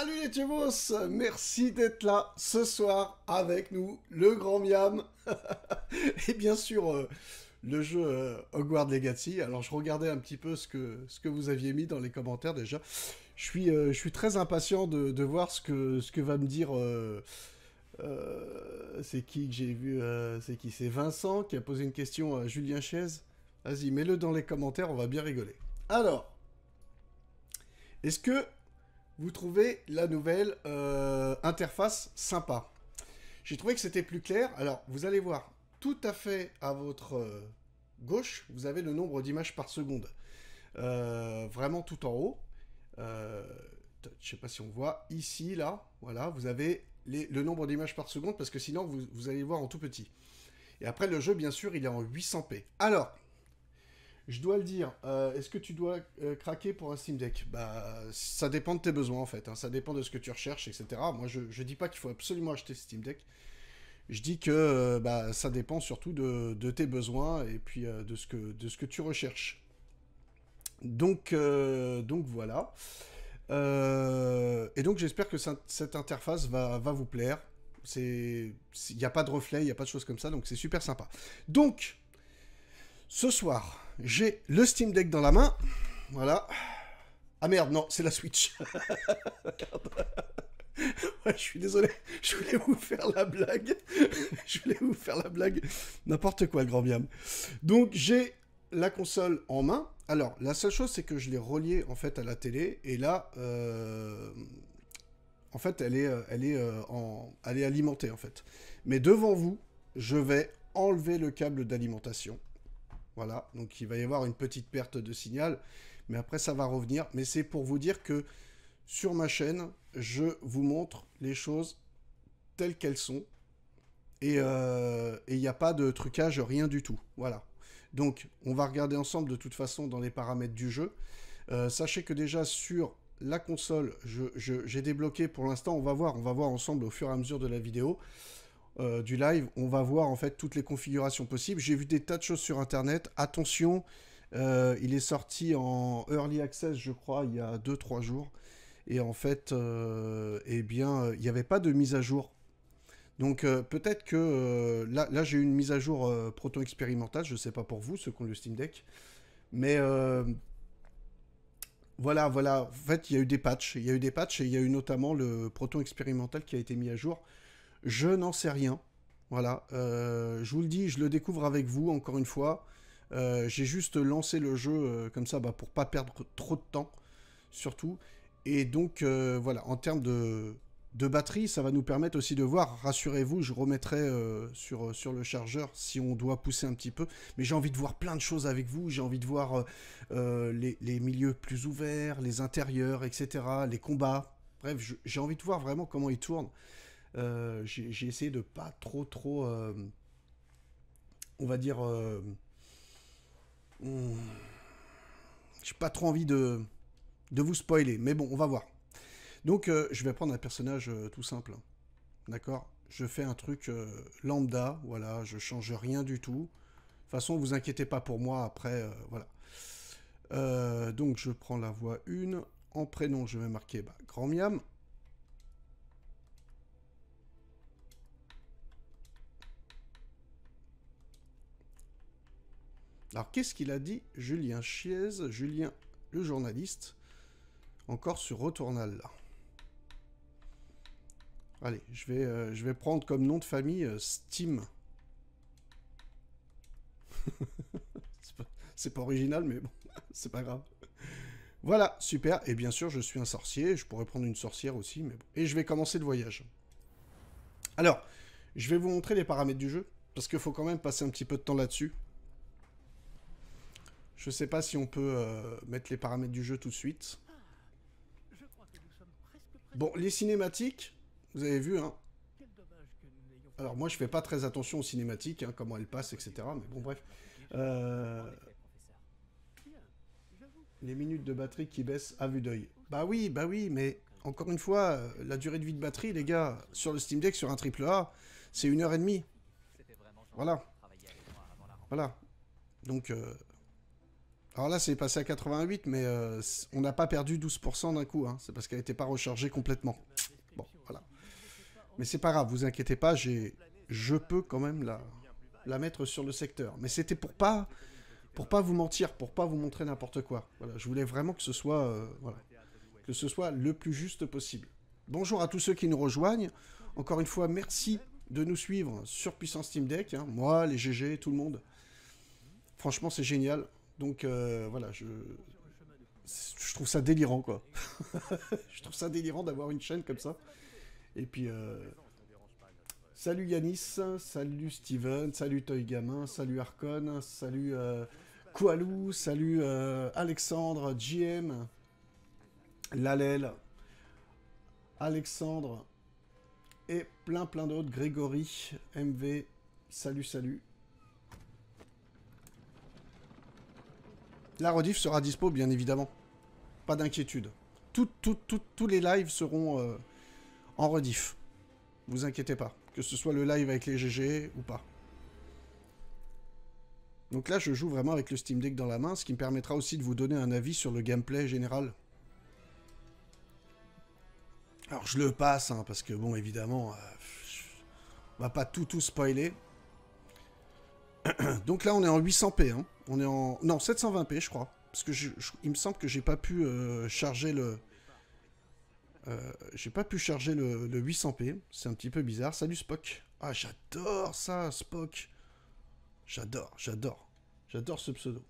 Salut les tubos, Merci d'être là ce soir avec nous, le grand Miam Et bien sûr, euh, le jeu euh, Hogwarts Legacy. Alors je regardais un petit peu ce que, ce que vous aviez mis dans les commentaires déjà. Je suis, euh, je suis très impatient de, de, voir ce que, ce que va me dire... c'est qui que j'ai vu C'est qui C'est Vincent qui a posé une question à Julien Chaise. Vas-y, mets-le dans les commentaires, on va bien rigoler. Alors, est-ce que vous trouvez la nouvelle euh, interface sympa. J'ai trouvé que c'était plus clair. Alors, vous allez voir, tout à fait à votre euh, gauche, vous avez le nombre d'images par seconde. Euh, vraiment tout en haut. je sais pas si on voit. Ici, là, voilà, vous avez le nombre d'images par seconde parce que sinon, vous, vous allez voir en tout petit. Et après, le jeu, bien sûr, il est en 800p. Alors, je dois le dire, euh, est-ce que tu dois euh, craquer pour un Steam Deck Bah, ça dépend de tes besoins en fait, hein. ça dépend de ce que tu recherches, etc. Moi, je ne dis pas qu'il faut absolument acheter Steam Deck. Je dis que euh, bah, ça dépend surtout de, tes besoins et puis de, ce que, de ce que tu recherches. Donc, donc voilà. et donc j'espère que cette interface va, va vous plaire. Il n'y a pas de reflet, il n'y a pas de choses comme ça, donc c'est super sympa. Donc, ce soir, j'ai le Steam Deck dans la main. Voilà. Ah merde, non, c'est la Switch. je suis désolé, je voulais vous faire la blague. je voulais vous faire la blague. N'importe quoi, le grand biam. Donc j'ai la console en main. Alors, la seule chose, c'est que je l'ai reliée en fait à la télé. Et là, euh, en fait, elle est, euh, elle, est, euh, elle est alimentée en fait. Mais devant vous, je vais enlever le câble d'alimentation voilà, donc il va y avoir une petite perte de signal, mais après ça va revenir. Mais c'est pour vous dire que sur ma chaîne, je vous montre les choses telles qu'elles sont. Et euh, il n'y a pas de trucage, rien du tout. Voilà. Donc, on va regarder ensemble de toute façon dans les paramètres du jeu. Euh, sachez que déjà sur la console, j'ai débloqué pour l'instant. On va voir, on va voir ensemble au fur et à mesure de la vidéo. Euh, du live, on va voir en fait toutes les configurations possibles. J'ai vu des tas de choses sur internet. Attention, euh, il est sorti en early access, je crois, il y a 2-3 jours. Et en fait, euh, eh bien, il n'y avait pas de mise à jour. Donc peut-être que là, là j'ai une mise à jour Proton Expérimental, je ne sais pas pour vous, ceux qui ont le Steam Deck. Mais voilà, voilà. En fait, il y a eu des patchs. Il y a eu des patchs et il y a eu notamment le proton expérimental qui a été mis à jour je n'en sais rien. Voilà, euh, je vous le dis, je le découvre avec vous, encore une fois. Euh, j'ai juste lancé le jeu euh, comme ça bah, pour pas perdre trop de temps, surtout. Et donc, voilà, en termes de, batterie, ça va nous permettre aussi de voir. Rassurez-vous, je remettrai sur, sur le chargeur si on doit pousser un petit peu. Mais j'ai envie de voir plein de choses avec vous. J'ai envie de voir les, les milieux plus ouverts, les intérieurs, etc. Les combats. Bref, j'ai envie de voir vraiment comment il tourne. Euh, j'ai essayé de pas trop, trop, euh, on va dire, euh, hmm, j'ai pas trop envie de, de vous spoiler, mais bon, on va voir. Donc, je vais prendre un personnage tout simple, hein. d'accord Je fais un truc lambda, voilà, je change rien du tout. De toute façon, vous inquiétez pas pour moi, après, voilà. donc, je prends la voix 1. En prénom, je vais marquer bah, Grand Miam. Alors qu'est-ce qu'il a dit Julien Chiez, Julien le journaliste, encore sur Retournal Allez, je vais, euh, je vais prendre comme nom de famille euh, Steam. c'est pas, pas, original, mais bon, c'est pas grave. Voilà, super. Et bien sûr, je suis un sorcier. Je pourrais prendre une sorcière aussi, mais bon. Et je vais commencer le voyage. Alors, je vais vous montrer les paramètres du jeu, parce qu'il faut quand même passer un petit peu de temps là-dessus. Je sais pas si on peut euh, mettre les paramètres du jeu tout de suite. Bon, les cinématiques, vous avez vu, hein. Alors moi, je fais pas très attention aux cinématiques, hein, comment elles passent, etc. Mais bon, bref. Euh, les minutes de batterie qui baissent à vue d'œil. Bah oui, bah oui, mais encore une fois, euh, la durée de vie de batterie, les gars, sur le Steam Deck, sur un triple A, c'est une heure et demie. Voilà. Voilà. Donc, euh, alors là, c'est passé à 88, mais euh, on n'a pas perdu 12% d'un coup. Hein. C'est parce qu'elle n'était pas rechargée complètement. Bon, voilà. Mais c'est pas grave, vous inquiétez pas, je peux quand même la, la mettre sur le secteur. Mais c'était pour pas, pour pas vous mentir, pour pas vous montrer n'importe quoi. Voilà, je voulais vraiment que ce soit, euh, voilà, que ce soit le plus juste possible. Bonjour à tous ceux qui nous rejoignent. Encore une fois, merci de nous suivre sur Puissance Steam Deck. Hein. Moi, les GG, tout le monde. Franchement, c'est génial. Donc euh, voilà, je, je trouve ça délirant, quoi. je trouve ça délirant d'avoir une chaîne comme ça. Et puis, euh, salut Yanis, salut Steven, salut Toy Gamin, salut Arcon, salut euh... salut euh, Alexandre, GM, Lalel, Alexandre, et plein plein d'autres, Grégory, MV, salut salut. La rediff sera dispo, bien évidemment. Pas d'inquiétude. Tout, tous les lives seront euh, en rediff. Vous inquiétez pas. Que ce soit le live avec les GG ou pas. Donc là, je joue vraiment avec le Steam Deck dans la main, ce qui me permettra aussi de vous donner un avis sur le gameplay général. Alors, je le passe, hein, parce que bon, évidemment, on euh, on va pas tout tout spoiler. Donc là, on est en 800p, hein. On est en... Non, 720p, je crois. Parce que il me semble que j'ai pas pu euh, charger le... Euh, j'ai pas pu charger le, 800p. C'est un petit peu bizarre. Salut Spock. Ah, j'adore ça, Spock. J'adore, j'adore. J'adore ce pseudo.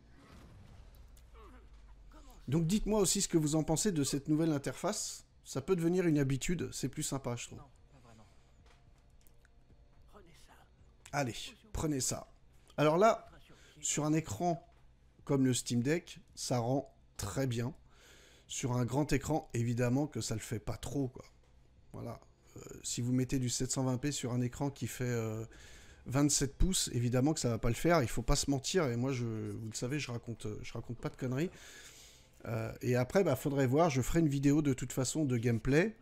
Donc dites-moi aussi ce que vous en pensez de cette nouvelle interface. Ça peut devenir une habitude, c'est plus sympa, je trouve. Allez, prenez ça. Alors là, sur un écran comme le Steam Deck, ça rend très bien. Sur un grand écran, évidemment que ça le fait pas trop. Voilà. Euh, si vous mettez du 720p sur un écran qui fait 27 euh, pouces, évidemment que ça va pas le faire. Il faut pas se mentir. Et moi, je, vous le savez, je raconte, euh, je raconte pas de conneries. et après, il bah, faudrait voir. Je ferai une vidéo de toute façon de gameplay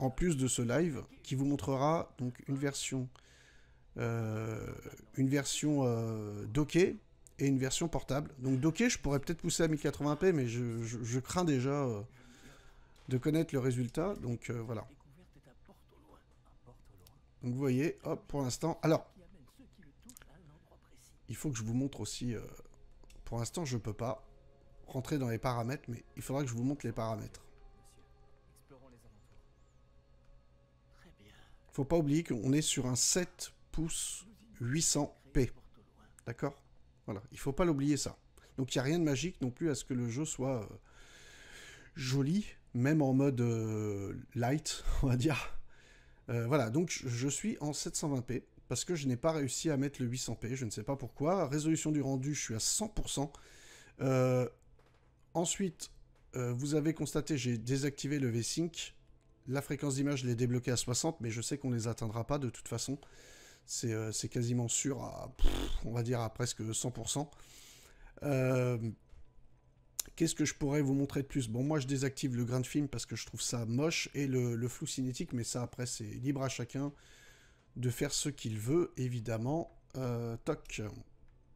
en plus de ce live qui vous montrera donc une version euh, une version euh, dockée et une version portable. Donc dockée, je pourrais peut-être pousser à 1080p, mais je, crains déjà euh, de connaître le résultat. Donc voilà. Donc vous voyez, hop, pour l'instant. Alors, il faut que je vous montre aussi. pour l'instant, je peux pas rentrer dans les paramètres, mais il faudra que je vous montre les paramètres. Faut pas oublier qu'on est sur un 7 Pouce 800p. D'accord Voilà, il faut pas l'oublier ça. Donc il n'y a rien de magique non plus à ce que le jeu soit euh, joli, même en mode euh, light, on va dire. Euh, voilà, donc je suis en 720p, parce que je n'ai pas réussi à mettre le 800p, je ne sais pas pourquoi. Résolution du rendu, je suis à 100%. ensuite, vous avez constaté, j'ai désactivé le V-Sync. La fréquence d'image, je l'ai débloquée à 60, mais je sais qu'on ne les atteindra pas de toute façon. Euh, c'est quasiment sûr on va dire à presque 100%. Euh, qu'est-ce que je pourrais vous montrer de plus Bon, moi je désactive le grain de film parce que je trouve ça moche et le, flou cinétique, mais ça après c'est libre à chacun de faire ce qu'il veut, évidemment. Euh, toc.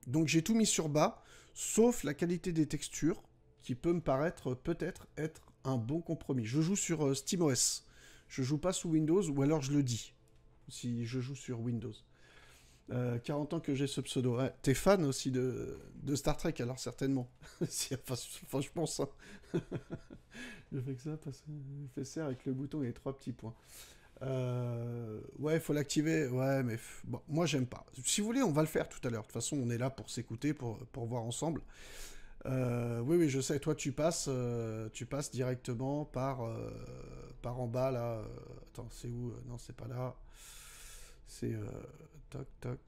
Donc j'ai tout mis sur bas, sauf la qualité des textures qui peut me paraître peut-être être un bon compromis. Je joue sur SteamOS, je joue pas sous Windows ou alors je le dis si je joue sur Windows. 40 euh, ans que j'ai ce pseudo. Ouais, T'es fan aussi de, Star Trek, alors certainement. enfin, je pense. je fais que ça, fais serre avec le bouton et les trois petits points. Ouais, euh, ouais, faut l'activer. Ouais, mais bon, moi j'aime pas. Si vous voulez, on va le faire tout à l'heure. De toute façon, on est là pour s'écouter, pour, pour voir ensemble. Euh, oui, oui, je sais. Toi, tu passes, tu passes directement par, par en bas là, attends, c'est où euh, Non, c'est pas là. C'est... Euh, toc, toc.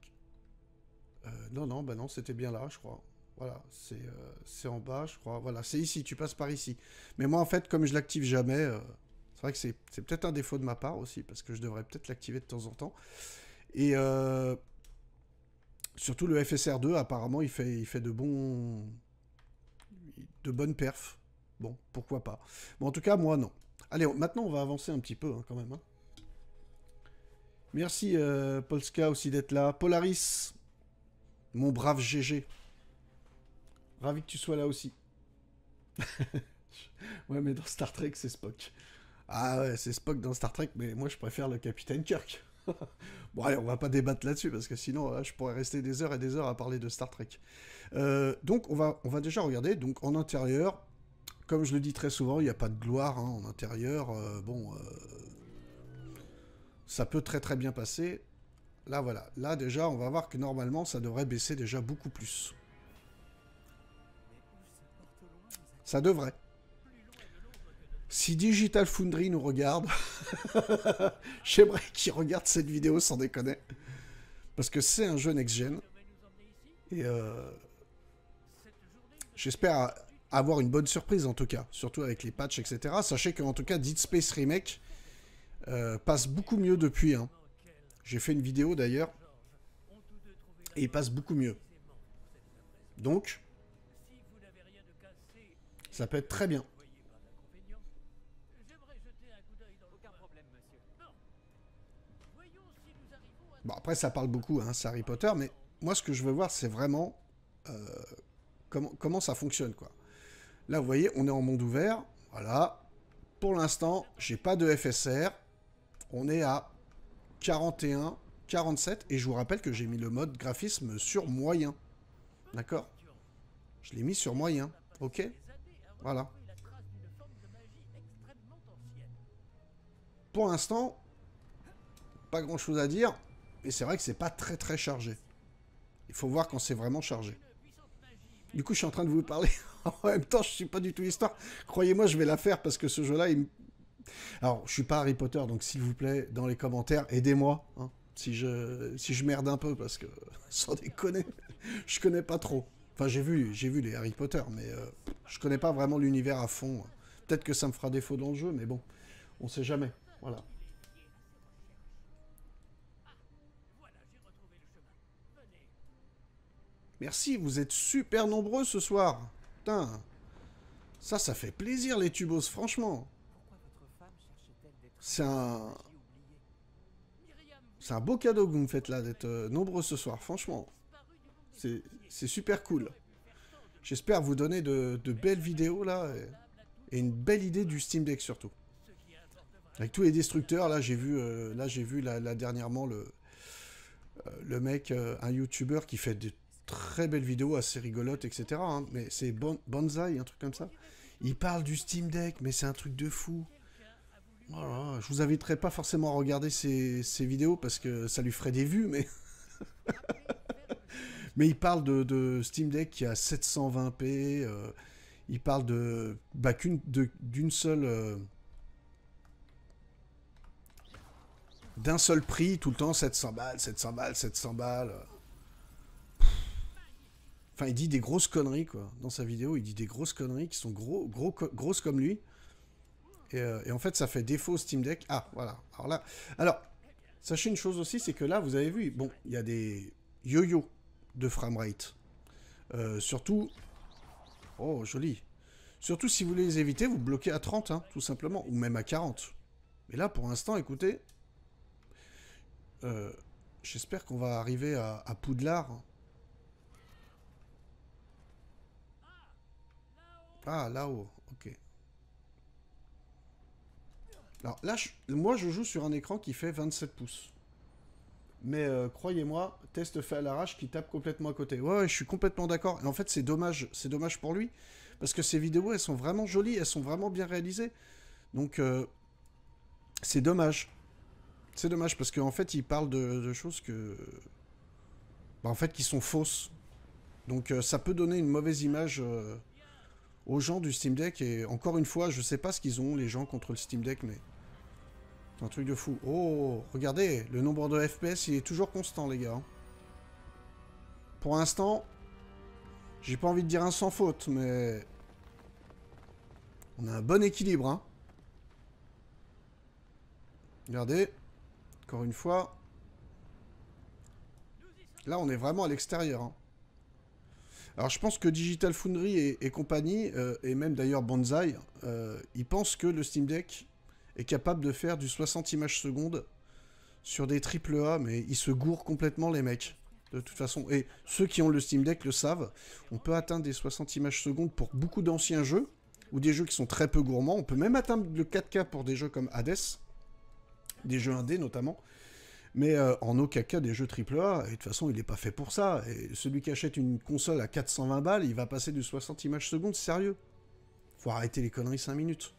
Euh, non, non, bah non, c'était bien là, je crois. Voilà, c'est en bas, je crois. Voilà, c'est ici, tu passes par ici. Mais moi, en fait, comme je l'active jamais... C'est vrai que c'est peut-être un défaut de ma part aussi, parce que je devrais peut-être l'activer de temps en temps. Et surtout le FSR2, apparemment, il fait, il fait de bons, de bonnes perfs. Bon, pourquoi pas. Bon, en tout cas, moi, non. Allez, maintenant on va avancer un petit peu hein, quand même. Hein. Merci euh, Polska aussi d'être là. Polaris, mon brave GG. Ravi que tu sois là aussi. ouais, mais dans Star Trek, c'est Spock. Ah ouais, c'est Spock dans Star Trek, mais moi je préfère le capitaine Kirk. bon, allez, on va pas débattre là-dessus parce que sinon, euh, je pourrais rester des heures et des heures à parler de Star Trek. Euh, donc, on va, on va déjà regarder. Donc, en intérieur, comme je le dis très souvent, il n'y a pas de gloire hein, en intérieur. Euh, bon, euh, ça peut très très bien passer. Là, voilà. Là, déjà, on va voir que normalement, ça devrait baisser déjà beaucoup plus. Ça devrait. Si Digital Foundry nous regarde, j'aimerais qu'il regarde cette vidéo sans déconner. Parce que c'est un jeu next-gen. Et euh, j'espère avoir une bonne surprise en tout cas, surtout avec les patchs, etc. Sachez qu'en tout cas, Dead Space Remake euh, passe beaucoup mieux depuis. Hein. J'ai fait une vidéo d'ailleurs, et il passe beaucoup mieux. Donc, ça peut être très bien. Bon, après, ça parle beaucoup, c'est hein, Harry Potter, mais moi, ce que je veux voir, c'est vraiment euh, comment, comment ça fonctionne, quoi. Là, vous voyez, on est en monde ouvert. Voilà. Pour l'instant, j'ai pas de FSR. On est à 41, 47. Et je vous rappelle que j'ai mis le mode graphisme sur moyen. D'accord Je l'ai mis sur moyen. Ok Voilà. Pour l'instant, pas grand chose à dire. Et c'est vrai que c'est pas très très chargé. Il faut voir quand c'est vraiment chargé. Du coup, je suis en train de vous parler en même temps, je suis pas du tout histoire Croyez-moi, je vais la faire parce que ce jeu-là, il... alors je suis pas Harry Potter, donc s'il vous plaît, dans les commentaires, aidez-moi. Hein, si je si je merde un peu parce que sans déconner, je connais pas trop. Enfin, j'ai vu j'ai vu les Harry Potter, mais euh, je connais pas vraiment l'univers à fond. Peut-être que ça me fera défaut dans le jeu, mais bon, on sait jamais. Voilà. Merci, vous êtes super nombreux ce soir. Ça, ça fait plaisir, les tubos, franchement. C'est un... C'est un beau cadeau que vous me faites là, d'être euh, nombreux ce soir, franchement. C'est super cool. J'espère vous donner de, belles vidéos là et, une belle idée du Steam Deck surtout. Avec tous les destructeurs, là j'ai vu, euh, là j'ai vu là, dernièrement le, euh, le mec, un youtubeur qui fait des très belle vidéo, assez rigolote, etc. Hein. mais c'est bon, un truc comme ça. Il parle du Steam Deck, mais c'est un truc de fou. je vous inviterai pas forcément à regarder ces, vidéos parce que ça lui ferait des vues, mais... mais il parle de, Steam Deck qui a 720p, euh, il parle de bah, d'une seule... Euh, d'un seul prix tout le temps, 700 balles, 700 balles, 700 balles. Euh. Enfin, il dit des grosses conneries, quoi. Dans sa vidéo, il dit des grosses conneries qui sont gros, gros, grosses comme lui. Euh, et, en fait, ça fait défaut au Steam Deck. Ah, voilà. Alors là, alors, sachez une chose aussi, c'est que là, vous avez vu, bon, il y a des yo-yo de framerate. Euh, surtout, oh, joli. Surtout si vous voulez les éviter, vous bloquez à 30, hein, tout simplement, ou même à 40. Mais là, pour l'instant, écoutez, euh, j'espère qu'on va arriver à, à Poudlard. Hein, Ah, là-haut, ok. Alors là, moi je joue sur un écran qui fait 27 pouces. Mais euh, croyez-moi, test fait à l'arrache qui tape complètement à côté. Ouais, je suis complètement d'accord. Et en fait, c'est dommage, c'est dommage pour lui. Parce que ses vidéos, elles sont vraiment jolies, elles sont vraiment bien réalisées. Donc, euh, c'est dommage. C'est dommage parce qu'en fait, il parle de, choses que. Bah, en fait, qui sont fausses. Donc, euh, ça peut donner une mauvaise image aux gens du Steam Deck. Et encore une fois, je sais pas ce qu'ils ont, les gens, contre le Steam Deck, mais... C'est un truc de fou. Oh, regardez, le nombre de FPS, il est toujours constant, les gars. Hein. Pour l'instant, j'ai pas envie de dire un sans faute, mais... On a un bon équilibre, hein. Regardez, encore une fois. Là, on est vraiment à l'extérieur. Hein. Alors je pense que Digital Foundry et, compagnie, euh, et même d'ailleurs Banzai, euh, ils pensent que le Steam Deck est capable de faire du 60 images secondes sur des triple A, mais ils se gourent complètement les mecs. De toute façon, et ceux qui ont le Steam Deck le savent, on peut atteindre des 60 images secondes pour beaucoup d'anciens jeux, ou des jeux qui sont très peu gourmands. On peut même atteindre le 4K pour des jeux comme Hades, des jeux indés notamment mais euh, en aucun cas des jeux AAA, et de toute façon, il n'est pas fait pour ça. Et celui qui achète une console à 420 balles, il va passer du 60 images secondes, sérieux. Faut arrêter les conneries 5 minutes.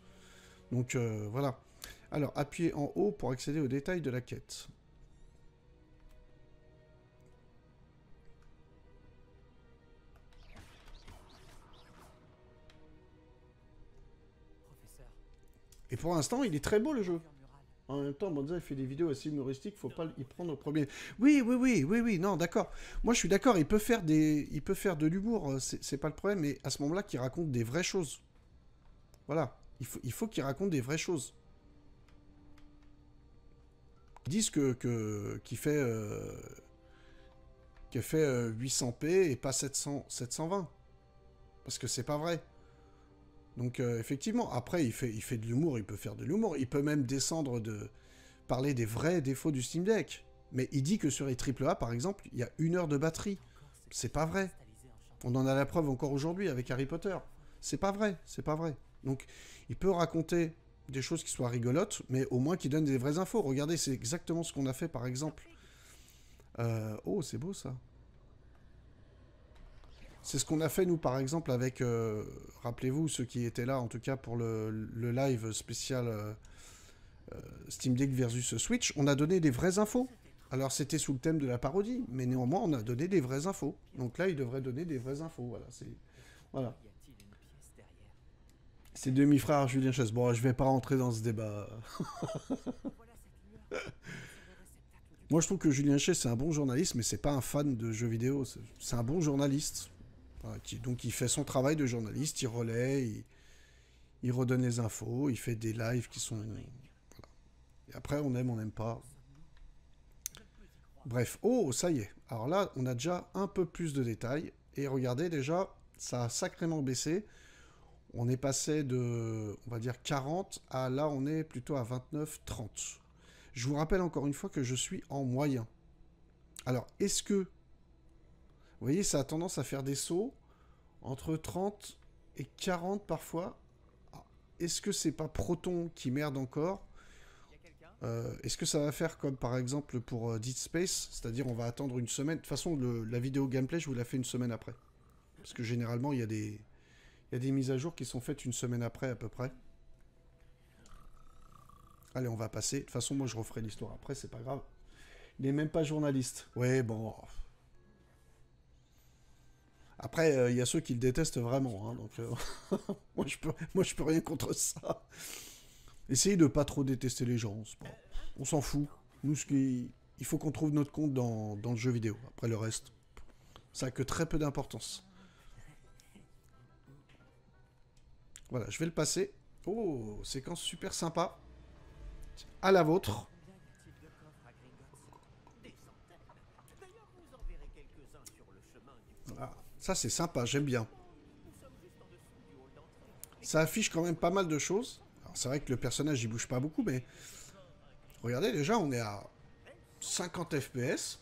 Donc euh, voilà. Alors, appuyez en haut pour accéder aux détails de la quête. Et pour l'instant, il est très beau le jeu. En même temps, il fait des vidéos assez humoristiques, faut pas y prendre au premier. Oui, oui, oui, oui, oui, non, d'accord. Moi, je suis d'accord, il peut faire des, il peut faire de l'humour, euh, c'est pas le problème, mais à ce moment-là, qu'il raconte des vraies choses. Voilà, il faut, il faut qu'il raconte des vraies choses. Ils disent que, que qu'il fait, euh, fait 800p euh, et pas 700, 720, parce que c'est pas vrai. Donc euh, effectivement, après, il fait, il fait de l'humour, il peut faire de l'humour, il peut même descendre de parler des vrais défauts du Steam Deck. Mais il dit que sur les AAA, par exemple, il y a une heure de batterie. C'est pas vrai. On en a la preuve encore aujourd'hui avec Harry Potter. C'est pas vrai, c'est pas vrai. Donc, il peut raconter des choses qui soient rigolotes, mais au moins qui donnent des vraies infos. Regardez, c'est exactement ce qu'on a fait, par exemple. Euh, oh, c'est beau ça. C'est ce qu'on a fait, nous, par exemple, avec, euh, rappelez-vous, ceux qui étaient là, en tout cas pour le, live spécial euh, euh, Steam Deck versus Switch, on a donné des vraies infos. Alors, c'était sous le thème de la parodie, mais néanmoins, on a donné des vraies infos. Donc là, il devrait donner des vraies infos. Voilà, c'est... Voilà. demi-frère Julien Chasse. Bon, je vais pas rentrer dans ce débat. Moi, je trouve que Julien Chess, c'est un bon journaliste, mais c'est pas un fan de jeux vidéo. C'est un bon journaliste donc il fait son travail de journaliste, il relaie, il, redonne les infos, il fait des lives qui sont... Et après, on aime, on n'aime pas. Bref, oh, ça y est. Alors là, on a déjà un peu plus de détails. Et regardez déjà, ça a sacrément baissé. On est passé de, on va dire, 40 à là, on est plutôt à 29, 30. Je vous rappelle encore une fois que je suis en moyen. Alors, est-ce que vous voyez, ça a tendance à faire des sauts entre 30 et 40 parfois. Ah, est-ce que c'est pas Proton qui merde encore euh, Est-ce que ça va faire comme par exemple pour euh, Deep Space C'est-à-dire on va attendre une semaine. De toute façon, la vidéo gameplay, je vous la fais une semaine après. Parce que généralement, il y, a des... y a des mises à jour qui sont faites une semaine après à peu près. Allez, on va passer. De toute façon, moi je referai l'histoire après, c'est pas grave. Il n'est même pas journaliste. Ouais, bon... Oh, après, il euh, y a ceux qui le détestent vraiment, hein, donc euh, moi, je peux, moi je peux rien contre ça. Essayez de pas trop détester les gens, on s'en fout. Nous, il faut qu'on trouve notre compte dans, dans, le jeu vidéo. Après le reste, ça a que très peu d'importance. Voilà, je vais le passer. Oh, séquence super sympa. À la vôtre. Ça, c'est sympa, j'aime bien. Ça affiche quand même pas mal de choses. Alors, c'est vrai que le personnage, il bouge pas beaucoup, mais... Regardez, déjà, on est à 50 FPS.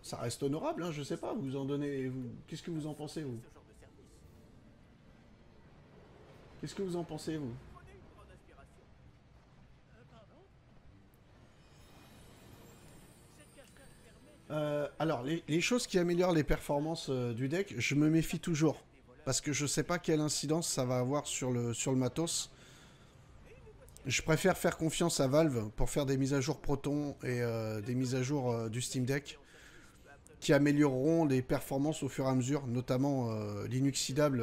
ça reste honorable, hein, je sais pas. Vous en donnez... Qu'est-ce que vous en pensez, vous Qu'est-ce que vous en pensez, vous Euh, alors, les, choses qui améliorent les performances euh, du deck, je me méfie toujours. Parce que je ne sais pas quelle incidence ça va avoir sur le, sur le matos. Je préfère faire confiance à Valve pour faire des mises à jour Proton et euh, des mises à jour du Steam Deck qui amélioreront les performances au fur et à mesure, notamment l'inoxydable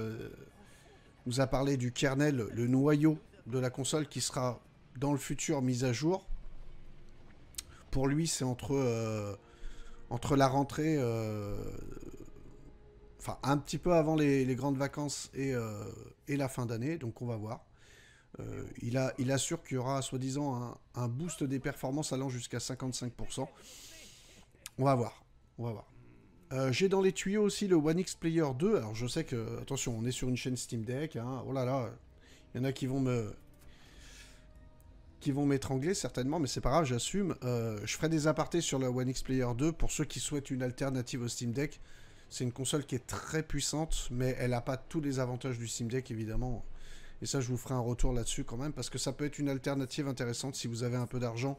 nous a parlé du kernel, le noyau de la console qui sera dans le futur mis à jour. Pour lui, c'est entre entre la rentrée, euh, enfin un petit peu avant les, grandes vacances euh, et, la fin d'année, donc on va voir. Euh, il, a, il, assure qu'il y aura soi-disant un, boost des performances allant jusqu'à 55%. On va voir. On va voir. J'ai dans les tuyaux aussi le One X Player 2. Alors je sais que, attention, on est sur une chaîne Steam Deck. Hein. Oh là là, il y en a qui vont me, qui vont m'étrangler certainement, mais c'est pas grave, j'assume. Euh, je ferai des apartés sur la One X Player 2 pour ceux qui souhaitent une alternative au Steam Deck. C'est une console qui est très puissante, mais elle n'a pas tous les avantages du Steam Deck évidemment. Et ça, je vous ferai un retour là-dessus quand même, parce que ça peut être une alternative intéressante si vous avez un peu d'argent,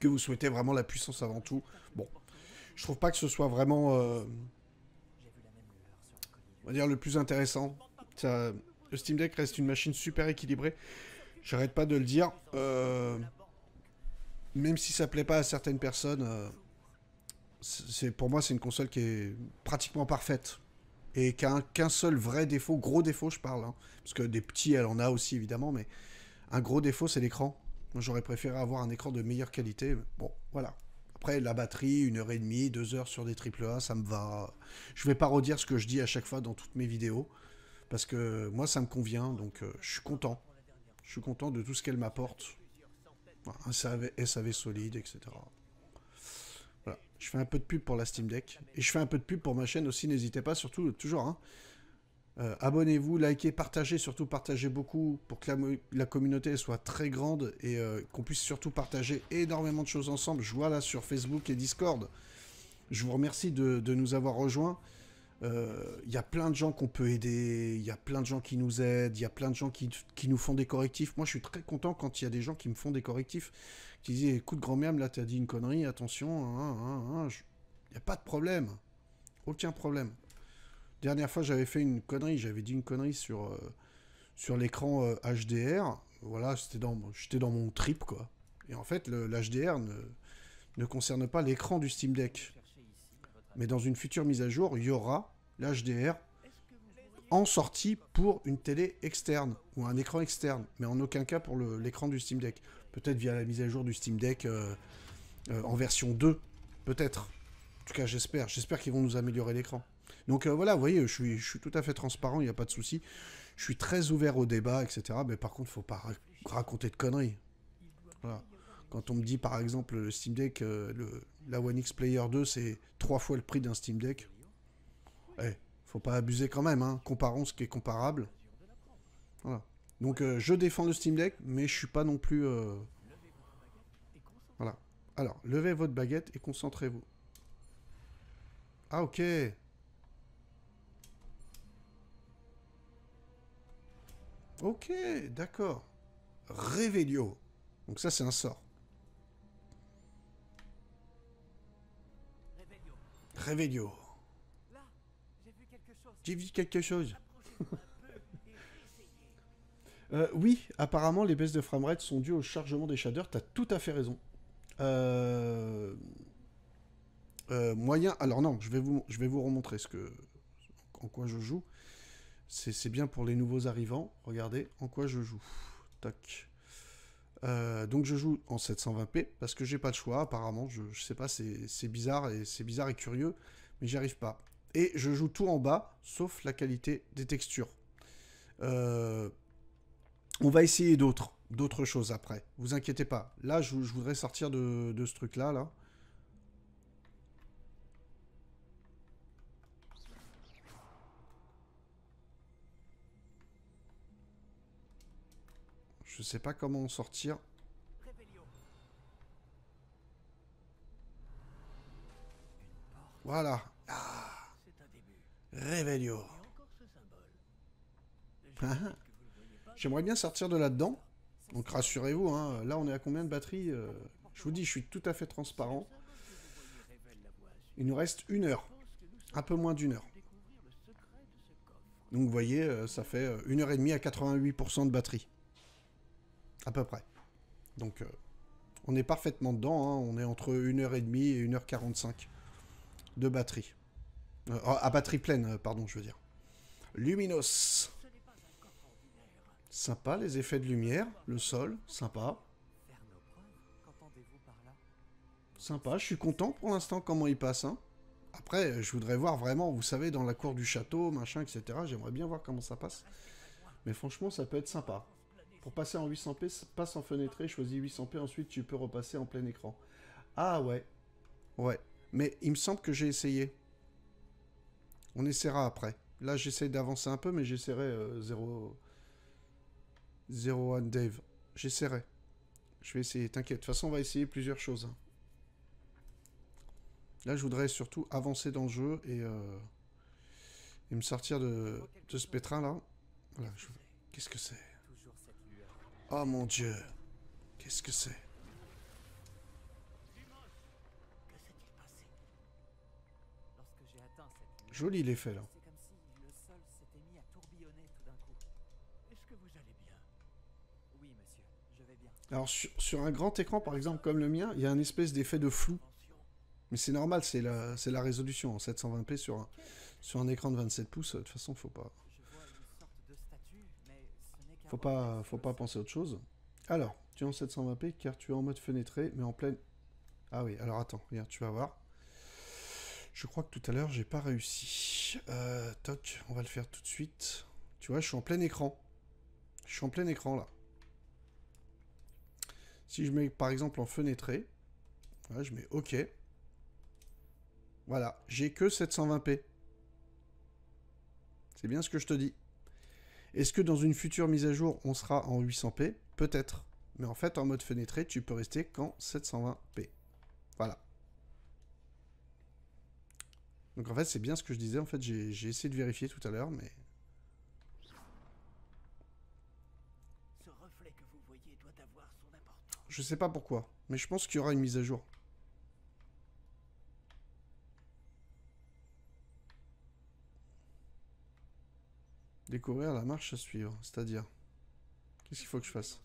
que vous souhaitez vraiment la puissance avant tout. Bon, je trouve pas que ce soit vraiment, euh, on va dire, le plus intéressant. le Steam Deck reste une machine super équilibrée. J'arrête pas de le dire. Euh, même si ça plaît pas à certaines personnes, euh, c'est pour moi c'est une console qui est pratiquement parfaite et qui a qu'un seul vrai défaut, gros défaut je parle, hein, parce que des petits elle en a aussi évidemment, mais un gros défaut c'est l'écran. j'aurais préféré avoir un écran de meilleure qualité. Bon voilà. Après la batterie, une heure et demie, deux heures sur des AAA, ça me va. Je vais pas redire ce que je dis à chaque fois dans toutes mes vidéos parce que moi ça me convient, donc euh, je suis content. Je suis content de tout ce qu'elle m'apporte. Un SAV, solide, etc. Je fais un peu de pub pour la Steam Deck. Et je fais un peu de pub pour ma chaîne aussi, n'hésitez pas, surtout, toujours, hein. euh, Abonnez-vous, likez, partagez, surtout partagez beaucoup pour que la, communauté soit très grande et euh, qu'on puisse surtout partager énormément de choses ensemble. Je vois là sur Facebook et Discord. Je vous remercie de nous avoir rejoints. Il euh, y a plein de gens qu'on peut aider, il y a plein de gens qui nous aident, il y a plein de gens qui, qui, nous font des correctifs. Moi, je suis très content quand il y a des gens qui me font des correctifs, qui disent eh, Écoute, grand-mère, là, t'as dit une connerie, attention, il hein, n'y hein, hein, hein, a pas de problème. Aucun problème. Dernière fois, j'avais fait une connerie, j'avais dit une connerie sur, euh, sur l'écran HDR. Euh, voilà, j'étais dans, dans mon trip, quoi. Et en fait, l'HDR ne, ne concerne pas l'écran du Steam Deck. Mais dans une future mise à jour, il y aura l'HDR en sortie pour une télé externe ou un écran externe, mais en aucun cas pour l'écran du Steam Deck. Peut-être via la mise à jour du Steam Deck euh, euh, en version 2, peut-être. En tout cas, j'espère. J'espère qu'ils vont nous améliorer l'écran. Donc euh, voilà, vous voyez, je suis, tout à fait transparent, il n'y a pas de souci. Je suis très ouvert au débat, etc. Mais par contre, il ne faut pas raconter de conneries. Quand on me dit, par exemple, le Steam Deck, la One X Player 2, c'est trois fois le prix d'un Steam Deck, eh, faut pas abuser quand même, hein. comparons ce qui est comparable. Voilà. Donc euh, je défends le Steam Deck, mais je suis pas non plus... Euh, voilà. Alors, levez votre baguette et concentrez-vous. Ah ok Ok, d'accord. Révélio. Donc ça c'est un sort. Révélio. J'ai vu quelque chose. Euh, oui, apparemment, les baisses de framerate sont dues au chargement des shaders. T'as tout à fait raison. Euh, euh, moyen. Alors non, je vais vous, je vais vous remontrer ce que, en quoi je joue. C'est bien pour les nouveaux arrivants. Regardez en quoi je joue. Tac. donc je joue en 720p parce que j'ai pas de choix apparemment. Je, je sais pas, c'est bizarre et c'est bizarre et curieux, mais j'y arrive pas. Et je joue tout en bas, sauf la qualité des textures. Euh, on va essayer d'autres d'autres choses après. Vous inquiétez pas. Là, je, voudrais sortir de, ce truc-là. Là. Je sais pas comment sortir. Voilà, Réveillot. Ah, j'aimerais bien sortir de là-dedans. Donc rassurez-vous, hein, là on est à combien de batterie euh, Je vous dis, je suis tout à fait transparent. Il nous reste une heure. Un peu moins d'une heure. Donc vous voyez, euh, ça fait euh, une heure et demie à 88% de batterie. À peu près. Donc on est parfaitement dedans, hein. on est entre une heure et demie et une heure quarante-cinq de batterie. Euh, oh, à batterie pleine, euh, pardon, je veux dire. Luminos. Sympa, les effets de lumière, le sol, sympa. Sympa, je suis content pour l'instant comment il passe. Hein. Après, euh, je voudrais voir vraiment, vous savez, dans la cour du château, machin, etc. J'aimerais bien voir comment ça passe. Mais franchement, ça peut être sympa. Pour passer en 800p, passe en fenêtré, choisis 800p, ensuite tu peux repasser en plein écran. Ah ouais, ouais. Mais il me semble que j'ai essayé. On essaiera après. Là, j'essaie d'avancer un peu, mais j'essaierai 0 euh, zéro... zéro Dave. J'essaierai. Je vais essayer, t'inquiète. De toute façon, on va essayer plusieurs choses. Hein. Là, je voudrais surtout avancer dans le jeu et, euh, et me sortir de, ce pétrin-là. Qu'est-ce que c'est Oh mon Dieu Qu'est-ce que c'est Joli l'effet là. est Alors sur, un grand écran par exemple comme le mien, il y a un espèce d'effet de flou. Mais c'est normal, c'est la, la résolution en 720p sur un, sur un écran de 27 pouces. De toute façon, faut pas. Faut pas, faut pas penser autre chose. Alors, tu es en 720p car tu es en mode fenêtré, mais en pleine. Ah oui, alors attends, tu vas voir. Je crois que tout à l'heure, j'ai pas réussi. Euh, toc, on va le faire tout de suite. Tu vois, je suis en plein écran. Je suis en plein écran, là. Si je mets, par exemple, en fenêtré, je mets OK. Voilà, j'ai que 720p. C'est bien ce que je te dis. Est-ce que dans une future mise à jour, on sera en 800p Peut-être. Mais en fait, en mode fenêtré, tu peux rester qu'en 720p. Voilà. Donc en fait, c'est bien ce que je disais. En fait, j'ai essayé de vérifier tout à l'heure, mais... Ce reflet Je sais pas pourquoi, mais je pense qu'il y aura une mise à jour. Découvrir la marche à suivre, c'est-à-dire... Qu'est-ce qu'il faut que je fasse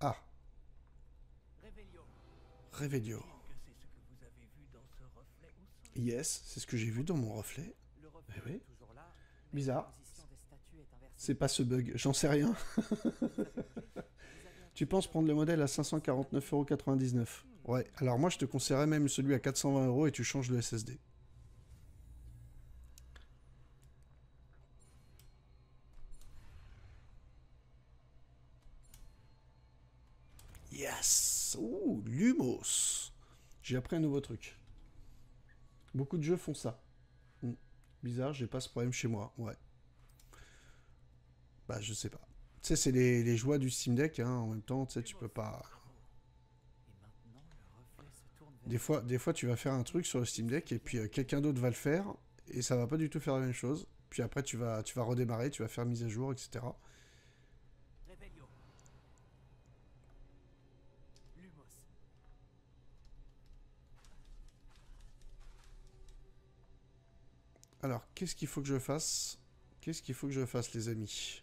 Ah Réveillio. Yes, c'est ce que j'ai vu dans mon reflet. Eh oui. Bizarre. C'est pas ce bug, j'en sais rien. tu penses prendre le modèle à 549,99€ hmm. Ouais, alors moi je te conseillerais même celui à 420€ et tu changes le SSD. Yes Ouh, Lumos J'ai appris un nouveau truc. Beaucoup de jeux font ça. Hmm. Bizarre, j'ai pas ce problème chez moi. Ouais. Bah, je sais pas. Tu sais, c'est les, les, joies du Steam Deck, hein. En même temps, tu sais, tu peux pas... Des fois, des fois, tu vas faire un truc sur le Steam Deck et puis euh, quelqu'un d'autre va le faire et ça va pas du tout faire la même chose. Puis après, tu vas, tu vas redémarrer, tu vas faire mise à jour, etc. Alors, qu'est-ce qu'il faut que je fasse Qu'est-ce qu'il faut que je fasse, les amis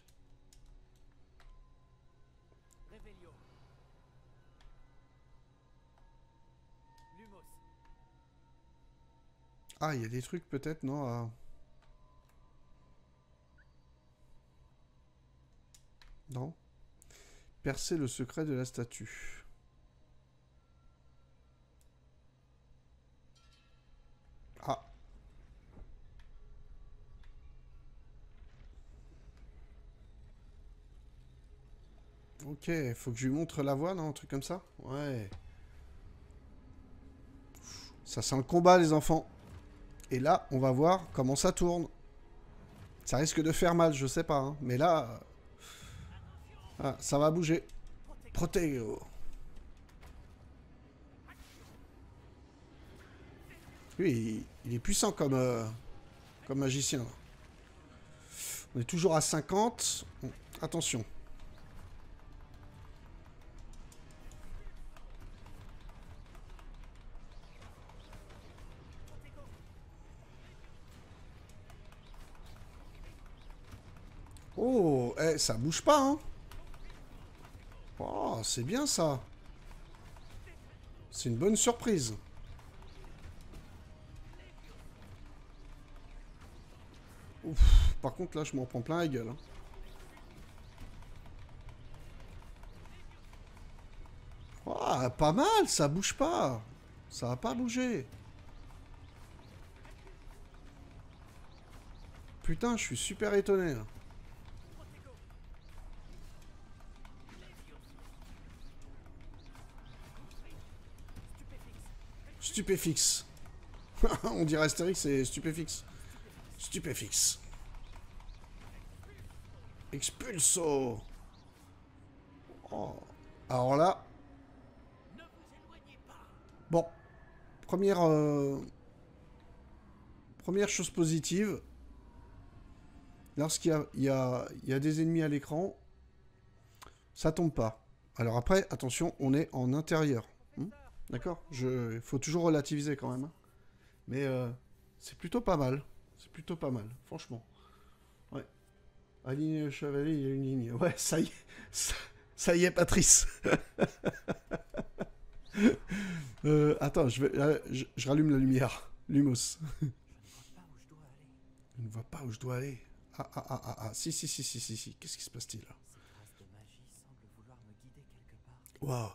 Ah, il y a des trucs peut-être, non Non Percer le secret de la statue. Ok, faut que je lui montre la voie, non hein, Un truc comme ça Ouais. Ça sent le combat, les enfants. Et là, on va voir comment ça tourne. Ça risque de faire mal, je sais pas. Hein. Mais là... Euh, ah, ça va bouger. Protego. Lui, il, est puissant comme, euh, comme magicien. On est toujours à 50. Attention. Oh, eh, ça bouge pas, hein. Oh, c'est bien ça. C'est une bonne surprise. par contre, là, je m'en prends plein la gueule. Oh, pas mal, ça bouge pas. Ça va pas bouger. Putain, je suis super étonné. Stupéfix. On dirait Astérix et Stupéfix. Stupéfix. Expulso. Oh. Alors là... Bon. Première... Euh, première chose positive. Lorsqu'il y, y a, des ennemis à l'écran, ça tombe pas. Alors après, attention, on est en intérieur. D'accord Il faut toujours relativiser quand même. Hein. Mais euh, c'est plutôt pas mal. C'est plutôt pas mal, franchement. Ouais. le chevalier, il y a une ligne. Ouais, ça y est. Ça, y est, Patrice. Euh, attends, je, vais, euh, je, rallume la lumière. Lumos. je ne vois pas où je dois aller. Ah, ah, ah, ah, ah. Si, si, si, si, si, si. Qu'est-ce qui se passe-t-il là Waouh.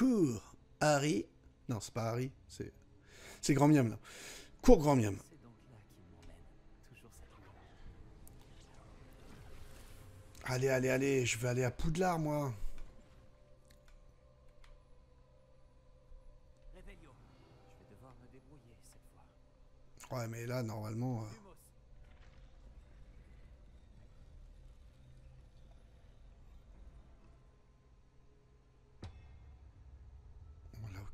Cours, Harry. Non, c'est pas Harry, c'est. C'est Grand Miam là. Cours Grand Miam. Allez, allez, allez, je vais aller à Poudlard, moi. Ouais, mais là, normalement... Euh,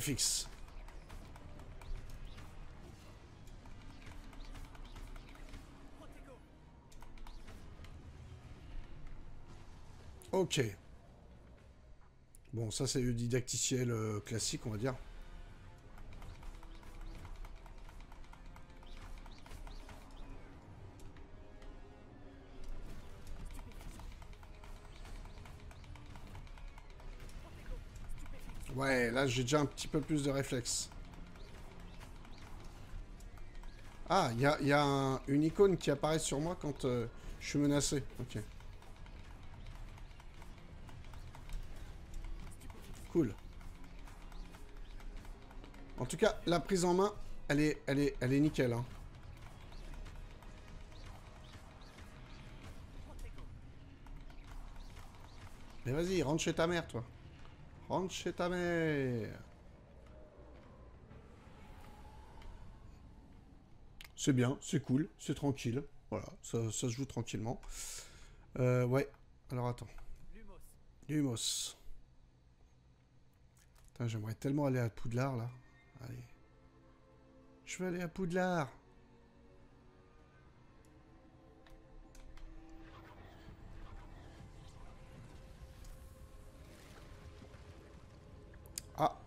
fixe. Ok. Bon, ça c'est le didacticiel euh, classique, on va dire. là j'ai déjà un petit peu plus de réflexe. Ah, il y a, une icône qui apparaît sur moi quand euh, je suis menacé. Ok. Cool. En tout cas, la prise en main, elle est, elle est, elle est nickel. Hein. Mais vas-y, rentre chez ta mère, toi chez ta C'est bien, c'est cool, c'est tranquille. Voilà, ça, se joue tranquillement. Euh, ouais, alors attends. Lumos. j'aimerais tellement aller à Poudlard, là. Allez. Je vais aller à Poudlard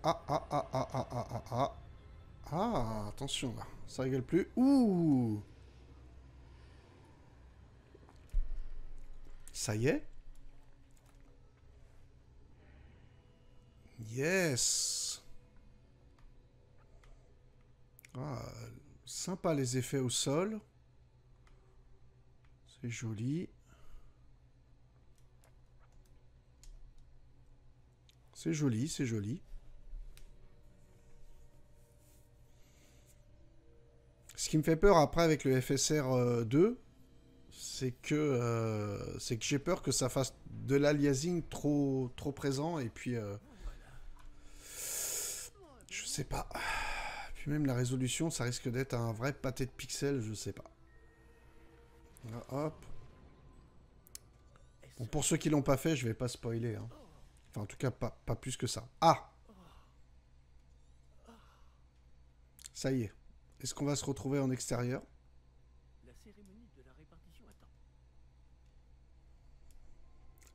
Ah ah ah, ah, ah, ah, ah, ah, ah, ah, attention, là. Ça rigole plus. Ouh Ça y est Yes Ah, sympa les effets au sol. C'est joli. C'est joli, c'est joli. Ce qui me fait peur après avec le FSR 2, euh, c'est que, euh, c'est que j'ai peur que ça fasse de l'aliasing trop, trop présent et puis. Euh, je sais pas. Puis même la résolution, ça risque d'être un vrai pâté de pixels, je sais pas. hop. Bon, pour ceux qui l'ont pas fait, je vais pas spoiler. Hein. Enfin, en tout cas, pas, pas plus que ça. Ah Ça y est. Est-ce qu'on va se retrouver en extérieur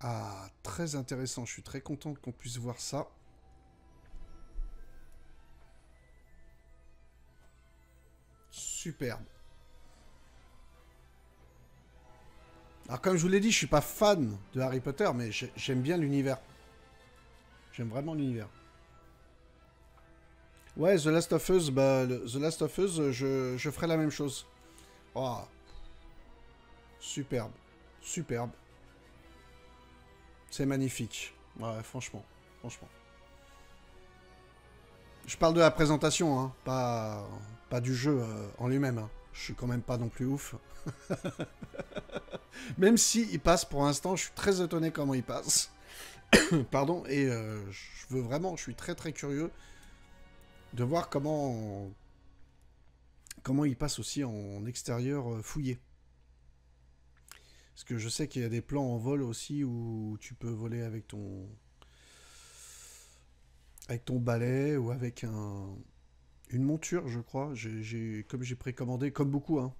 Ah, très intéressant. Je suis très contente qu'on puisse voir ça. Superbe. Alors comme je vous l'ai dit, je suis pas fan de Harry Potter, mais j'aime bien l'univers. J'aime vraiment l'univers. Ouais, The Last of Us, bah, The Last of Us, je, ferai la même chose. Ah. Superbe. Superbe. C'est magnifique. Ouais, franchement. Franchement. Je parle de la présentation, hein, pas, pas du jeu euh, en lui-même. Hein. Je suis quand même pas non plus ouf. même si il passe pour l'instant, je suis très étonné comment il passe. Pardon, et euh, je veux vraiment, je suis très très curieux de voir comment, comment il passe aussi en extérieur euh, fouillé. Parce que je sais qu'il y a des plans en vol aussi où tu peux voler avec ton avec ton balai ou avec un une monture, je crois. J'ai comme j'ai précommandé, comme beaucoup, hein,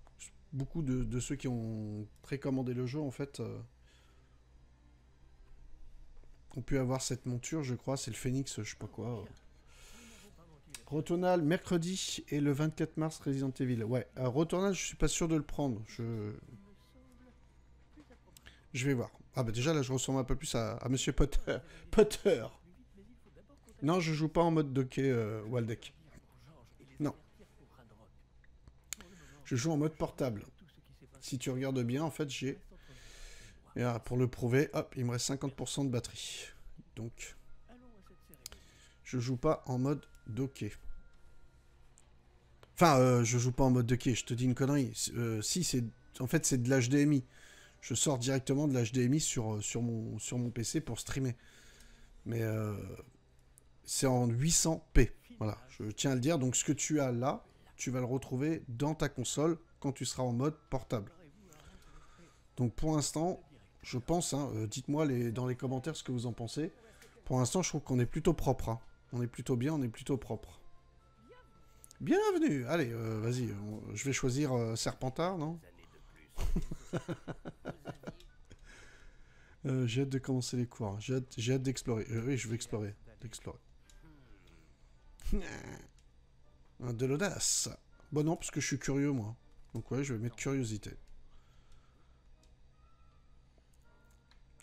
beaucoup de, ceux qui ont précommandé le jeu en fait euh, ont pu avoir cette monture, je crois. C'est le phénix, je sais pas quoi. Retournal mercredi et le 24 mars Resident Evil. Ouais, Retournal, je suis pas sûr de le prendre. Je vais voir. Ah bah déjà là, je ressemble un peu plus à, Monsieur Potter. Potter. Non, je joue pas en mode docké euh, Waldeck. Non. Je joue en mode portable. Si tu regardes bien, en fait, j'ai... et ah, pour le prouver, hop, il me reste 50% de batterie. Donc, je joue pas en mode docké. Enfin, euh, je joue pas en mode docké, je te dis une connerie. Euh, si, c'est en fait, c'est de l'HDMI. Je sors directement de l'HDMI sur, euh, sur, mon, sur mon PC pour streamer. Mais c'est en 800p. Voilà, je tiens à le dire. Donc, ce que tu as là, tu vas le retrouver dans ta console quand tu seras en mode portable. Donc, pour l'instant, je pense, hein, dites-moi les, dans les commentaires ce que vous en pensez. Pour l'instant, je trouve qu'on est plutôt propre. Hein. On est plutôt bien, on est plutôt propre. Bienvenue Allez, euh, vas-y, euh, je vais choisir euh, Serpentard, non J'ai hâte de commencer les cours, j'ai hâte, d'explorer. oui, je vais explorer, d'explorer. de l'audace Bon bah non, parce que je suis curieux, moi. Donc ouais, je vais mettre curiosité.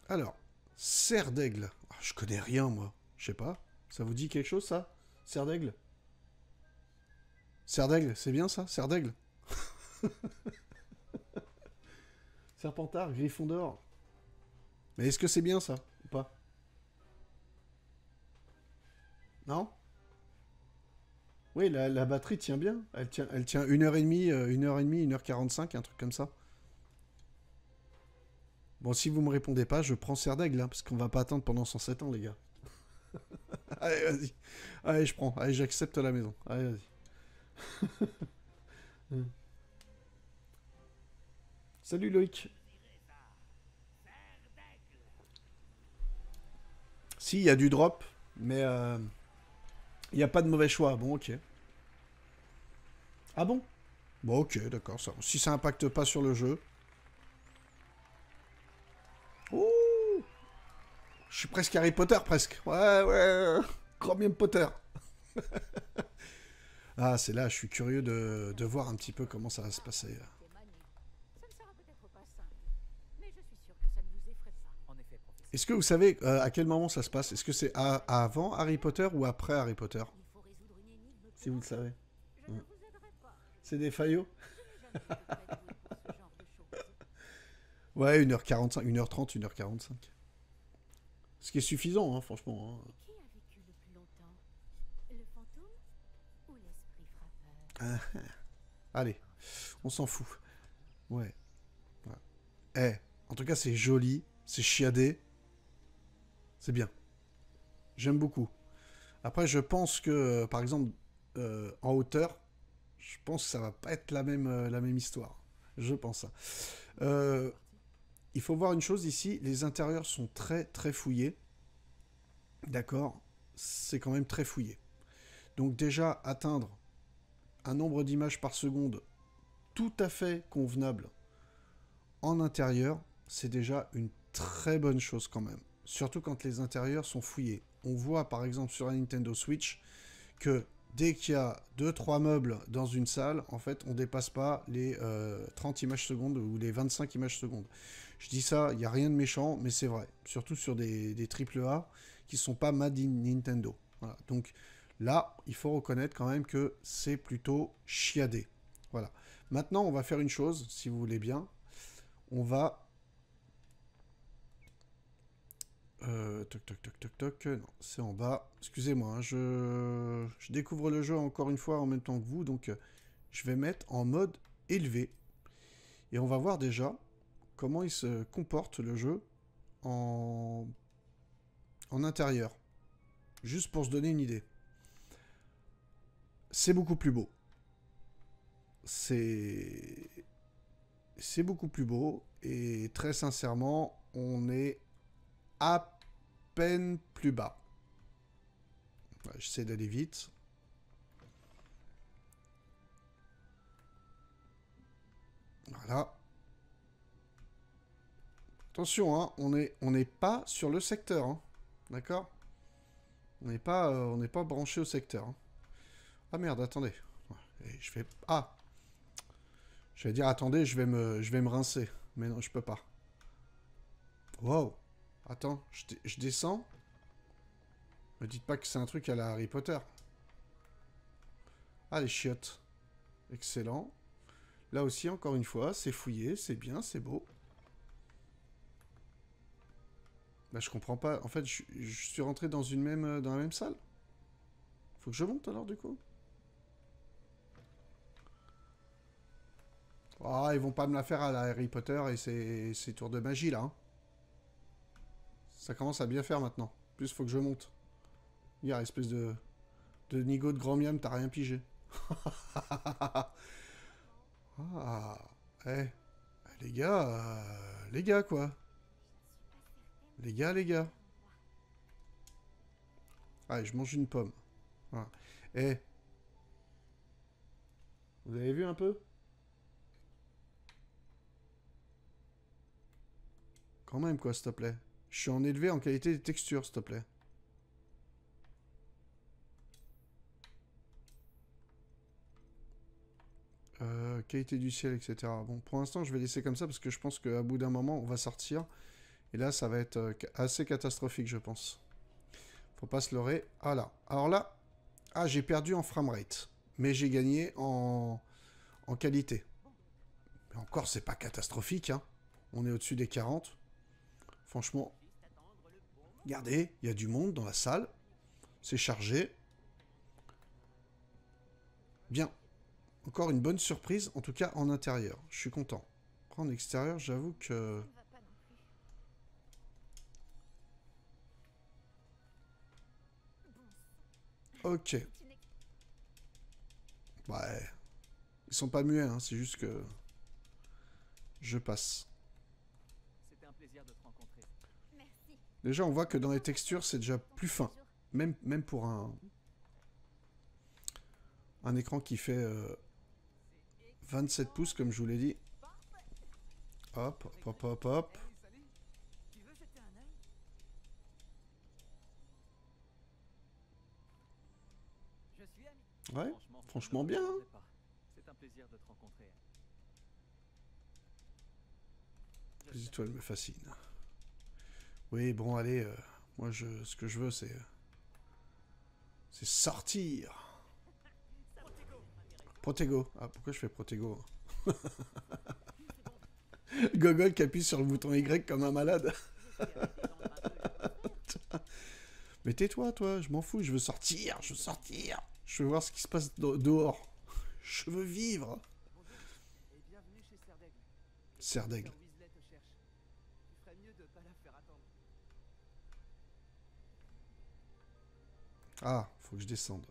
Alors, serre d'aigle. Ah, je connais rien, moi. Je sais pas. Ça vous dit quelque chose, ça Serre d'aigle Serre d'aigle, c'est bien ça Serre d'aigle Serpentard, Griffon d'or. Mais est-ce que c'est bien ça Ou pas Non Oui, la, batterie tient bien. Elle tient, 1h30, 1h30, 1h45, un truc comme ça. Bon, si vous me répondez pas, je prends Serre d'aigle, hein, parce qu'on va pas attendre pendant 107 ans, les gars. Allez, vas-y. Allez, je prends. Allez, j'accepte la maison. Allez, vas-y. Salut Loïc. Si, il y a du drop, mais euh, il n'y a pas de mauvais choix. Bon, ok. Ah bon Bon, ok, d'accord. Si ça impacte pas sur le jeu, Je suis presque Harry Potter, presque. Ouais, ouais, grand Potter. ah, c'est là, je suis curieux de, voir un petit peu comment ça va se passer. Est-ce que vous savez euh, à quel moment ça se passe Est-ce que c'est avant Harry Potter ou après Harry Potter Si vous le savez. Hmm. C'est des faillots Ouais, 1h45, 1h30, 1h45. Ce qui est suffisant, franchement. Allez, on s'en fout. Ouais. Eh, en tout cas, c'est joli, c'est chiadé. C'est bien. J'aime beaucoup. Après, je pense que, euh, par exemple, euh, en hauteur, je pense que ça va pas être la même, euh, la même histoire. Je pense ça. Euh, il faut voir une chose ici, les intérieurs sont très très fouillés. D'accord C'est quand même très fouillé. Donc déjà, atteindre un nombre d'images par seconde tout à fait convenable en intérieur, c'est déjà une très bonne chose quand même. Surtout quand les intérieurs sont fouillés. On voit par exemple sur la Nintendo Switch que dès qu'il y a 2-3 meubles dans une salle, en fait, on dépasse pas les 30 euh, images secondes ou les 25 images secondes. Je dis ça, il n'y a rien de méchant, mais c'est vrai. Surtout sur des, des AAA qui ne sont pas Mad Nintendo. Voilà. Donc là, il faut reconnaître quand même que c'est plutôt chiadé. Voilà. Maintenant, on va faire une chose, si vous voulez bien. On va... toc, toc, toc, toc, toc. c'est en bas. Excusez-moi, je... découvre le jeu encore une fois en même temps que vous. Donc, je vais mettre en mode élevé. Et on va voir déjà comment il se comporte le jeu en, en intérieur. Juste pour se donner une idée. C'est beaucoup plus beau. C'est... C'est beaucoup plus beau. Et très sincèrement, on est à peine plus bas. J'essaie d'aller vite. Voilà. Attention, hein, on n'est pas sur le secteur. Hein. D'accord On n'est pas, euh, pas branché au secteur. Hein. Ah merde, attendez. je vais... Ah Je vais dire, attendez, je vais me, je vais me rincer. Mais non, je peux pas. Wow Attends, je, descends Me dites pas que c'est un truc à la Harry Potter. Ah, les chiottes. Excellent. Là aussi, encore une fois, c'est fouillé, c'est bien, c'est beau. Bah je comprends pas. En fait, je, suis rentré dans une même euh, dans la même salle. Faut que je monte alors du coup. Ah, ils vont pas me la faire à la Harry Potter et ses, tours de magie là. Hein. Ça commence à bien faire maintenant. plus, faut que je monte. Il a espèce de de nigo de grand miam, t'as rien pigé. ah, eh, eh, les gars, euh, les gars quoi. Les gars, les gars. Allez, ah, je mange une pomme. Voilà. Et... Eh. Vous avez vu un peu Quand même, quoi, s'il te plaît. Je suis en élevé en qualité de texture, s'il te plaît. Euh, qualité du ciel, etc. Bon, pour l'instant, je vais laisser comme ça parce que je pense qu'à bout d'un moment, on va sortir. Et là, ça va être euh, assez catastrophique, je pense. Faut pas se leurrer. Ah là. Alors là, ah, j'ai perdu en framerate. Mais j'ai gagné en, qualité. Mais encore, c'est pas catastrophique. Hein. On est au-dessus des 40. Franchement. Regardez, il y a du monde dans la salle. C'est chargé. Bien. Encore une bonne surprise, en tout cas en intérieur. Je suis content. En extérieur, j'avoue que... Ok. Ouais. Ils sont pas muets, hein, c'est juste que... Je passe. Un plaisir de rencontrer. Déjà, on voit que dans les textures, c'est déjà plus fin. Même, même pour un... Un écran qui fait 27 euh, pouces, comme je vous l'ai dit. Hop, hop, hop, hop. Ouais, franchement, bien. Hein. plaisir Les étoiles me fascinent. Oui, bon, allez, euh, moi, je, ce que je veux, c'est... Euh, c'est sortir Protego. Ah, pourquoi je fais Protego hein? Gogol qui appuie sur le bouton Y comme un malade. Mais tais-toi, toi, je m'en fous, je veux sortir, je veux sortir je veux voir ce qui se passe dehors. Je veux vivre. Serdeg. Ah, faut que je descende.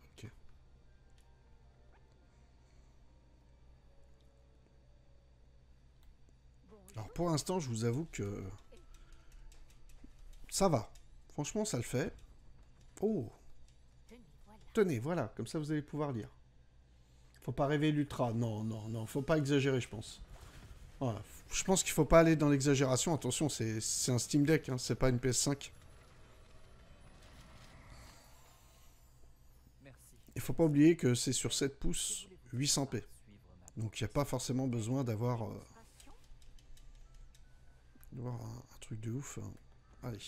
Alors pour l'instant, je vous avoue que ça va. Franchement, ça le fait. Oh Tenez, voilà, comme ça vous allez pouvoir lire. Faut pas rêver l'ultra. Non, non, non, faut pas exagérer, je pense. Je pense qu'il faut pas aller dans l'exagération. Attention, c'est un Steam Deck, hein, c'est pas une PS5. Il faut pas oublier que c'est sur 7 pouces 800p. Donc il n'y a pas forcément besoin d'avoir euh, un, truc de ouf. Hein. Allez.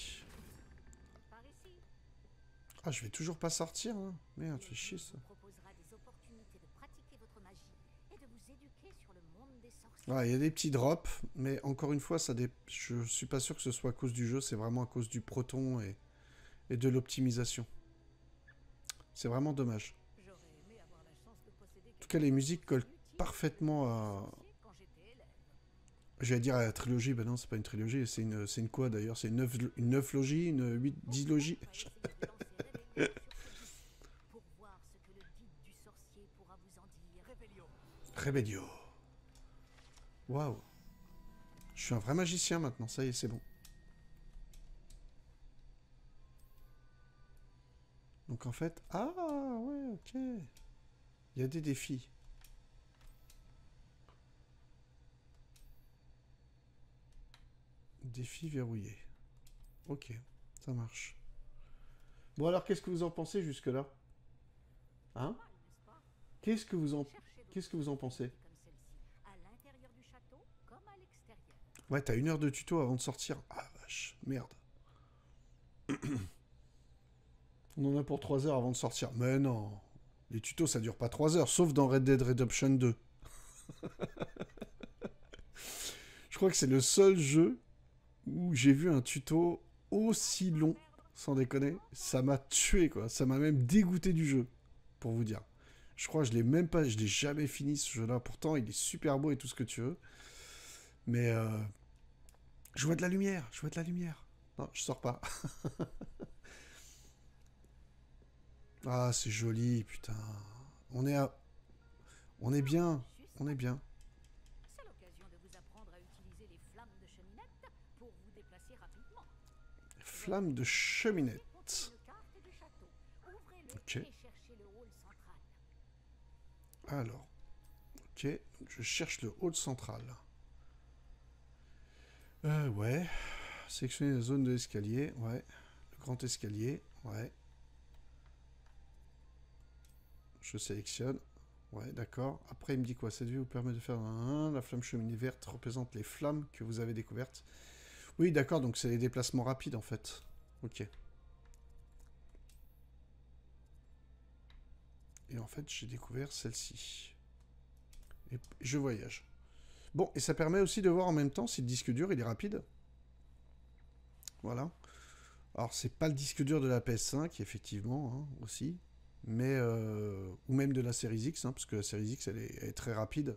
Ah, je vais toujours pas sortir. Hein. Merde, fais chier ça. il y a des petits drops, mais encore une fois, ça dé... je suis pas sûr que ce soit à cause du jeu, c'est vraiment à cause du proton et, de l'optimisation. C'est vraiment dommage. En tout cas, les musiques collent parfaitement à... J'allais dire à la trilogie, ben non, c'est pas une trilogie, c'est une, une quoi d'ailleurs C'est une 9, une une 8, 10 logies pour voir ce que le du sorcier pourra vous en dire. Waouh. Je suis un vrai magicien maintenant, ça y est, c'est bon. Donc en fait... Ah ouais, ok. Il y a des défis. Défi verrouillé. Ok, ça marche. Bon alors, qu'est-ce que vous en pensez jusque-là Hein Qu'est-ce que vous en qu'est-ce que vous en pensez Ouais, t'as une heure de tuto avant de sortir. Ah vache, merde. On en a pour 3 heures avant de sortir. Mais non, les tutos ça dure pas 3 heures, sauf dans Red Dead Redemption 2. Je crois que c'est le seul jeu où j'ai vu un tuto aussi long sans déconner, ça m'a tué, quoi. Ça m'a même dégoûté du jeu, pour vous dire. Je crois que je l'ai même pas, je l'ai jamais fini ce jeu-là. Pourtant, il est super beau et tout ce que tu veux. Mais euh, je vois de la lumière, je vois de la lumière. Non, je sors pas. ah, c'est joli, putain. On est à... On est bien, on est bien. flamme de cheminette. Ok. Alors. Ok, je cherche le hall central. Euh, ouais. Sélectionner la zone de l'escalier, ouais. Le grand escalier, ouais. Je sélectionne. Ouais, d'accord. Après, il me dit quoi Cette vue vous permet de faire un... La flamme cheminée verte représente les flammes que vous avez découvertes. Oui, d'accord, donc c'est les déplacements rapides en fait. Ok. Et en fait, j'ai découvert celle-ci. Et je voyage. Bon, et ça permet aussi de voir en même temps si le disque dur, il est rapide. Voilà. Alors, c'est pas le disque dur de la PS5, effectivement, hein, aussi. Mais... Euh, ou même de la série X, hein, parce que la série X, elle est très rapide.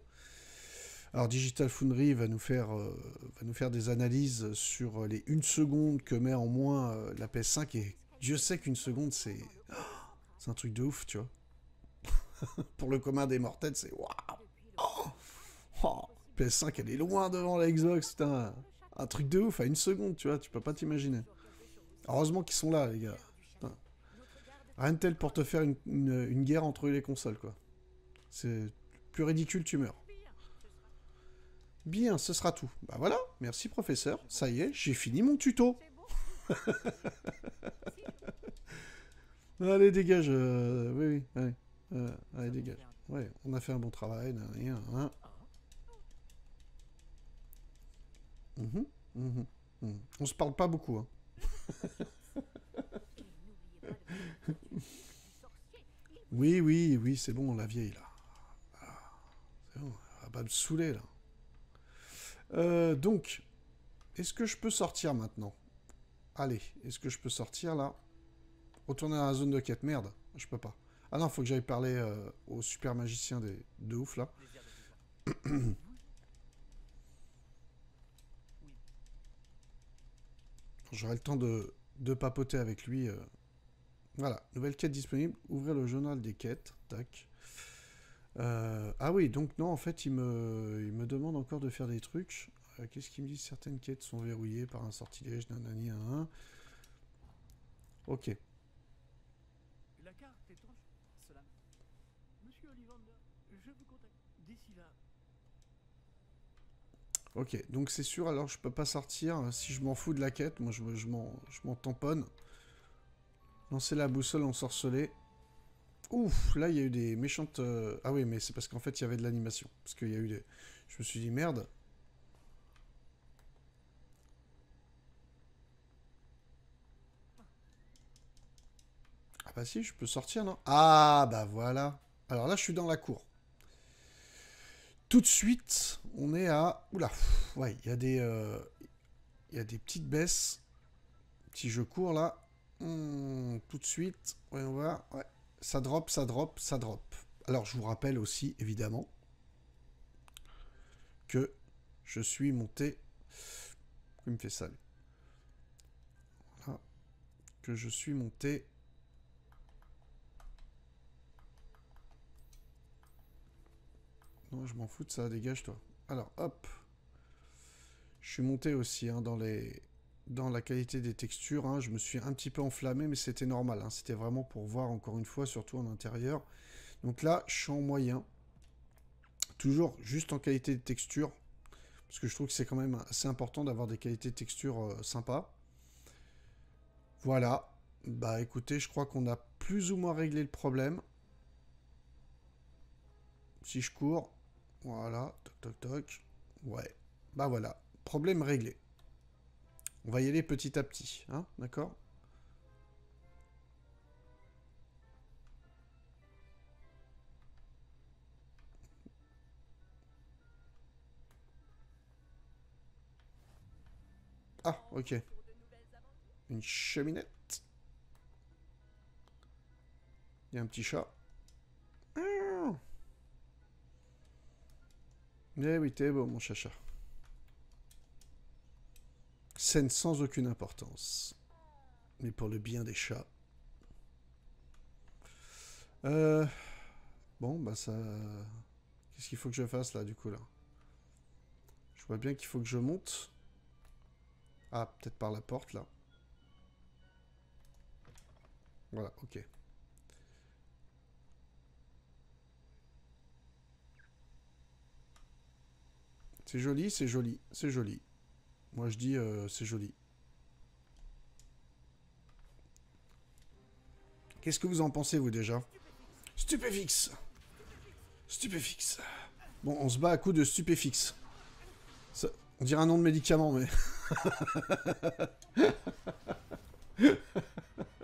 Alors Digital Foundry va nous faire, euh, va nous faire des analyses sur les 1 seconde que met en moins euh, la PS5 et Dieu sait qu'une seconde c'est... un truc de ouf, tu vois. Pour le commun des mortels, c'est... Waouh PS5 elle est loin devant la Xbox, c'est Un truc de ouf, à une seconde, tu vois, tu peux pas t'imaginer. Heureusement qu'ils sont là, les gars. Rien de tel pour te faire une, une, une guerre entre les consoles, quoi. C'est plus ridicule, tu meurs. Bien, ce sera tout. Bah voilà, merci professeur. Ça y est, j'ai fini mon tuto. allez, dégage. Euh, oui, oui, euh, allez. allez, dégage. Ouais, on a fait un bon travail. Hein. Mhm, mhm, mhm. On se parle pas beaucoup. Hein. oui, oui, oui, c'est bon, la vieille, là. Ah, c'est bon, va pas me saouler, là. Euh, donc, est-ce que je peux sortir maintenant Allez, est-ce que je peux sortir là Retourner à la zone de quête, merde, je peux pas. Ah non, faut que j'aille parler euh, au super magicien des... de ouf là. J'aurai le temps de... papoter avec lui. Euh, voilà, nouvelle quête disponible. Ouvrez le journal des quêtes. Tac. Euh, ah oui, donc non, en fait, il me, il me demande encore de faire des trucs. Euh, qu'est-ce qu'il me dit Certaines quêtes sont verrouillées par un sortilège, d'un à un. Ok. Ok, donc c'est sûr, alors je peux pas sortir. Si je m'en fous de la quête, moi je, je m'en tamponne. Lancer la boussole ensorcelée. Ouf, là il y a eu des méchantes. Euh, ah oui, mais c'est parce qu'en fait il y avait de l'animation. Parce qu'il y a eu des. Je me suis dit merde. Ah bah si, je peux sortir, non Ah bah voilà. Alors là je suis dans la cour. Tout de suite, on est à. Oula, ouais, il y a des. Euh, il y a des petites baisses. Si je cours là. Hmm, tout de suite. Voyons voir. Ouais ça drop, ça drop, ça drop. Alors je vous rappelle aussi, évidemment, que je suis monté... Il me fait ça Voilà. Que je suis monté... Non, je m'en fous de ça, dégage-toi. Alors, hop. Je suis monté aussi hein, dans les dans la qualité des textures. Hein, je me suis un petit peu enflammé, mais c'était normal. Hein. C'était vraiment pour voir, encore une fois, surtout en intérieur. Donc là, je suis en moyen. Toujours juste en qualité de texture. Parce que je trouve que c'est quand même assez important d'avoir des qualités de texture sympa euh, sympas. Voilà. Bah écoutez, je crois qu'on a plus ou moins réglé le problème. Si je cours, voilà, toc toc toc. Ouais, bah voilà, problème réglé. On va y aller petit à petit, hein, d'accord Ah, ok. Une cheminette. Il y a un petit chat. Ah. Eh oui, t'es beau, mon chacha. Scène sans aucune importance. Mais pour le bien des chats. Euh, bon, bah ça... Qu'est-ce qu'il faut que je fasse là, du coup, là Je vois bien qu'il faut que je monte. Ah, peut-être par la porte, là. Voilà, ok. C'est joli, c'est joli, c'est joli. Moi, je dis, euh, c'est joli. Qu'est-ce que vous en pensez, vous, déjà Stupéfix Stupéfix Bon, on se bat à coup de stupéfix. on dirait un nom de médicament, mais...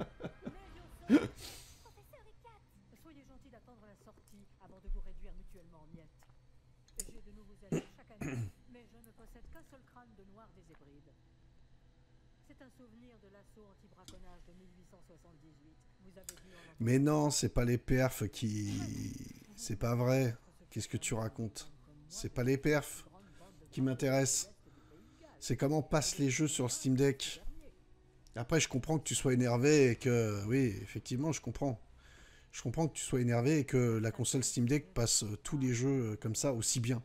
Mais non, c'est pas les perfs qui. C'est pas vrai. Qu'est-ce que tu racontes C'est pas les perfs qui m'intéressent. C'est comment passent les jeux sur Steam Deck. Après, je comprends que tu sois énervé et que. Oui, effectivement, je comprends. Je comprends que tu sois énervé et que la console Steam Deck passe tous les jeux comme ça aussi bien.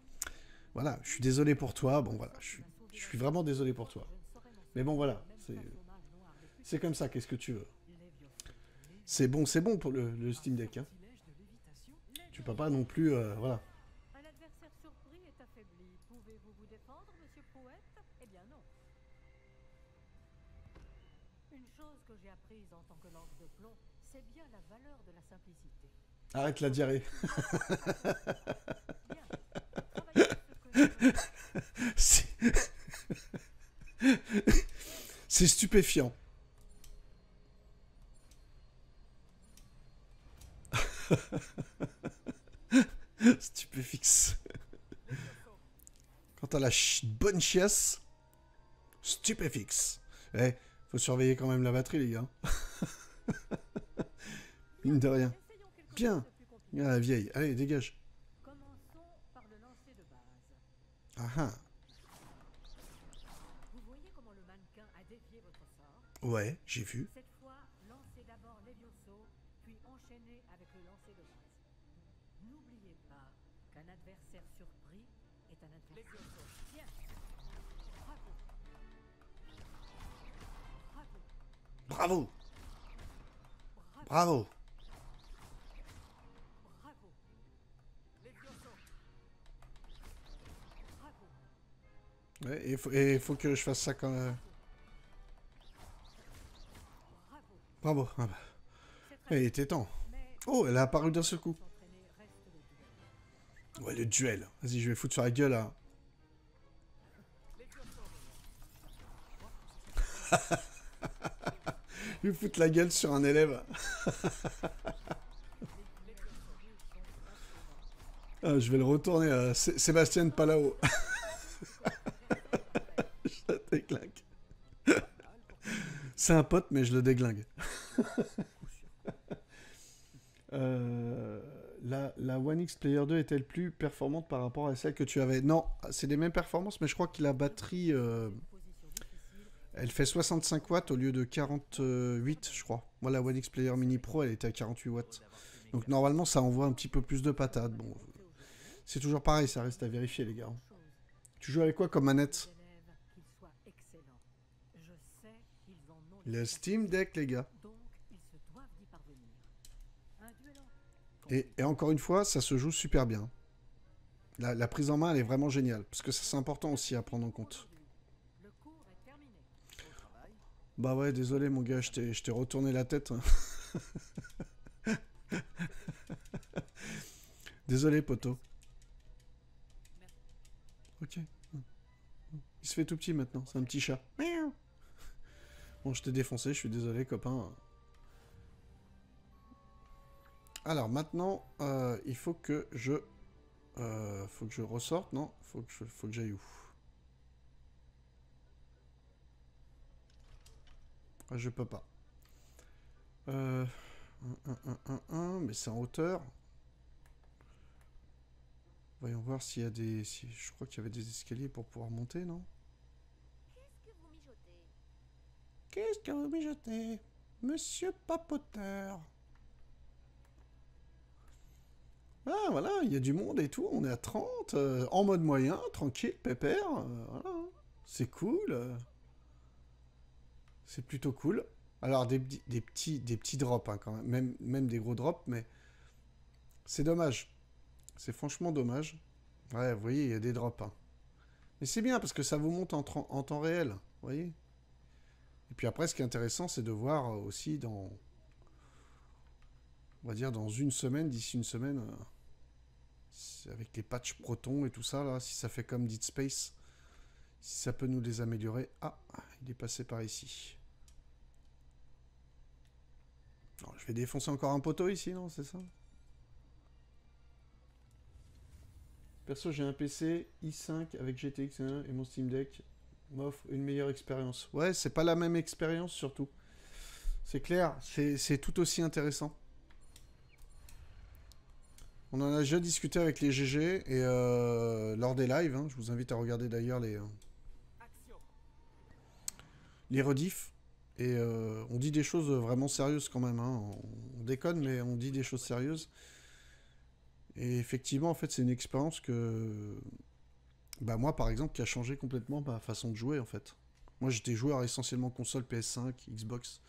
Voilà, je suis désolé pour toi. Bon, voilà, je suis, je suis vraiment désolé pour toi. Mais bon, voilà, c'est. C'est comme ça, qu'est-ce que tu veux C'est bon, c'est bon pour le, le Steam Deck. Hein. Tu peux pas non plus... Euh, voilà. Une chose que j'ai apprise en tant que lance de plomb, c'est bien la valeur de la simplicité. Arrête la diarrhée. c'est stupéfiant. Stupéfixe. Quant à la bonne chiasse, stupéfixe. Eh, faut surveiller quand même la batterie, les gars. Mine de rien. Bien. Ah, la vieille. Allez, dégage. Ah, ah. Ouais, j'ai vu. Bravo Bravo Ouais, et, faut, faut que je fasse ça quand même. Bravo. Ah bah. Il était temps. Oh, elle a apparu d'un seul coup. Ouais, le duel. Vas-y, je vais foutre sur la gueule, hein. là. lui foutre la gueule sur un élève. Ah, je vais le retourner à Sébastien Palao. je le déglingue. C'est un pote, mais je le déglingue. Euh, la, One X Player 2 est-elle plus performante par rapport à celle que tu avais Non, c'est les mêmes performances, mais je crois que la batterie... Euh, elle fait 65 watts au lieu de 48, je crois. Moi, la One X Player Mini Pro, elle était à 48 watts. Donc normalement, ça envoie un petit peu plus de patates. Bon, c'est toujours pareil, ça reste à vérifier, les gars. Tu joues avec quoi comme manette Le Steam Deck, les gars. Et, encore une fois, ça se joue super bien. La, la prise en main, elle est vraiment géniale. Parce que ça, c'est important aussi à prendre en compte. Bah ouais, désolé mon gars, je t'ai retourné la tête. Hein. désolé poteau. Ok. Il se fait tout petit maintenant, c'est un petit chat. Bon, je t'ai défoncé, je suis désolé copain. Alors maintenant, euh, il euh, faut que je... faut que je ressorte, non Faut que, faut que j'aille où Je peux pas. Euh... 1, 1, 1, 1, mais c'est en hauteur. Voyons voir s'il y a des... je crois qu'il y avait des escaliers pour pouvoir monter, non Qu'est-ce que vous mijotez Qu'est-ce que vous mijotez Monsieur Papoteur Ah, voilà, il y a du monde et tout, on est à 30, euh, en mode moyen, tranquille, pépère, euh, voilà, c'est cool euh. C'est plutôt cool. Alors des, petits, des petits drops hein, quand même. même, des gros drops, mais c'est dommage. C'est franchement dommage. Ouais, vous voyez, il y a des drops. Hein. Mais c'est bien parce que ça vous monte en, temps réel, vous voyez. Et puis après, ce qui est intéressant, c'est de voir aussi dans, on va dire dans une semaine, d'ici une semaine, euh, avec les patchs Proton et tout ça là, si ça fait comme Dead Space, si ça peut nous les améliorer. Ah, il est passé par ici je vais défoncer encore un poteau ici, non C'est ça Perso, j'ai un PC i5 avec GTX et mon Steam Deck m'offre une meilleure expérience. Ouais, c'est pas la même expérience surtout. C'est clair, c'est tout aussi intéressant. On en a déjà discuté avec les GG et euh, lors des lives. Hein, je vous invite à regarder d'ailleurs les, euh, les redifs. Et euh, on dit des choses vraiment sérieuses quand même. Hein. On, déconne, mais on dit des choses sérieuses. Et effectivement, en fait, c'est une expérience que. Bah, moi, par exemple, qui a changé complètement ma façon de jouer, en fait. Moi, j'étais joueur essentiellement console PS5, Xbox.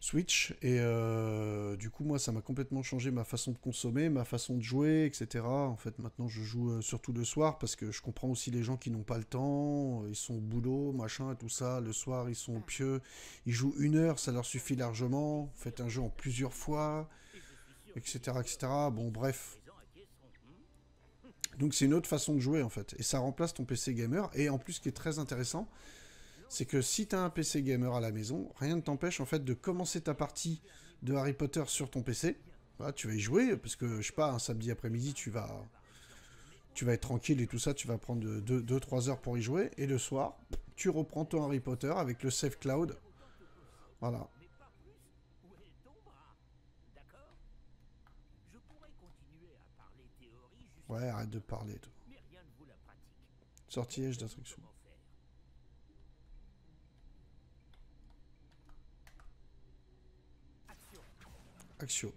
Switch. Et euh, du coup, moi, ça m'a complètement changé ma façon de consommer, ma façon de jouer, etc. En fait, maintenant, je joue euh, surtout le soir parce que je comprends aussi les gens qui n'ont pas le temps, ils sont au boulot, machin, tout ça. Le soir, ils sont ah. pieux, ils jouent une heure, ça leur suffit largement. Faites un jeu en plusieurs fois, etc. etc. Bon, bref. Donc, c'est une autre façon de jouer, en fait. Et ça remplace ton PC gamer. Et en plus, ce qui est très intéressant, c'est que si tu as un PC gamer à la maison, rien ne t'empêche en fait de commencer ta partie de Harry Potter sur ton PC. tu vas y jouer, parce que je sais pas, un samedi après-midi, tu vas, tu vas être tranquille et tout ça, tu vas prendre 2-3 heures pour y jouer, et le soir, tu reprends ton Harry Potter avec le Safe Cloud. Voilà. Ouais, arrête de parler. Toi. Sortilège d'instruction. Axio.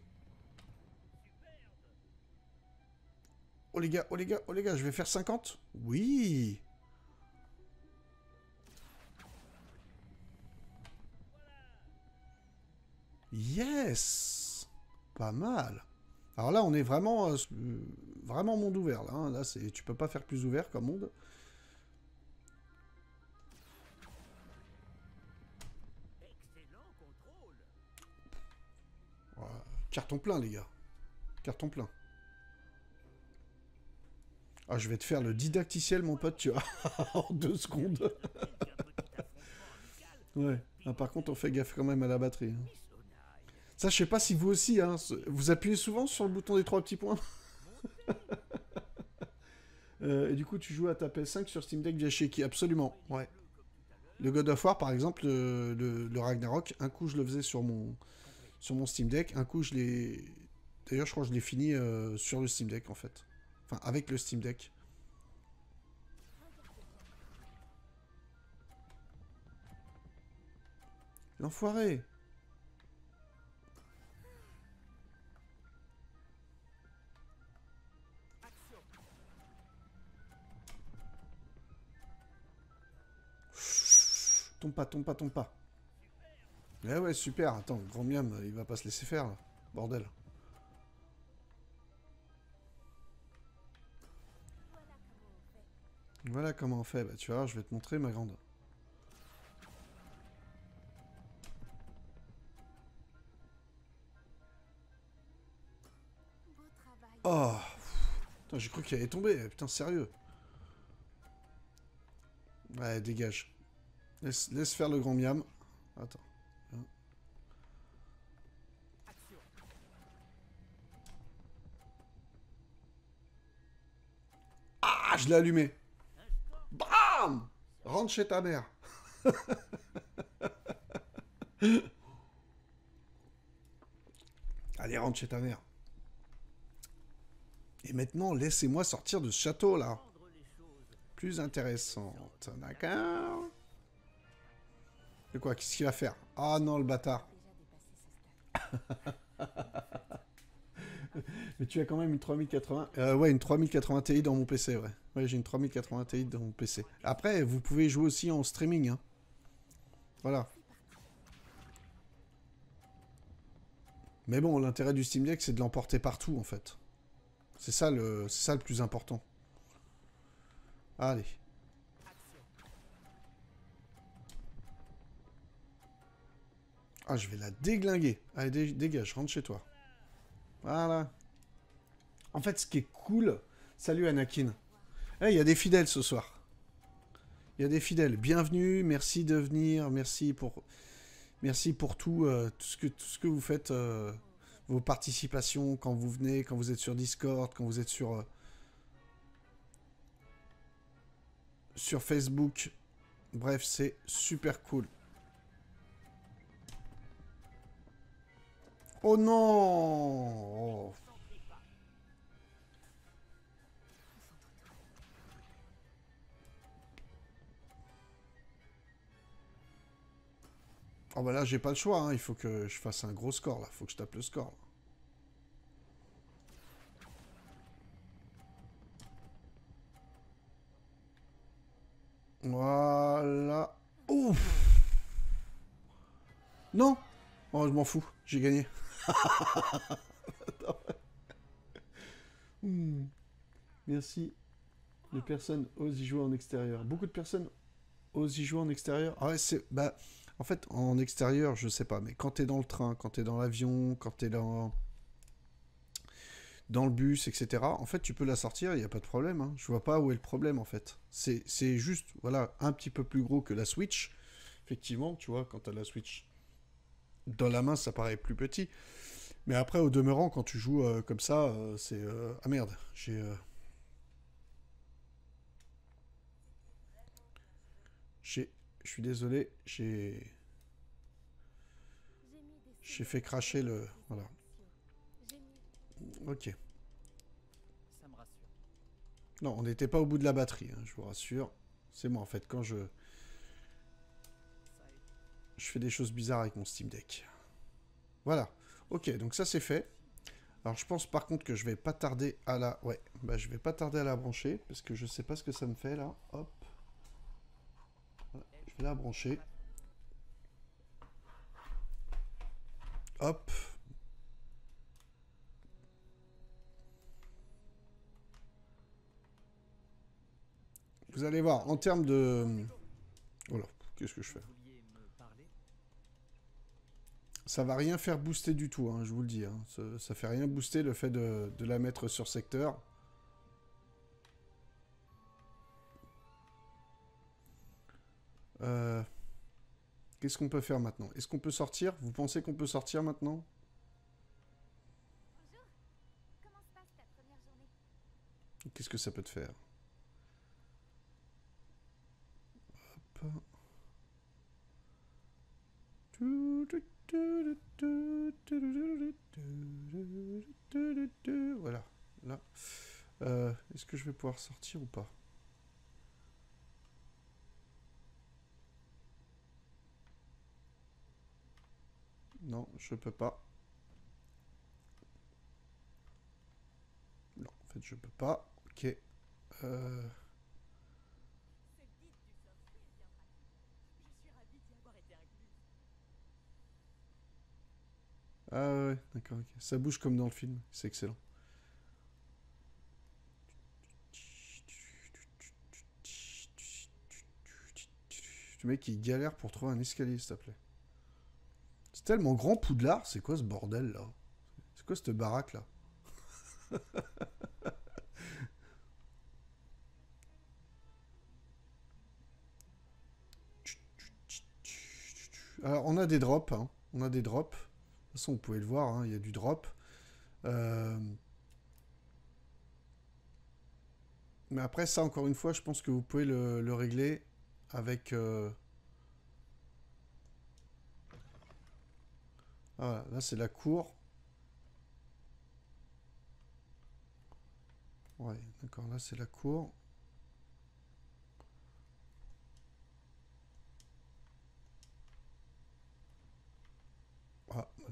Oh les gars, oh les gars, oh les gars, je vais faire 50 Oui Yes Pas mal Alors là, on est vraiment, euh, vraiment monde ouvert. Là, hein. tu peux pas faire plus ouvert comme monde. Carton plein, les gars. Carton plein. Ah, je vais te faire le didacticiel, mon pote, tu vois, en deux secondes. ouais. Ah, par contre, on fait gaffe quand même à la batterie. Hein. Ça, je sais pas si vous aussi, hein, vous appuyez souvent sur le bouton des trois petits points. Euh, et du coup, tu joues à ta PS5 sur Steam Deck via chez qui Absolument, ouais. Le God of War, par exemple, le, le Ragnarok, un coup, je le faisais sur mon, sur mon Steam Deck. Un coup, je l'ai. D'ailleurs, je crois que je l'ai fini euh, sur le Steam Deck en fait. Enfin, avec le Steam Deck. L'enfoiré Tombe pas, tombe pas, tombe pas. Mais eh ouais, super. Attends, Grand Miam, il va pas se laisser faire, là. Bordel. Voilà comment on fait. Bah, tu vois, je vais te montrer, ma grande. Oh Putain, j'ai cru qu'il allait tomber. Putain, sérieux. Ouais, dégage. laisse faire le grand miam. Attends. je l'ai allumé. Bam Rentre chez ta mère. Allez, rentre chez ta mère. Et maintenant, laissez-moi sortir de ce château-là. Plus intéressante, d'accord Et quoi Qu'est-ce qu'il va faire Ah non, le bâtard Mais tu as quand même une 3080. Euh, ouais, une 3080 Ti dans mon PC, ouais. Ouais, j'ai une 3080 Ti dans mon PC. Après, vous pouvez jouer aussi en streaming. Hein. Voilà. Mais bon, l'intérêt du Steam Deck, c'est de l'emporter partout, en fait. C'est ça, le... ça le plus important. Allez. Ah, je vais la déglinguer. Allez, dégage, rentre chez toi. Voilà. En fait, ce qui est cool... Salut Anakin. Eh, il y a des fidèles ce soir. Il y a des fidèles. Bienvenue, merci de venir, merci pour... Merci pour tout, euh, tout, ce, que, tout ce que vous faites, euh, vos participations, quand vous venez, quand vous êtes sur Discord, quand vous êtes sur... Euh, sur Facebook. Bref, c'est super cool. Oh non oh. Oh bah là j'ai pas le choix, hein. il faut que je fasse un gros score là, faut que je tape le score. Voilà. Ouf Non Oh, je m'en fous, j'ai gagné. Hmm. Merci. Les personnes osent jouer en extérieur. Beaucoup de personnes osent jouer en extérieur. Ah c'est. Bah, en fait, en extérieur, je sais pas, mais quand t'es dans le train, quand t'es dans l'avion, quand t'es dans. Dans le bus, etc. En fait, tu peux la sortir, il n'y a pas de problème. Hein. Je vois pas où est le problème, en fait. C'est juste, voilà, un petit peu plus gros que la Switch. Effectivement, tu vois, quand t'as la Switch dans la main, ça paraît plus petit. Mais après, au demeurant, quand tu joues euh, comme ça, euh, c'est. Euh... Ah merde, j'ai. Euh, j'ai. Je suis désolé, j'ai. J'ai fait cracher le. Voilà. Ok. Non, on n'était pas au bout de la batterie, hein, je vous rassure. C'est moi en fait, quand je. Je fais des choses bizarres avec mon Steam Deck. Voilà. Ok, donc ça c'est fait. Alors je pense par contre que je vais pas tarder à la... Ouais, bah je vais pas tarder à la brancher, parce que je sais pas ce que ça me fait là. Hop. je vais la brancher. Hop. Vous allez voir, en termes de... Oh qu'est-ce que je fais ça va rien faire booster du tout, hein, je vous le dis. Hein. Ça, ça, fait rien booster le fait de, la mettre sur secteur. Euh, qu'est-ce qu'on peut faire maintenant Est-ce qu'on peut sortir Vous pensez qu'on peut sortir maintenant Qu'est-ce que ça peut te faire Hop. Voilà. Là. Euh, est-ce que je vais pouvoir sortir ou pas Non, je peux pas. Non, en fait, je peux pas. Ok. Euh, Ah ouais, d'accord. Ça bouge comme dans le film. C'est excellent. Le mec, il galère pour trouver un escalier, s'il te plaît. C'est tellement grand Poudlard. C'est quoi ce bordel, là C'est quoi cette baraque, là Alors, on a des drops, hein. On a des drops. De toute façon, vous pouvez le voir, hein, il y a du drop. Euh, mais après, ça, encore une fois, je pense que vous pouvez le, régler avec... Euh, ah, là, c'est la cour. Ouais, d'accord, là, c'est la cour.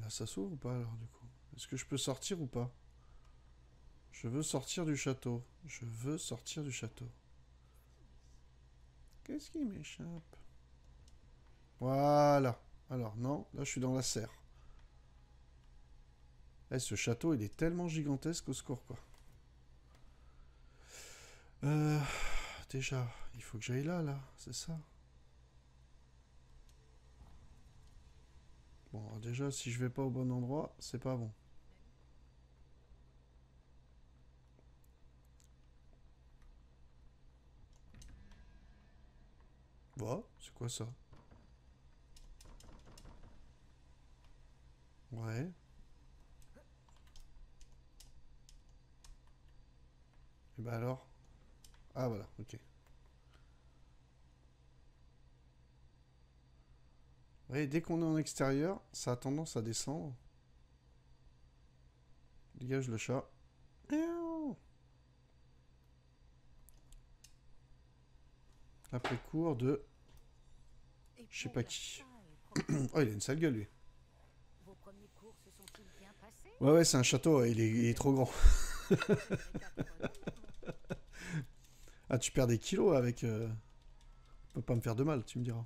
Là, ça s'ouvre ou pas, alors, du coup Est-ce que je peux sortir ou pas Je veux sortir du château. Je veux sortir du château. Qu'est-ce qui m'échappe Voilà. Alors, non, là, je suis dans la serre. Eh, ce château, il est tellement gigantesque, au secours, quoi. Euh, déjà, il faut que j'aille là, là, c'est ça Bon, déjà, si je vais pas au bon endroit, c'est pas bon. Bon, bah, c'est quoi ça Ouais. Et eh bah ben alors Ah voilà, ok. voyez, dès qu'on est en extérieur, ça a tendance à descendre. Dégage le chat. Après cours de... Je sais pas qui. oh, il a une sale gueule, lui. Ouais, ouais, c'est un château, il est, trop grand. ah, tu perds des kilos avec... Euh... ne pas me faire de mal, tu me diras.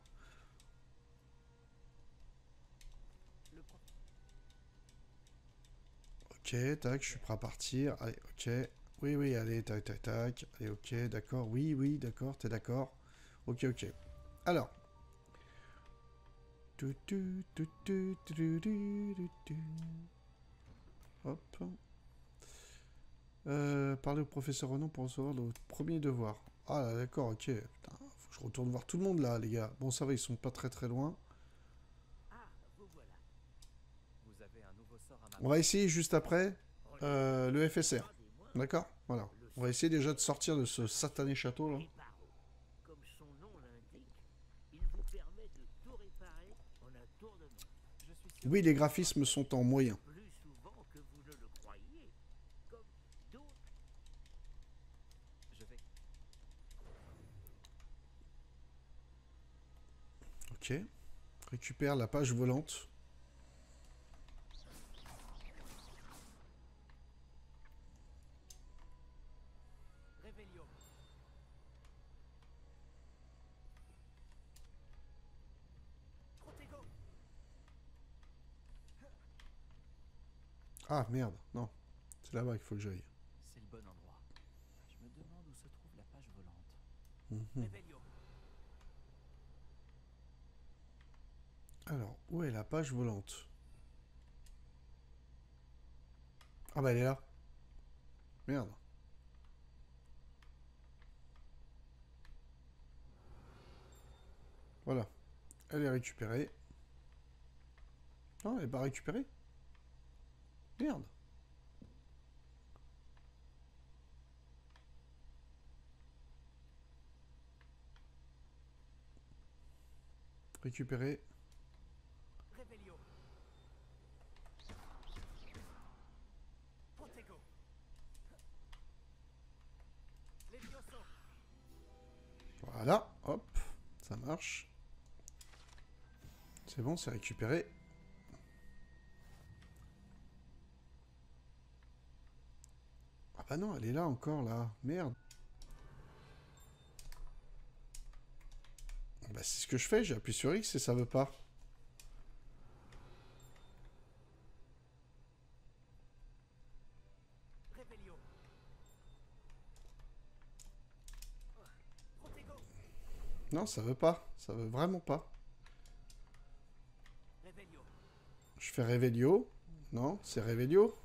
ok, tac, je suis prêt à partir. Allez, ok. Oui, oui, allez, tac, tac, tac. Allez, ok, d'accord. Oui, oui, d'accord, t'es d'accord. Ok, ok. Alors. Hop. Euh, parler au professeur Renan pour recevoir le premier devoir. Ah d'accord, ok. faut que je retourne voir tout le monde là, les gars. Bon, ça va, ils sont pas très très loin. On va essayer juste après euh, le FSR. D'accord Voilà. On va essayer déjà de sortir de ce satané château là. Oui, les graphismes sont en moyen. Ok. Récupère la page volante. Ah merde, non. C'est là-bas qu'il faut que j'aille. C'est le bon endroit. Je me demande où se trouve la page volante. Mhm. Alors, où est la page volante Ah bah elle est là. Merde. Voilà. Elle est récupérée. Non, elle n'est pas récupérée Merde. Récupérer. Voilà, hop, ça marche. C'est bon, c'est récupéré. Ah non, elle est là encore, là. Merde. Bah, c'est ce que je fais, j'appuie sur X et ça veut pas. Non, ça veut pas. Ça veut vraiment pas. Je fais Revelio. Non, c'est Revelio.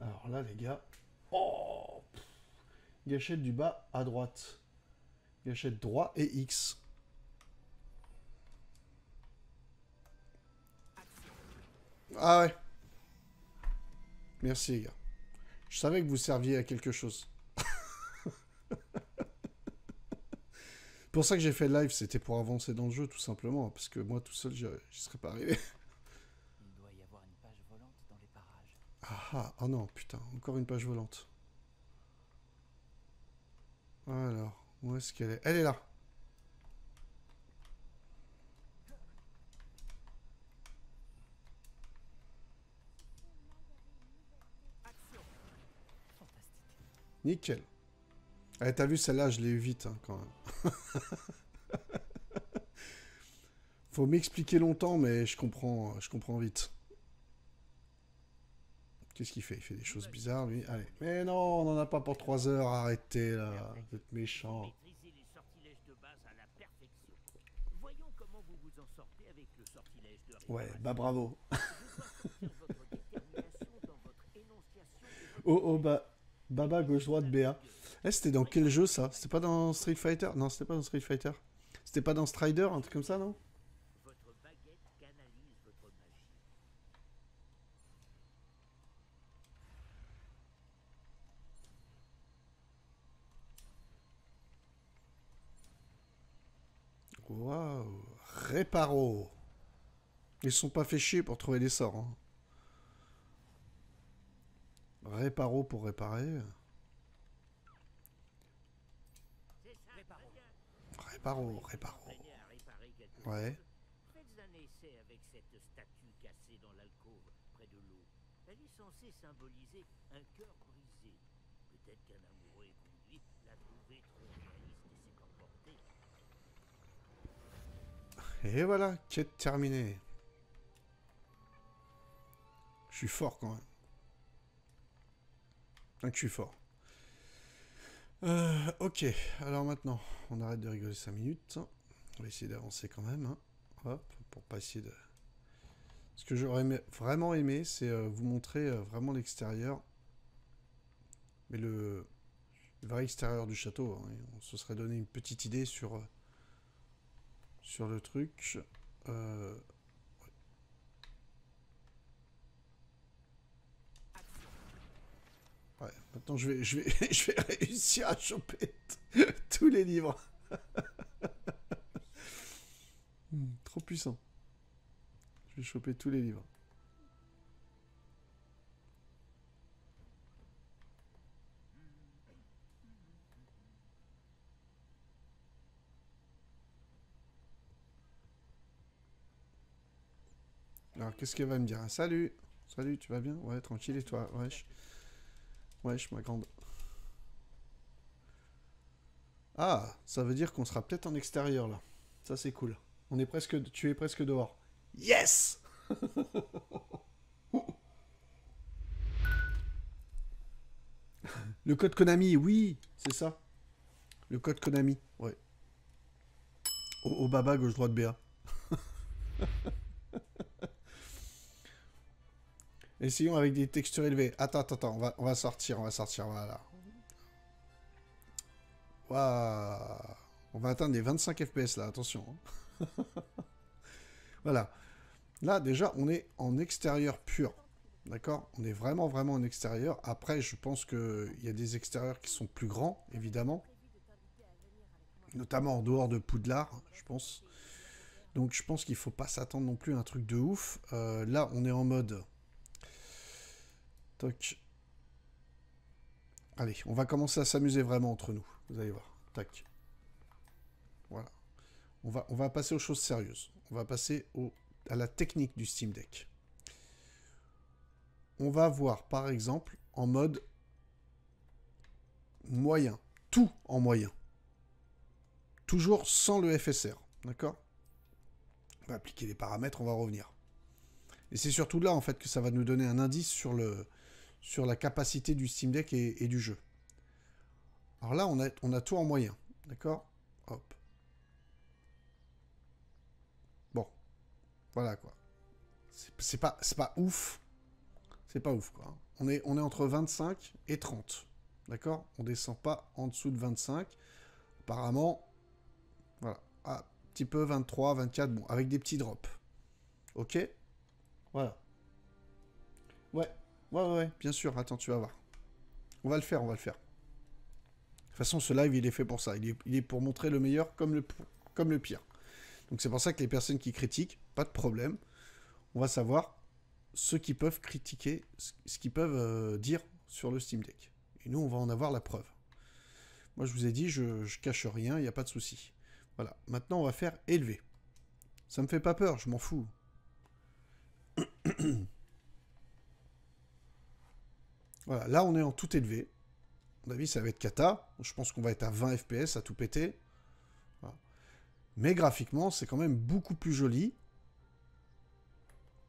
Alors là, les gars. Oh Gâchette du bas à droite. Gâchette droit et X. Ah ouais. Merci les gars. Je savais que vous serviez à quelque chose. pour ça que j'ai fait live, c'était pour avancer dans le jeu tout simplement. Parce que moi tout seul, je n'y serais pas arrivé. Ah, oh non, putain, encore une page volante. Alors, où est-ce qu'elle est Elle est là Nickel. Eh, t'as vu, celle-là, je l'ai vite, hein, quand même. Faut m'expliquer longtemps, mais je comprends, je comprends vite. Qu'est-ce qu'il fait Il fait des choses bizarres, lui. Allez. Mais non, on n'en a pas pour 3 heures. Arrêtez, là. Vous êtes méchant. Ouais, bah bravo. oh, oh, bah... Baba gauche-droite BA. Eh, c'était dans quel jeu, ça C'était pas dans Street Fighter Non, c'était pas dans Street Fighter. C'était pas dans Strider, un truc comme ça, non Réparo. Ils sont pas fait chier pour trouver des sorts. Hein. pour réparer. Réparo, réparo. Ouais. Faites un essai avec cette statue cassée dans l'alcôve près de l'eau. Elle est censée symboliser un cœur Et voilà, quête terminée. Je suis fort quand même. je ah, suis fort. Euh, ok, alors maintenant, on arrête de rigoler 5 minutes. On va essayer d'avancer quand même. Hein. Hop, pour pas essayer de... Ce que j'aurais vraiment aimé, c'est euh, vous montrer euh, vraiment l'extérieur. Mais le... vrai extérieur du château. Hein, on se serait donné une petite idée sur sur le truc. Euh, ouais, maintenant je vais, je, vais, vais réussir à choper tous les livres. Hmm, trop puissant. Je vais choper tous les livres. Alors, qu'est-ce qu'elle va me dire ah, Salut Salut, tu vas bien Ouais, tranquille, et toi Wesh. Wesh, ma grande. Ah, ça veut dire qu'on sera peut-être en extérieur, là. Ça, c'est cool. On est presque... Tu es presque dehors. Yes Le code Konami, oui, c'est ça. Le code Konami, ouais. Au, baba gauche droite BA. Essayons avec des textures élevées. Attends, attends, attends. On va, sortir, on va sortir. Voilà. Waouh. On va atteindre les 25 FPS là, attention. Hein. voilà. Là, déjà, on est en extérieur pur. D'accord On est vraiment, vraiment en extérieur. Après, je pense qu'il y a des extérieurs qui sont plus grands, évidemment. Notamment en dehors de Poudlard, je pense. Donc, je pense qu'il ne faut pas s'attendre non plus à un truc de ouf. Euh, là, on est en mode Toc. Allez, on va commencer à s'amuser vraiment entre nous. Vous allez voir. Tac. Voilà. On va, on va passer aux choses sérieuses. On va passer à la technique du Steam Deck. On va voir, par exemple, en mode moyen. Tout en moyen. Toujours sans le FSR. D'accord On va appliquer les paramètres, on va revenir. Et c'est surtout là, en fait, que ça va nous donner un indice sur le, sur la capacité du Steam Deck et, du jeu. Alors là, on a, on a tout en moyen. D'accord Hop. Bon. Voilà quoi. C'est pas, pas ouf. C'est pas ouf quoi. Hein. On est, on est entre 25 et 30. D'accord On descend pas en dessous de 25. Apparemment, voilà. Un ah, petit peu 23, 24, bon, avec des petits drops. Ok Voilà. Ouais, Ouais, ouais, bien sûr. Attends, tu vas voir. On va le faire, on va le faire. De toute façon, ce live, il est fait pour ça. Il est, pour montrer le meilleur comme le, comme le pire. Donc c'est pour ça que les personnes qui critiquent, pas de problème. On va savoir ce qu'ils peuvent critiquer, ce qu'ils peuvent dire sur le Steam Deck. Et nous, on va en avoir la preuve. Moi, je vous ai dit, je, cache rien, il n'y a pas de souci. Voilà, maintenant, on va faire élever. Ça me fait pas peur, je m'en fous. Voilà, là on est en tout élevé. À mon avis, ça va être kata. Je pense qu'on va être à 20 FPS à tout péter. Mais graphiquement, c'est quand même beaucoup plus joli.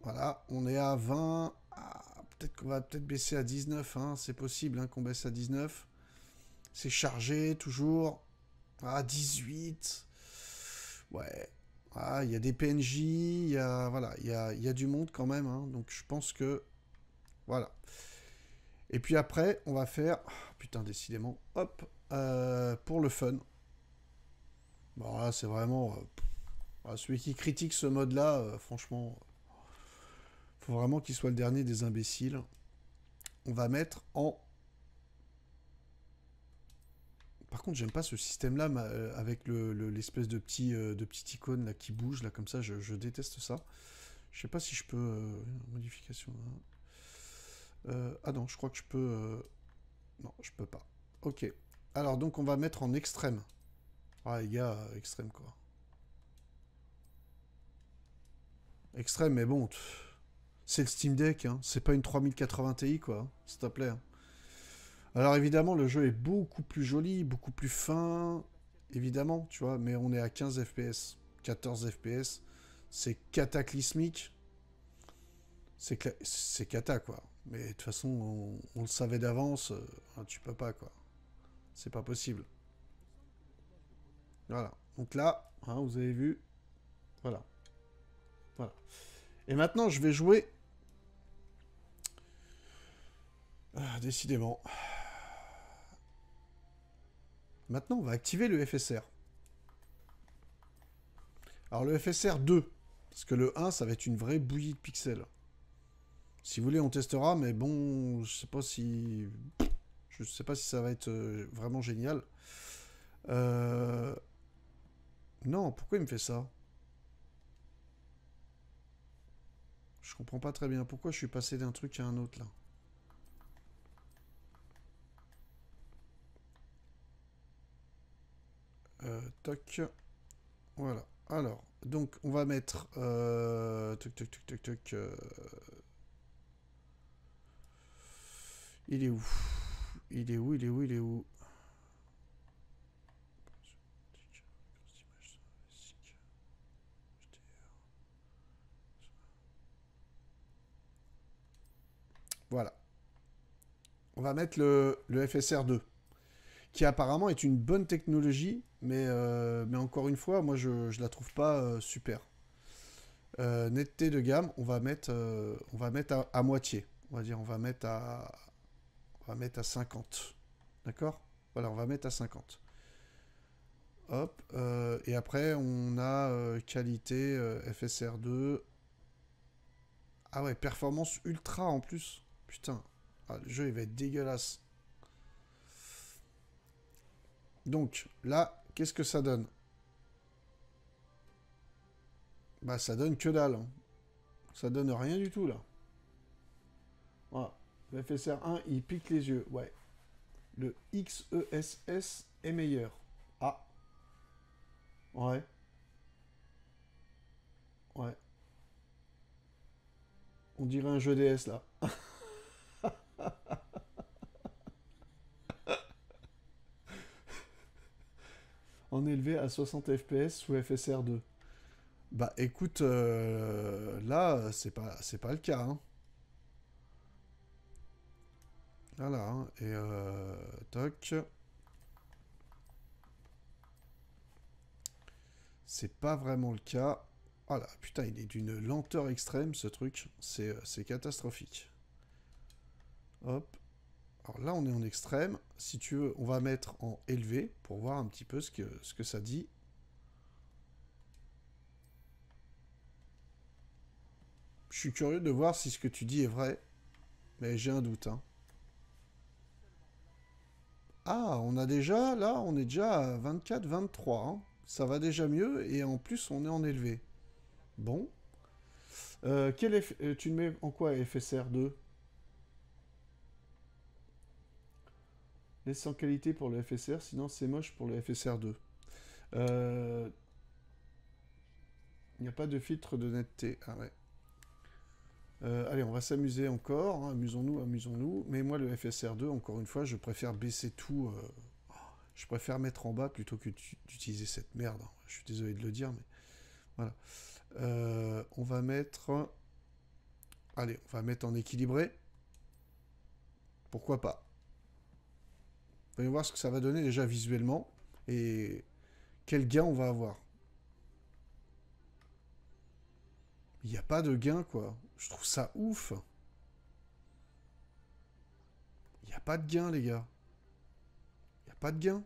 Voilà, on est à 20. Ah, peut-être qu'on va peut-être baisser à 19. Hein, c'est possible hein, qu'on baisse à 19. C'est chargé toujours. Ah, 18. Ouais. Ah, il y a des PNJ, il y a, voilà, il y a, du monde quand même. Hein. Donc je pense que... Voilà. Et puis après, on va faire... Oh, putain, décidément. Hop. Euh, pour le fun. Bon, là, c'est vraiment... Euh, ah, celui qui critique ce mode-là, euh, franchement... Faut vraiment qu'il soit le dernier des imbéciles. On va mettre en... Par contre, j'aime pas ce système-là avec l'espèce de, petit, de petite icône là, qui bouge, là, comme ça. Je, déteste ça. Je sais pas si je peux... modification... là. Hein. Euh, ah non, je crois que je peux... Euh, non, je peux pas. Ok. Alors, donc, on va mettre en extrême. Ah, les gars, euh, extrême, quoi. Extrême, mais bon... C'est le Steam Deck, hein. C'est pas une 3080 Ti, quoi. Hein, s'il te plaît. Hein. Alors, évidemment, le jeu est beaucoup plus joli, beaucoup plus fin. Évidemment, tu vois. Mais on est à 15 FPS. 14 FPS. C'est cataclysmique. C'est cata, quoi. Mais de toute façon, on, le savait d'avance. Euh, tu peux pas, quoi. C'est pas possible. Voilà. Donc là, hein, vous avez vu. Voilà. Voilà. Et maintenant, je vais jouer... Ah, décidément. Maintenant, on va activer le FSR. Alors, le FSR 2. Parce que le 1, ça va être une vraie bouillie de pixels. Si vous voulez, on testera, mais bon, je sais pas si... Je sais pas si ça va être euh, vraiment génial. Euh, non, pourquoi il me fait ça Je comprends pas très bien. Pourquoi je suis passé d'un truc à un autre, là euh, toc. Voilà. Alors, donc, on va mettre... toc, toc, toc, toc, toc. Il est où Il est où Il est où Il est où Voilà. On va mettre le, le, FSR2, qui apparemment est une bonne technologie, mais, euh, mais encore une fois, moi je ne la trouve pas euh, super. Euh, netteté de gamme, on va mettre, on va mettre à, moitié. On va dire, on va mettre à, mettre à 50. D'accord Voilà, on va mettre à 50. Hop. Euh, et après, on a euh, qualité euh, FSR2. Ah ouais, performance ultra en plus. Putain. Ah, le jeu, il va être dégueulasse. Donc, là, qu'est-ce que ça donne Bah, ça donne que dalle. Hein. Ça donne rien du tout, là. Voilà. Le FSR1, il pique les yeux. Ouais. Le XESS est meilleur. Ah. Ouais. Ouais. On dirait un jeu DS là. en élevé à 60 fps sous FSR2. Bah écoute, euh, là c'est pas c'est pas le cas. Hein. Voilà, hein, et euh, toc. C'est pas vraiment le cas. Ah là, putain, il est d'une lenteur extrême ce truc. Euh, c'est catastrophique. Hop. Alors là, on est en extrême. Si tu veux, on va mettre en élevé pour voir un petit peu ce que, ce que ça dit. Je suis curieux de voir si ce que tu dis est vrai. Mais j'ai un doute. Hein. Ah, on a déjà, là, on est déjà à 24, 23. Hein. Ça va déjà mieux et en plus, on est en élevé. Bon. Euh, est euh, tu mets en quoi FSR2 Laisse sans qualité pour le FSR, sinon c'est moche pour le FSR2. Euh, il n'y a pas de filtre de netteté. Ah ouais. Euh, allez, on va s'amuser encore, hein. amusons-nous, amusons-nous. Mais moi, le FSR2, encore une fois, je préfère baisser tout. Euh, je préfère mettre en bas plutôt que d'utiliser cette merde. Hein. Je suis désolé de le dire, mais voilà. Euh, on va mettre... Allez, on va mettre en équilibré. Pourquoi pas Voyons voir ce que ça va donner déjà visuellement et quel gain on va avoir. Il n'y a pas de gain, quoi. Je trouve ça ouf. Il n'y a pas de gain, les gars. Il n'y a pas de gain.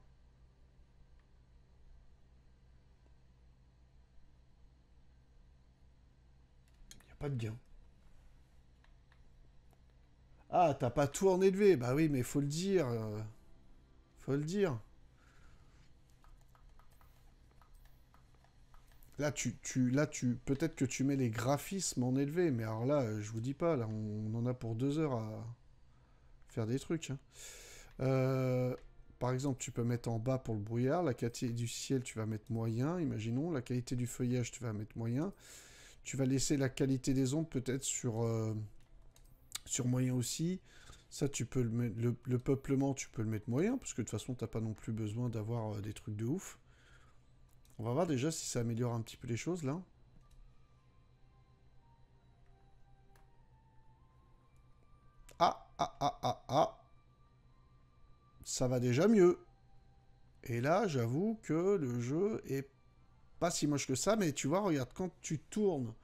Il n'y a pas de gain. Ah, t'as pas tout en élevé. Bah oui, mais faut le dire. Euh, faut le dire. Là, tu, tu, là, tu, peut-être que tu mets les graphismes en élevé, mais alors là, euh, je vous dis pas, là, on, en a pour deux heures à faire des trucs. Hein. Euh, par exemple, tu peux mettre en bas pour le brouillard, la qualité du ciel, tu vas mettre moyen, imaginons, la qualité du feuillage, tu vas mettre moyen. Tu vas laisser la qualité des ondes peut-être sur, euh, sur moyen aussi. Ça, tu peux le, le, le, peuplement, tu peux le mettre moyen, parce que de toute façon, t'as pas non plus besoin d'avoir des trucs de ouf. On va voir déjà si ça améliore un petit peu les choses là. Ah, ah, ah, ah, ah. Ça va déjà mieux. Et là, j'avoue que le jeu est pas si moche que ça, mais tu vois, regarde, quand tu tournes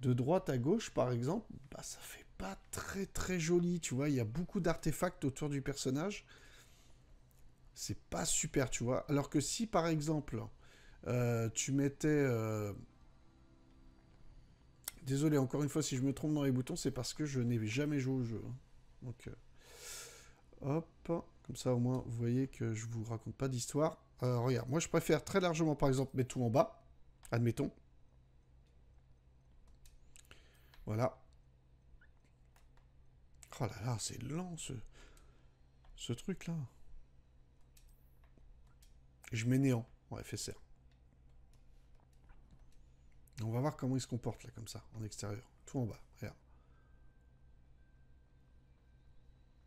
de droite à gauche, par exemple, bah, ça fait pas très très joli, tu vois, il y a beaucoup d'artefacts autour du personnage. C'est pas super, tu vois. Alors que si, par exemple, euh, tu mettais... Euh, Désolé, encore une fois, si je me trompe dans les boutons, c'est parce que je n'ai jamais joué au jeu. Hein. Donc, euh, hop, comme ça au moins, vous voyez que je vous raconte pas d'histoire. regarde, moi je préfère très largement, par exemple, mettre tout en bas, admettons. Voilà. Oh là là, c'est lent ce, truc là. Je mets néant en FSR. On va voir comment il se comporte là, comme ça, en extérieur. Tout en bas, regarde.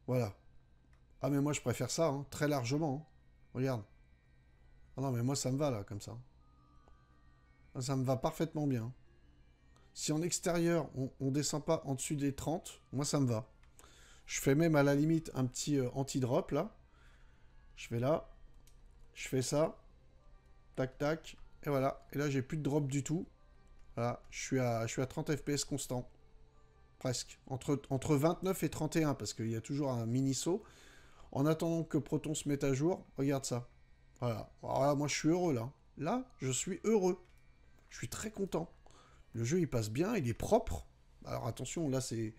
Voilà. Ah mais moi je préfère ça, hein, très largement. Hein. Regarde. Ah non mais moi ça me va là, comme ça. Hein. Ah, ça me va parfaitement bien. Si en extérieur, on, ne descend pas en dessus des 30, moi ça me va. Je fais même à la limite un petit euh, anti-drop là. Je vais là. Je fais ça. Tac tac. Et voilà. Et là j'ai plus de drop du tout. Ah, je suis à, je 30 FPS constant. Presque. Entre, entre 29 et 31, parce qu'il y a toujours un mini saut. En attendant que Proton se mette à jour, regarde ça. Voilà. moi je suis heureux là. Là, je suis heureux. Je suis très content. Le jeu, il passe bien, il est propre. Alors attention, là, c'est...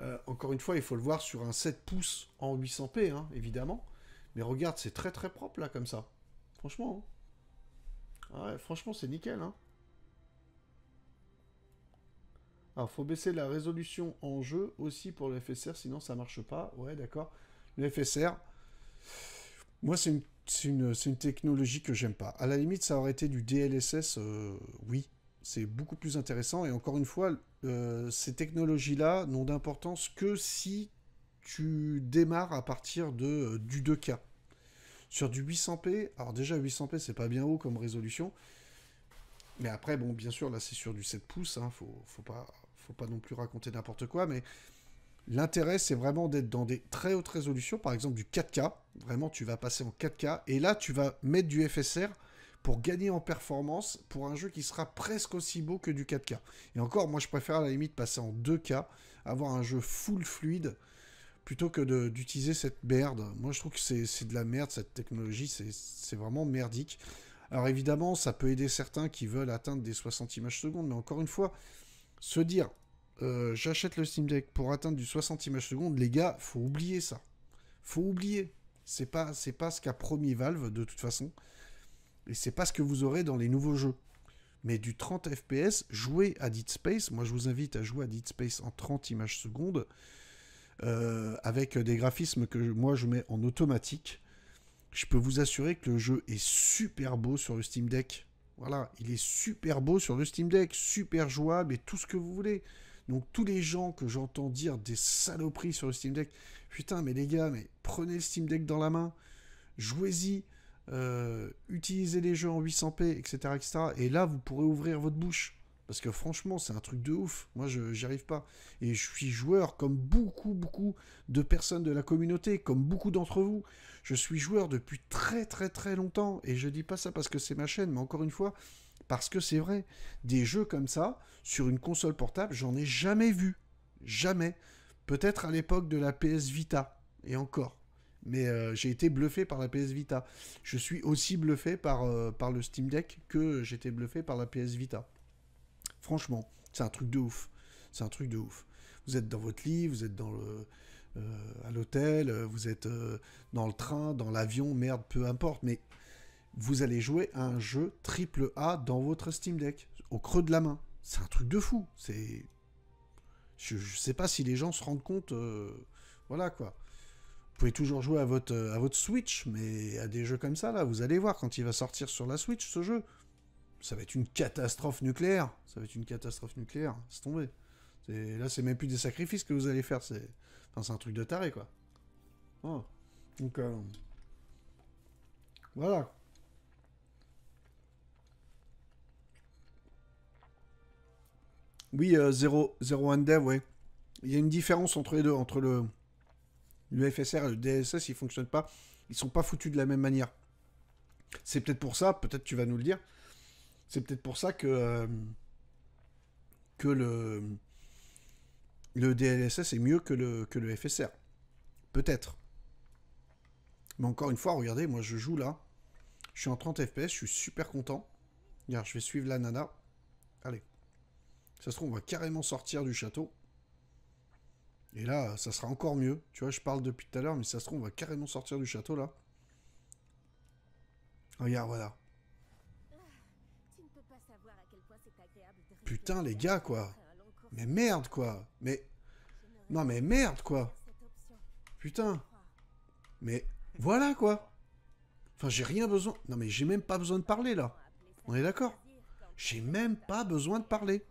Euh, encore une fois, il faut le voir sur un 7 pouces en 800p, hein, évidemment. Mais regarde, c'est très très propre, là, comme ça. Franchement. Hein. franchement, c'est nickel. Hein. Alors, il faut baisser la résolution en jeu aussi pour le FSR, sinon ça ne marche pas. Ouais, d'accord. Le FSR, moi, c'est une, technologie que j'aime pas. À la limite, ça aurait été du DLSS, euh, oui. C'est beaucoup plus intéressant. Et encore une fois, euh, ces technologies-là n'ont d'importance que si tu démarres à partir de, euh, du 2K. Sur du 800p, alors déjà 800p, c'est pas bien haut comme résolution. Mais après, bon, bien sûr, là, c'est sur du 7 pouces. Hein, faut, faut pas faut pas non plus raconter n'importe quoi, mais l'intérêt, c'est vraiment d'être dans des très hautes résolutions, par exemple du 4K. Vraiment, tu vas passer en 4K, et là, tu vas mettre du FSR pour gagner en performance pour un jeu qui sera presque aussi beau que du 4K. Et encore, moi, je préfère à la limite passer en 2K, avoir un jeu full fluide, plutôt que d'utiliser cette merde. Moi, je trouve que c'est de la merde, cette technologie, c'est vraiment merdique. Alors évidemment, ça peut aider certains qui veulent atteindre des 60 images secondes, mais encore une fois, se dire euh, j'achète le Steam Deck pour atteindre du 60 images secondes, les gars, faut oublier ça. Faut oublier. C'est pas, c'est pas ce qu'a promis Valve de toute façon. Et c'est pas ce que vous aurez dans les nouveaux jeux. Mais du 30 FPS, jouez à Dead Space. Moi, je vous invite à jouer à Dead Space en 30 images secondes. Euh, avec des graphismes que moi je mets en automatique. Je peux vous assurer que le jeu est super beau sur le Steam Deck. Voilà, il est super beau sur le Steam Deck, super jouable et tout ce que vous voulez. Donc tous les gens que j'entends dire des saloperies sur le Steam Deck, putain mais les gars, mais prenez le Steam Deck dans la main, jouez-y, euh, utilisez les jeux en 800p, etc., etc. Et là vous pourrez ouvrir votre bouche. Parce que franchement, c'est un truc de ouf. Moi, je n'y arrive pas. Et je suis joueur comme beaucoup, beaucoup de personnes de la communauté, comme beaucoup d'entre vous. Je suis joueur depuis très, très, très longtemps. Et je ne dis pas ça parce que c'est ma chaîne, mais encore une fois, parce que c'est vrai. Des jeux comme ça, sur une console portable, j'en ai jamais vu. Jamais. Peut-être à l'époque de la PS Vita. Et encore mais euh, j'ai été bluffé par la PS Vita. Je suis aussi bluffé par, euh, par le Steam Deck que j'étais bluffé par la PS Vita. Franchement, c'est un truc de ouf. C'est un truc de ouf. Vous êtes dans votre lit, vous êtes dans le, euh, à l'hôtel, euh, vous êtes euh, dans le train, dans l'avion, merde, peu importe, mais vous allez jouer à un jeu triple A dans votre Steam Deck, au creux de la main. C'est un truc de fou. C'est, je, ne sais pas si les gens se rendent compte, voilà quoi. Vous pouvez toujours jouer à votre, à votre Switch, mais à des jeux comme ça, là, vous allez voir quand il va sortir sur la Switch ce jeu ça va être une catastrophe nucléaire. Ça va être une catastrophe nucléaire. C'est tombé. Là, c'est même plus des sacrifices que vous allez faire. C'est un truc de taré, quoi. Oh. Donc, euh, voilà. Oui, euh, 0, 1 dev, ouais. Il y a une différence entre les deux, entre le, le FSR et le DSS, ils fonctionnent pas. Ils sont pas foutus de la même manière. C'est peut-être pour ça, peut-être tu vas nous le dire. C'est peut-être pour ça que, euh, que le, le DLSS est mieux que le, que le FSR. Peut-être. Mais encore une fois, regardez, moi je joue là. Je suis en 30 FPS, je suis super content. Regarde, je vais suivre la nana. Allez. Ça se trouve, on va carrément sortir du château. Et là, ça sera encore mieux. Tu vois, je parle depuis tout à l'heure, mais ça se trouve, on va carrément sortir du château, là. Regarde, voilà. putain, les gars, quoi. Mais merde, quoi. Mais. Non, mais merde, quoi. Putain. Mais voilà, quoi. Enfin, j'ai rien besoin. Non, mais j'ai même pas besoin de parler, là. On est d'accord J'ai même pas besoin de parler.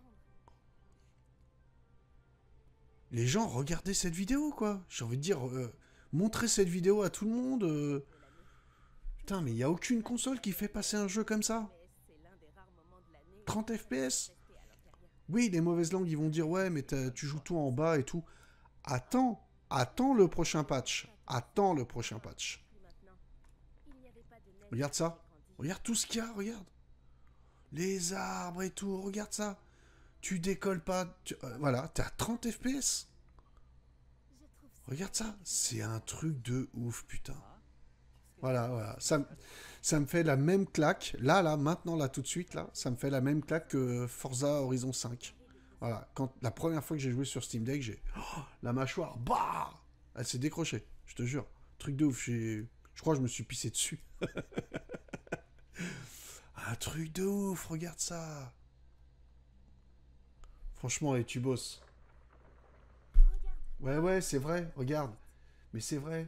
Les gens, regardez cette vidéo, quoi. J'ai envie de dire, euh, montrer montrez cette vidéo à tout le monde. Euh. Putain, mais il n'y a aucune console qui fait passer un jeu comme ça. 30 FPS oui, les mauvaises langues, ils vont dire ouais, mais tu joues tout en bas et tout. Attends, attends le prochain patch. Attends le prochain patch. Regarde ça. Regarde tout ce qu'il y a, regarde. Les arbres et tout, regarde ça. Tu décolles pas. Tu... Euh, voilà, t'es à 30 FPS. Regarde ça, c'est un truc de ouf, putain. Voilà, voilà. Ça, ça me fait la même claque. Là, là, maintenant, là, tout de suite, là, ça me fait la même claque que Forza Horizon 5. Voilà. Quand la première fois que j'ai joué sur Steam Deck, j'ai oh, la mâchoire, bah, elle s'est décrochée. Je te jure, truc de ouf. Je crois que je me suis pissé dessus. Un truc de ouf. Regarde ça. Franchement, et tu bosses. Ouais, ouais, c'est vrai. Regarde, mais c'est vrai.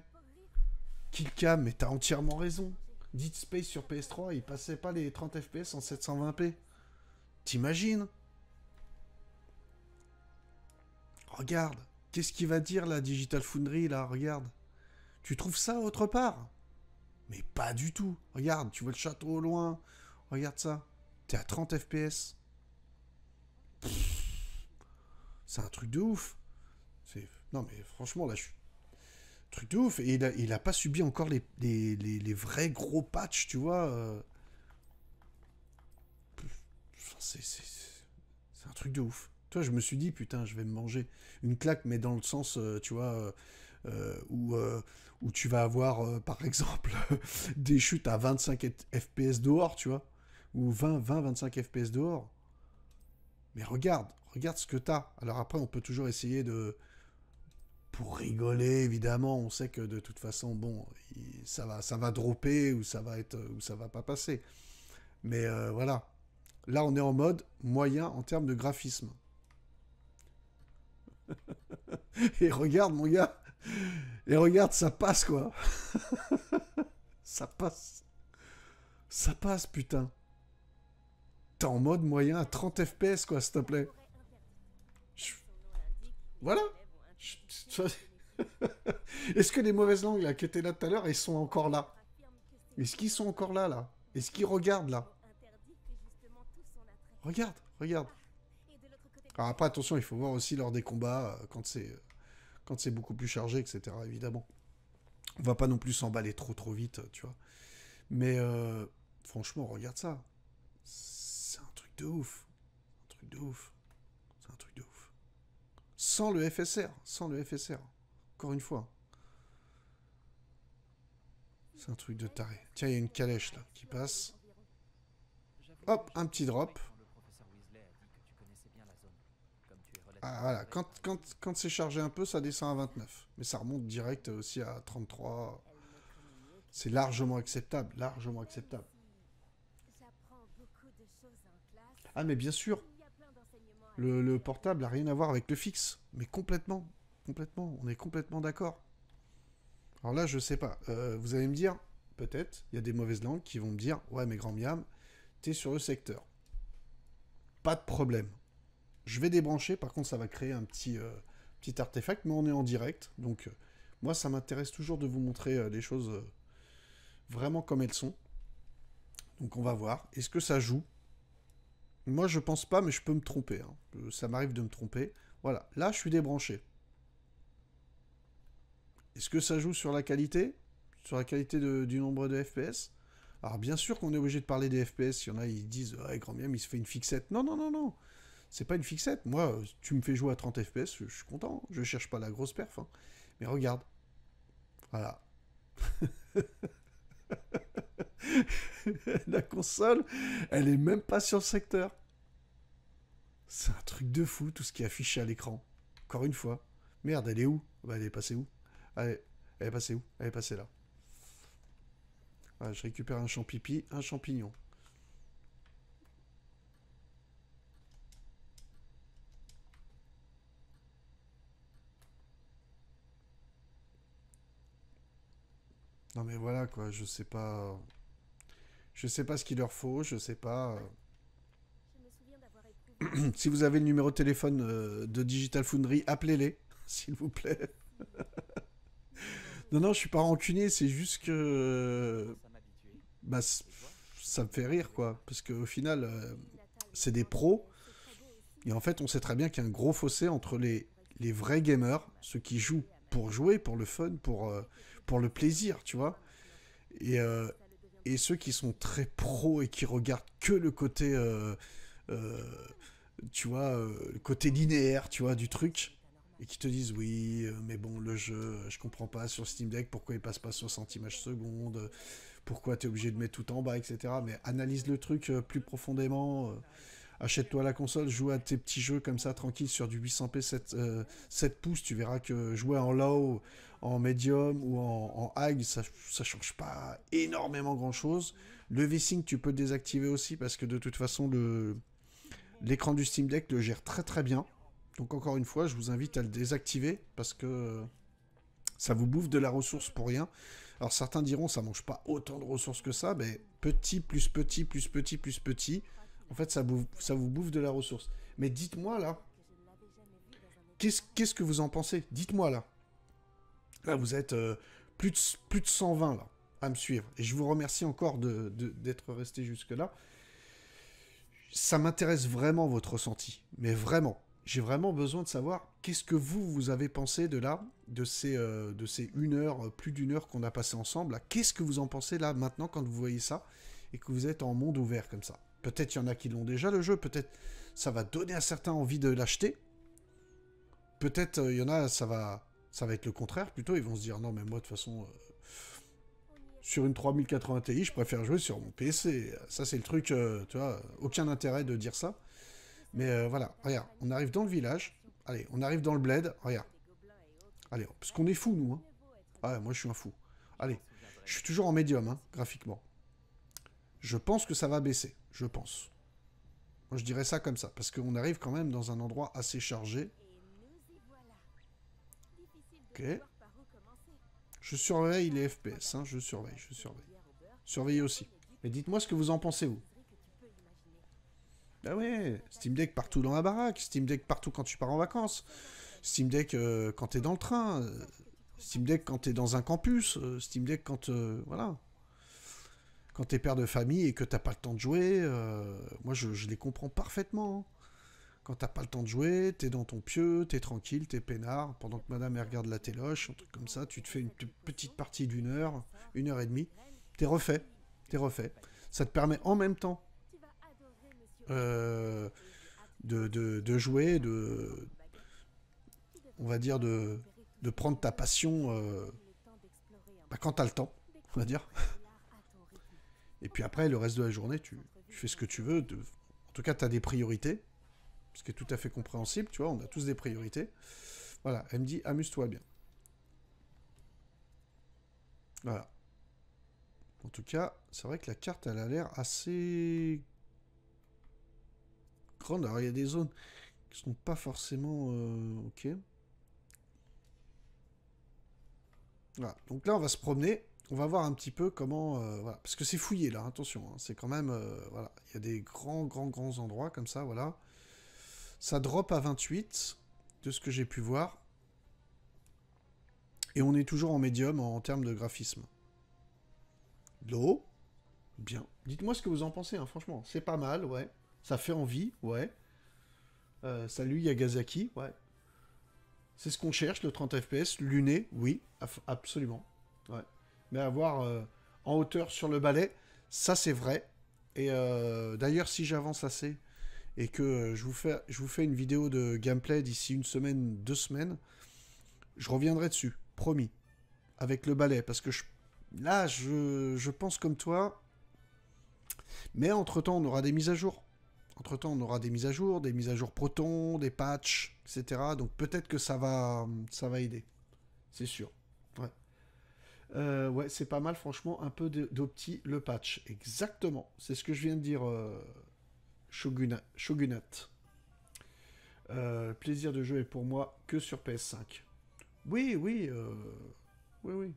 Killcam, mais t'as entièrement raison. Dead Space sur PS3, il passait pas les 30 FPS en 720p. T'imagines Regarde, qu'est-ce qu'il va dire la Digital Foundry là, regarde. Tu trouves ça autre part Mais pas du tout. Regarde, tu vois le château au loin. Regarde ça. T'es à 30 FPS. C'est un truc de ouf. Non mais franchement là je suis truc de ouf. Et il a, il a pas subi encore les, les, les, vrais gros patchs, tu vois. Euh. C'est un truc de ouf. Toi, je me suis dit, putain, je vais me manger une claque, mais dans le sens, euh, tu vois, euh, où, où tu vas avoir, par exemple, des chutes à 25 FPS dehors, tu vois, ou 20, 20, 25 FPS dehors. Mais regarde, regarde ce que t'as. Alors après, on peut toujours essayer de, pour rigoler, évidemment. On sait que de toute façon, bon, ça va, ça va dropper ou ça va être ou ça va pas passer. Mais euh, voilà. Là, on est en mode moyen en termes de graphisme. Et regarde, mon gars. Et regarde, ça passe, quoi. ça passe. Ça passe, putain. T'es en mode moyen à 30 FPS, quoi, s'il te plaît. Voilà. Est-ce que les mauvaises langues là, qui étaient là tout à l'heure, elles sont encore là Est-ce qu'ils sont encore là, là Est-ce qu'ils regardent là Regarde, regarde. Alors ah, après, attention, il faut voir aussi lors des combats, euh, quand c'est euh, quand c'est beaucoup plus chargé, etc. Évidemment. On va pas non plus s'emballer trop trop vite, tu vois. Mais euh, franchement, regarde ça. C'est un truc de ouf. Un truc de ouf sans le FSR, sans le FSR. Encore une fois. C'est un truc de taré. Tiens, il y a une calèche là qui passe. Hop, un petit drop. Ah voilà, quand, quand c'est chargé un peu, ça descend à 29. Mais ça remonte direct aussi à 33. C'est largement acceptable, largement acceptable. Ah mais bien sûr, le, portable n'a rien à voir avec le fixe. Mais complètement. Complètement. On est complètement d'accord. Alors là, je sais pas. Euh, vous allez me dire, peut-être, il y a des mauvaises langues qui vont me dire Ouais, mais grand miam, t'es sur le secteur. Pas de problème. Je vais débrancher, par contre, ça va créer un petit, euh, petit artefact, mais on est en direct. Donc, euh, moi, ça m'intéresse toujours de vous montrer les choses vraiment comme elles sont. Donc, on va voir. Est-ce que ça joue moi, je pense pas, mais je peux me tromper. Hein. Ça m'arrive de me tromper. Voilà, là, je suis débranché. Est-ce que ça joue sur la qualité Sur la qualité du nombre de FPS Alors, bien sûr qu'on est obligé de parler des FPS. Il y en a, ils disent ah, grand bien, mais il se fait une fixette. Non, non, non, non C'est pas une fixette. Moi, tu me fais jouer à 30 FPS, je suis content. Je cherche pas la grosse perf. Hein. Mais regarde. Voilà. la console, elle est même pas sur le secteur. C'est un truc de fou tout ce qui est affiché à l'écran. Encore une fois. Merde, elle est où bah, Elle est passée où elle est... elle est passée où Elle est passée là. Ah, je récupère un champ pipi, un champignon. Non mais voilà quoi, je sais pas. Je sais pas ce qu'il leur faut, je sais pas. Euh. si vous avez le numéro de téléphone euh, de Digital Foundry, appelez-les, s'il vous plaît. non, non, je suis pas rancunier, c'est juste que. Bah, ça me fait rire quoi. Parce qu'au final, euh, c'est des pros. Et en fait, on sait très bien qu'il y a un gros fossé entre les, les vrais gamers, ceux qui jouent pour jouer, pour le fun, pour pour le plaisir, tu vois. Et, euh, ceux qui sont très pros et qui regardent que le côté, euh, euh, tu vois, le côté linéaire, tu vois, du truc, et qui te disent oui, mais bon, le jeu, je comprends pas sur Steam Deck pourquoi il passe pas 60 images seconde, pourquoi t'es obligé de mettre tout en bas, etc. Mais analyse le truc plus profondément. Achète-toi la console, joue à tes petits jeux comme ça tranquille sur du 800p 7, 7 pouces, tu verras que jouer en low en médium ou en, High, ça, change pas énormément grand chose. Le V-Sync, tu peux le désactiver aussi parce que de toute façon, le, l'écran du Steam Deck le gère très très bien. Donc encore une fois, je vous invite à le désactiver parce que ça vous bouffe de la ressource pour rien. Alors certains diront ça mange pas autant de ressources que ça, mais petit plus petit plus petit plus petit, en fait ça, ça vous bouffe de la ressource. Mais dites-moi là, qu'est-ce qu'est-ce que vous en pensez Dites-moi là. Là, vous êtes euh, plus, de, plus de 120 là, à me suivre. Et je vous remercie encore d'être resté jusque-là. Ça m'intéresse vraiment votre ressenti. Mais vraiment. J'ai vraiment besoin de savoir qu'est-ce que vous, vous avez pensé de là, de ces, euh, de ces une heure, euh, plus d'une heure qu'on a passé ensemble. Qu'est-ce que vous en pensez là, maintenant, quand vous voyez ça et que vous êtes en monde ouvert comme ça Peut-être qu'il y en a qui l'ont déjà le jeu, peut-être ça va donner à certains envie de l'acheter. Peut-être il y en a, ça va ça va être le contraire. Plutôt, ils vont se dire non, mais moi, de toute façon, euh, sur une 3080 Ti, je préfère jouer sur mon PC. Ça, c'est le truc, euh, tu vois, aucun intérêt de dire ça. Mais euh, voilà, regarde, on arrive dans le village. Allez, on arrive dans le bled. Regarde. Allez, parce qu'on est fou, nous. Hein. Ah, moi, je suis un fou. Allez, je suis toujours en médium, hein, graphiquement. Je pense que ça va baisser. Je pense. Moi, je dirais ça comme ça, parce qu'on arrive quand même dans un endroit assez chargé. Ok. Je surveille les FPS, hein, je surveille, je surveille. Surveillez aussi. Mais dites-moi ce que vous en pensez, vous. Bah ouais, Steam Deck partout dans la baraque, Steam Deck partout quand tu pars en vacances, Steam Deck quand euh, quand t'es dans le train, euh, Steam Deck quand t'es dans un campus, euh, Steam Deck quand... voilà. Quand t'es père de famille et que t'as pas le temps de jouer, moi je, les comprends parfaitement. Hein quand t'as pas le temps de jouer, t'es dans ton pieu, t'es tranquille, t'es peinard, pendant que madame elle regarde la téloche, un truc comme ça, tu te fais une petite partie d'une heure, une heure et demie, t'es refait, t'es refait. Ça te permet en même temps euh, de, jouer, de, on va dire, de, de prendre ta passion euh, bah quand t'as le temps, on va dire. Et puis après, le reste de la journée, tu, tu fais ce que tu veux. en tout cas, tu as des priorités ce qui est tout à fait compréhensible, tu vois, on a tous des priorités. Voilà, elle me dit amuse-toi bien. Voilà. En tout cas, c'est vrai que la carte, elle a l'air assez grande. Alors, il y a des zones qui sont pas forcément... Euh, ok. Voilà. Donc là, on va se promener. On va voir un petit peu comment... Euh, voilà. Parce que c'est fouillé, là. Attention, hein. c'est quand même... Euh, voilà. Il y a des grands, grands, grands endroits comme ça, voilà. Ça drop à 28, de ce que j'ai pu voir. Et on est toujours en médium en, termes de graphisme. L'eau, bien. Dites-moi ce que vous en pensez, hein, franchement. C'est pas mal, ouais. Ça fait envie, ouais. Euh, salut Yagazaki, ouais. C'est ce qu'on cherche, le 30 FPS. Luné, oui, absolument. Ouais. Mais avoir euh, en hauteur sur le balai, ça c'est vrai. Et euh, d'ailleurs, si j'avance assez, et que euh, je vous, fais, une vidéo de gameplay d'ici une semaine, deux semaines, je reviendrai dessus, promis, avec le balai, parce que là, je, pense comme toi, mais entre-temps, on aura des mises à jour. Entre-temps, on aura des mises à jour, des mises à jour Proton, des patchs, etc. Donc peut-être que ça va, ça va aider. C'est sûr. Ouais. Euh, ouais, c'est pas mal, franchement, un peu d'opti, le patch. Exactement. C'est ce que je viens de dire. Euh, Shogunat. Shogunat. Euh, plaisir de jeu est pour moi que sur PS5. Oui, oui, euh, oui, oui.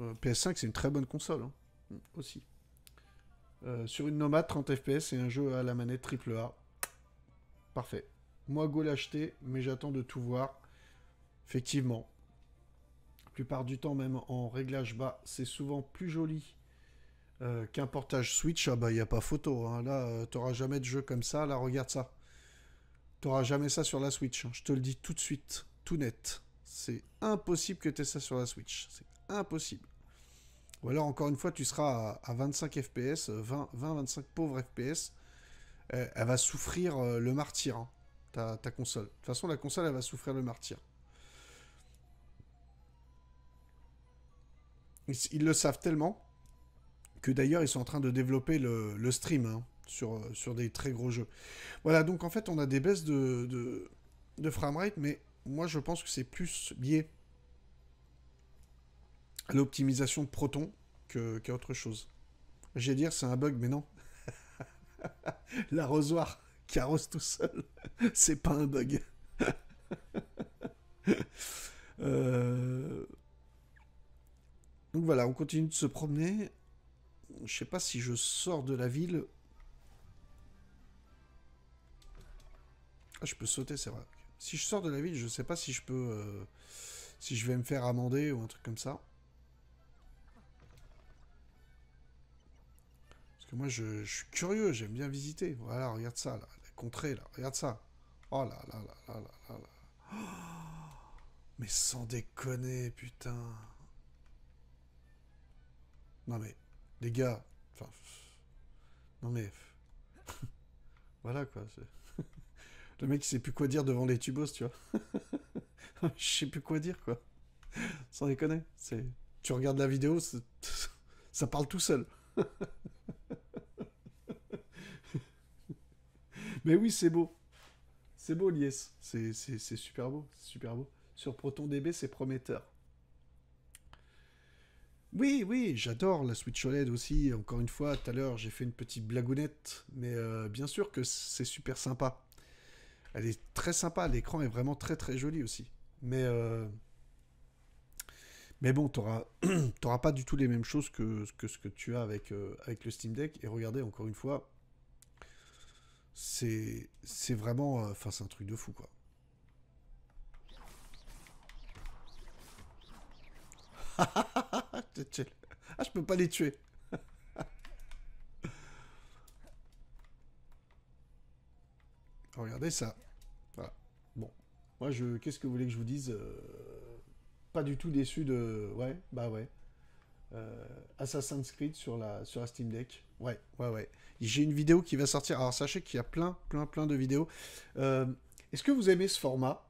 Euh, PS5, c'est une très bonne console, hein, mm, aussi. sur une Nomad, 30 FPS et un jeu à la manette AAA. Parfait. Moi, go l'acheter, mais j'attends de tout voir. Effectivement. La plupart du temps, même en réglage bas, c'est souvent plus joli euh, qu'un portage Switch, ah bah il n'y a pas photo. Hein. Là, euh, tu n'auras jamais de jeu comme ça. Là, regarde ça. Tu n'auras jamais ça sur la Switch. Hein. Je te le dis tout de suite, tout net. C'est impossible que tu aies ça sur la Switch. C'est impossible. Ou alors, encore une fois, tu seras à, 25 FPS, 20-25 pauvres FPS. elle va souffrir euh, le martyr, hein, ta, console. De toute façon, la console, elle va souffrir le martyr. ils le savent tellement que d'ailleurs ils sont en train de développer le, stream hein, sur, euh, sur des très gros jeux. Voilà, donc en fait on a des baisses de, de, de framerate, mais moi je pense que c'est plus lié à l'optimisation de Proton qu'à autre chose. J'ai dire c'est un bug, mais non. L'arrosoir qui arrose tout seul, c'est pas un bug. Euh, donc voilà, on continue de se promener je sais pas si je sors de la ville. Ah, je peux sauter, c'est vrai. Si je sors de la ville, je sais pas si je peux... Euh, si je vais me faire amender ou un truc comme ça. Parce que moi, je, suis curieux, j'aime bien visiter. Voilà, regarde ça, là. La contrée, là. Regarde ça. Oh là là là là là là là. mais sans déconner, putain. Non mais... Les gars, enfin, non mais, voilà quoi. Le mec, il sait plus quoi dire devant les tubos, tu vois. Je sais plus quoi dire, quoi. Sans déconner. C'est... Tu regardes la vidéo, ça parle tout seul. Mais oui, c'est beau. C'est beau, Lies. C'est, super beau. C'est super beau. Sur ProtonDB, c'est prometteur. Oui, oui, j'adore la Switch OLED aussi. Encore une fois, tout à l'heure, j'ai fait une petite blagounette, mais euh, bien sûr que c'est super sympa. Elle est très sympa, l'écran est vraiment très très joli aussi. Mais, euh, mais bon, t'auras pas du tout les mêmes choses que, ce que tu as avec, euh, avec le Steam Deck. Et regardez, encore une fois, c'est vraiment... Enfin, c'est un truc de fou, quoi. Ah, ah, je peux pas les tuer. Regardez ça. Bon. Moi, je... qu'est-ce que vous voulez que je vous dise euh, Pas du tout déçu de... Ouais, bah ouais. Euh, Assassin's Creed sur la, sur la Steam Deck. Ouais, ouais, ouais. J'ai une vidéo qui va sortir. Alors, sachez qu'il y a plein, plein, plein de vidéos. Euh, est-ce que vous aimez ce format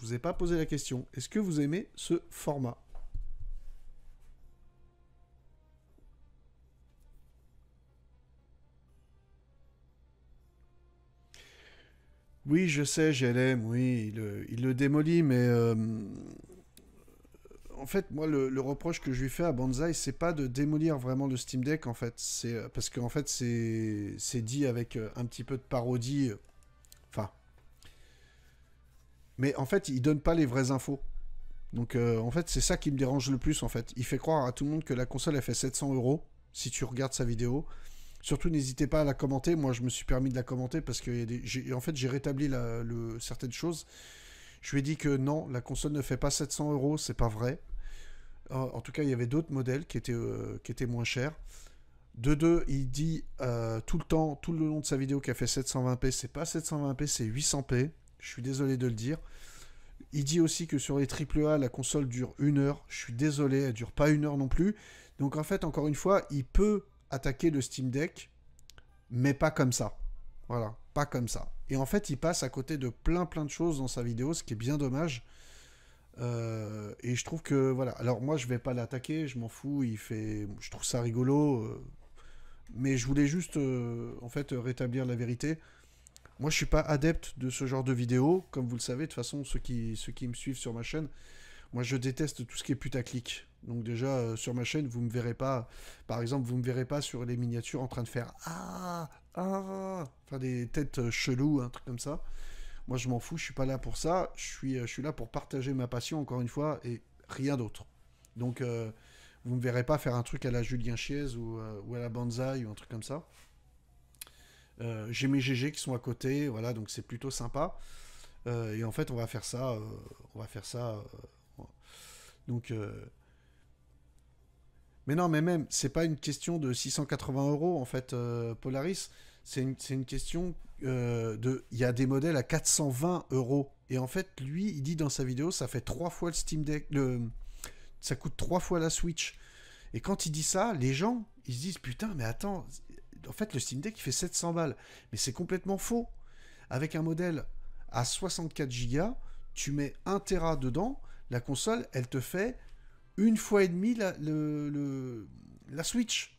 je vous ai pas posé la question. Est-ce que vous aimez ce format Oui, je sais, l'aime oui, il, le démolit, mais euh, en fait, moi, le, reproche que je lui fais à Banzai, c'est pas de démolir vraiment le Steam Deck, en fait, c'est parce qu'en fait, c'est dit avec un petit peu de parodie, enfin, mais en fait, il donne pas les vraies infos. Donc euh, en fait, c'est ça qui me dérange le plus en fait. Il fait croire à tout le monde que la console elle fait 700 euros si tu regardes sa vidéo. Surtout, n'hésitez pas à la commenter. Moi, je me suis permis de la commenter parce que en fait, j'ai rétabli certaines choses. Je lui ai dit que non, la console ne fait pas 700 euros, c'est pas vrai. En tout cas, il y avait d'autres modèles qui étaient, euh, moins chers. De deux, il dit euh, tout le temps, tout le long de sa vidéo qu'elle fait 720p, c'est pas 720p, c'est 800p. Je suis désolé de le dire. Il dit aussi que sur les AAA, la console dure une heure. Je suis désolé, elle dure pas une heure non plus. Donc en fait, encore une fois, il peut attaquer le Steam Deck, mais pas comme ça. Voilà, pas comme ça. Et en fait, il passe à côté de plein plein de choses dans sa vidéo, ce qui est bien dommage. Euh, et je trouve que voilà. Alors moi, je vais pas l'attaquer, je m'en fous. Il fait, je trouve ça rigolo. Euh, mais je voulais juste, euh, en fait, rétablir la vérité. Moi, je suis pas adepte de ce genre de vidéos, comme vous le savez, de toute façon, ceux qui, ceux qui me suivent sur ma chaîne, moi, je déteste tout ce qui est putaclic. Donc déjà, euh, sur ma chaîne, vous me verrez pas, par exemple, vous me verrez pas sur les miniatures en train de faire « Ah Ah !» des têtes euh, cheloues, un truc comme ça. Moi, je m'en fous, je suis pas là pour ça. Je suis, euh, je suis là pour partager ma passion, encore une fois, et rien d'autre. Donc, vous vous me verrez pas faire un truc à la Julien Chiez ou, ou à la Banzai ou un truc comme ça. Euh, j'ai mes GG qui sont à côté, voilà, donc c'est plutôt sympa. Euh, et en fait, on va faire ça, euh, on va faire ça. donc, mais non, mais même, c'est pas une question de 680 euros en fait, Polaris. C'est une, une, question de, il y a des modèles à 420 euros. Et en fait, lui, il dit dans sa vidéo, ça fait trois fois le Steam Deck, ça coûte trois fois la Switch. Et quand il dit ça, les gens, ils se disent putain, mais attends, en fait, le Steam Deck, il fait 700 balles. Mais c'est complètement faux. Avec un modèle à 64 Go, tu mets 1 Tera dedans, la console, elle te fait une fois et demie la, le, Donc, la Switch.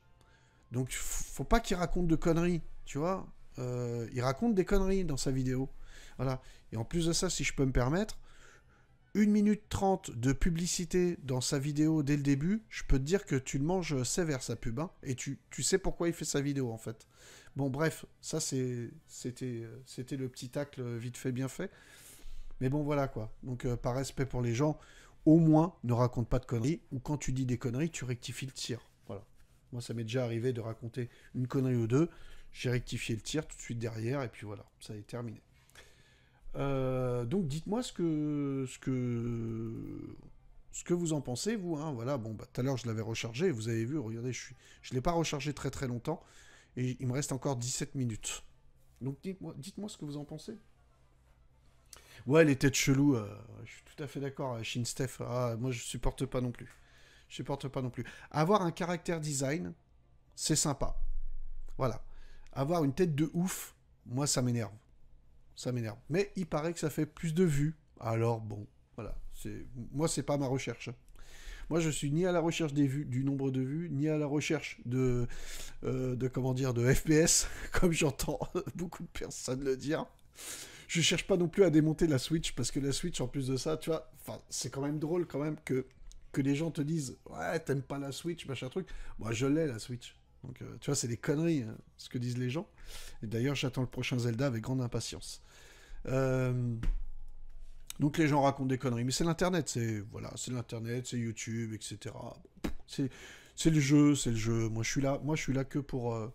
Donc, faut pas qu'il raconte de conneries, tu vois. Euh, il raconte des conneries dans sa vidéo. Voilà. Et en plus de ça, si je peux me permettre, 1 minute 30 de publicité dans sa vidéo dès le début, je peux te dire que tu le manges sévère sa pub. Hein. et tu, tu, sais pourquoi il fait sa vidéo en fait. Bon, bref, ça c'était le petit tacle euh, vite fait, bien fait. Mais bon, voilà quoi. Donc, euh, par respect pour les gens, au moins ne raconte pas de conneries. Ou quand tu dis des conneries, tu rectifies le tir. Voilà. Moi, ça m'est déjà arrivé de raconter une connerie ou deux. J'ai rectifié le tir tout de suite derrière. Et puis voilà, ça est terminé. Euh, donc dites-moi ce que, ce, que, ce que vous en pensez, vous. Hein. voilà, bon, bah, tout à l'heure je l'avais rechargé, vous avez vu, regardez, je ne je l'ai pas rechargé très très longtemps, et il me reste encore 17 minutes. Donc dites-moi dites ce que vous en pensez. Ouais, les têtes cheloues, euh, je suis tout à fait d'accord, Shin Steph, ah, moi je supporte pas non plus. Je supporte pas non plus. Avoir un caractère design, c'est sympa. Voilà. Avoir une tête de ouf, moi ça m'énerve ça m'énerve. Mais il paraît que ça fait plus de vues. Alors bon, voilà. C'est... Moi, c'est pas ma recherche. Moi, je suis ni à la recherche des vues, du nombre de vues, ni à la recherche de, euh, de comment dire, de FPS, comme j'entends beaucoup de personnes le dire. Je cherche pas non plus à démonter la Switch parce que la Switch, en plus de ça, tu vois, c'est quand même drôle quand même que que les gens te disent ouais t'aimes pas la Switch machin truc. Moi, je l'ai la Switch. Donc, euh, tu vois, c'est des conneries, hein, ce que disent les gens. Et d'ailleurs, j'attends le prochain Zelda avec grande impatience. Euh, donc les gens racontent des conneries, mais c'est l'internet, c'est voilà, c'est l'internet, c'est YouTube, etc. C'est le jeu, c'est le jeu. Moi je suis là, moi je suis là que pour euh,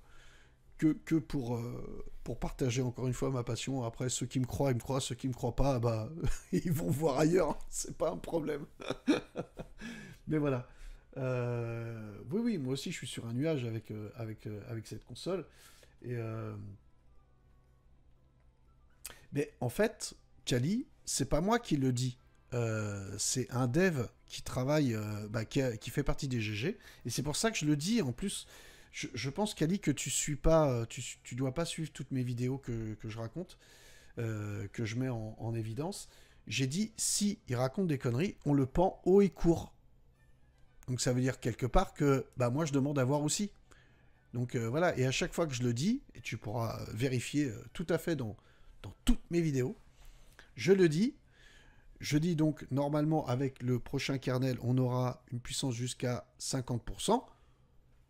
que, pour euh, pour partager encore une fois ma passion. Après ceux qui me croient, ils me croient, ceux qui me croient pas, bah ils vont voir ailleurs, c'est pas un problème. mais voilà. oui oui, moi aussi je suis sur un nuage avec avec avec cette console et mais en fait, Kali, c'est pas moi qui le dis. Euh, c'est un dev qui travaille, euh, bah, qui, fait partie des GG. Et c'est pour ça que je le dis. En plus, je, pense, Kali, que tu suis pas, euh, tu, dois pas suivre toutes mes vidéos que, je raconte, que je mets en, évidence. J'ai dit, si il raconte des conneries, on le pend haut et court. Donc ça veut dire quelque part que bah, moi je demande à voir aussi. Donc voilà, et à chaque fois que je le dis, et tu pourras vérifier tout à fait dans, dans toutes mes vidéos. Je le dis. Je dis donc, normalement, avec le prochain kernel, on aura une puissance jusqu'à 50%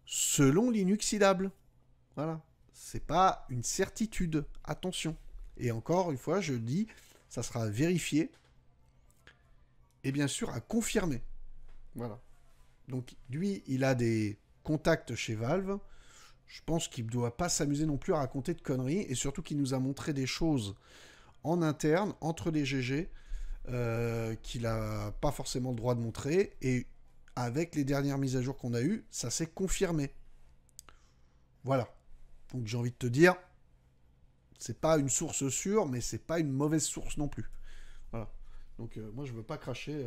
selon l'inuxidable, Voilà. C'est pas une certitude. Attention. Et encore une fois, je dis, ça sera vérifié et bien sûr à confirmer. Voilà. Donc lui, il a des contacts chez Valve. Je pense qu'il ne doit pas s'amuser non plus à raconter de conneries et surtout qu'il nous a montré des choses en interne, entre les GG, euh, qu'il n'a pas forcément le droit de montrer. Et avec les dernières mises à jour qu'on a eues, ça s'est confirmé. Voilà. Donc j'ai envie de te dire, c'est pas une source sûre, mais c'est pas une mauvaise source non plus. Voilà. Donc euh, moi je veux pas cracher.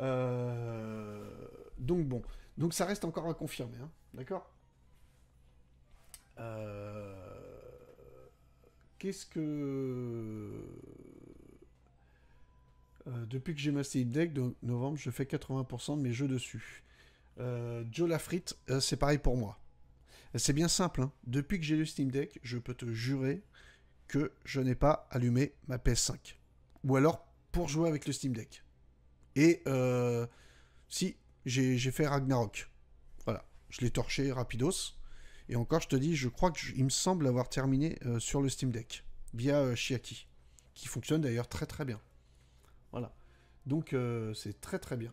Euh, donc bon. Donc ça reste encore à confirmer, hein. d'accord euh, Qu'est-ce que... Euh, depuis que j'ai ma Steam Deck de novembre, je fais 80% de mes jeux dessus. Euh, Joe Lafrite, c'est pareil pour moi. C'est bien simple. Hein. depuis que j'ai le Steam Deck, je peux te jurer que je n'ai pas allumé ma PS5. Ou alors pour jouer avec le Steam Deck. Et si j'ai fait Ragnarok. Voilà, je l'ai torché rapidos. Et encore, je te dis, je crois qu'il me semble avoir terminé euh, sur le Steam Deck, via Chiaki. Euh, qui fonctionne d'ailleurs très très bien. Voilà. Donc euh, c'est très très bien.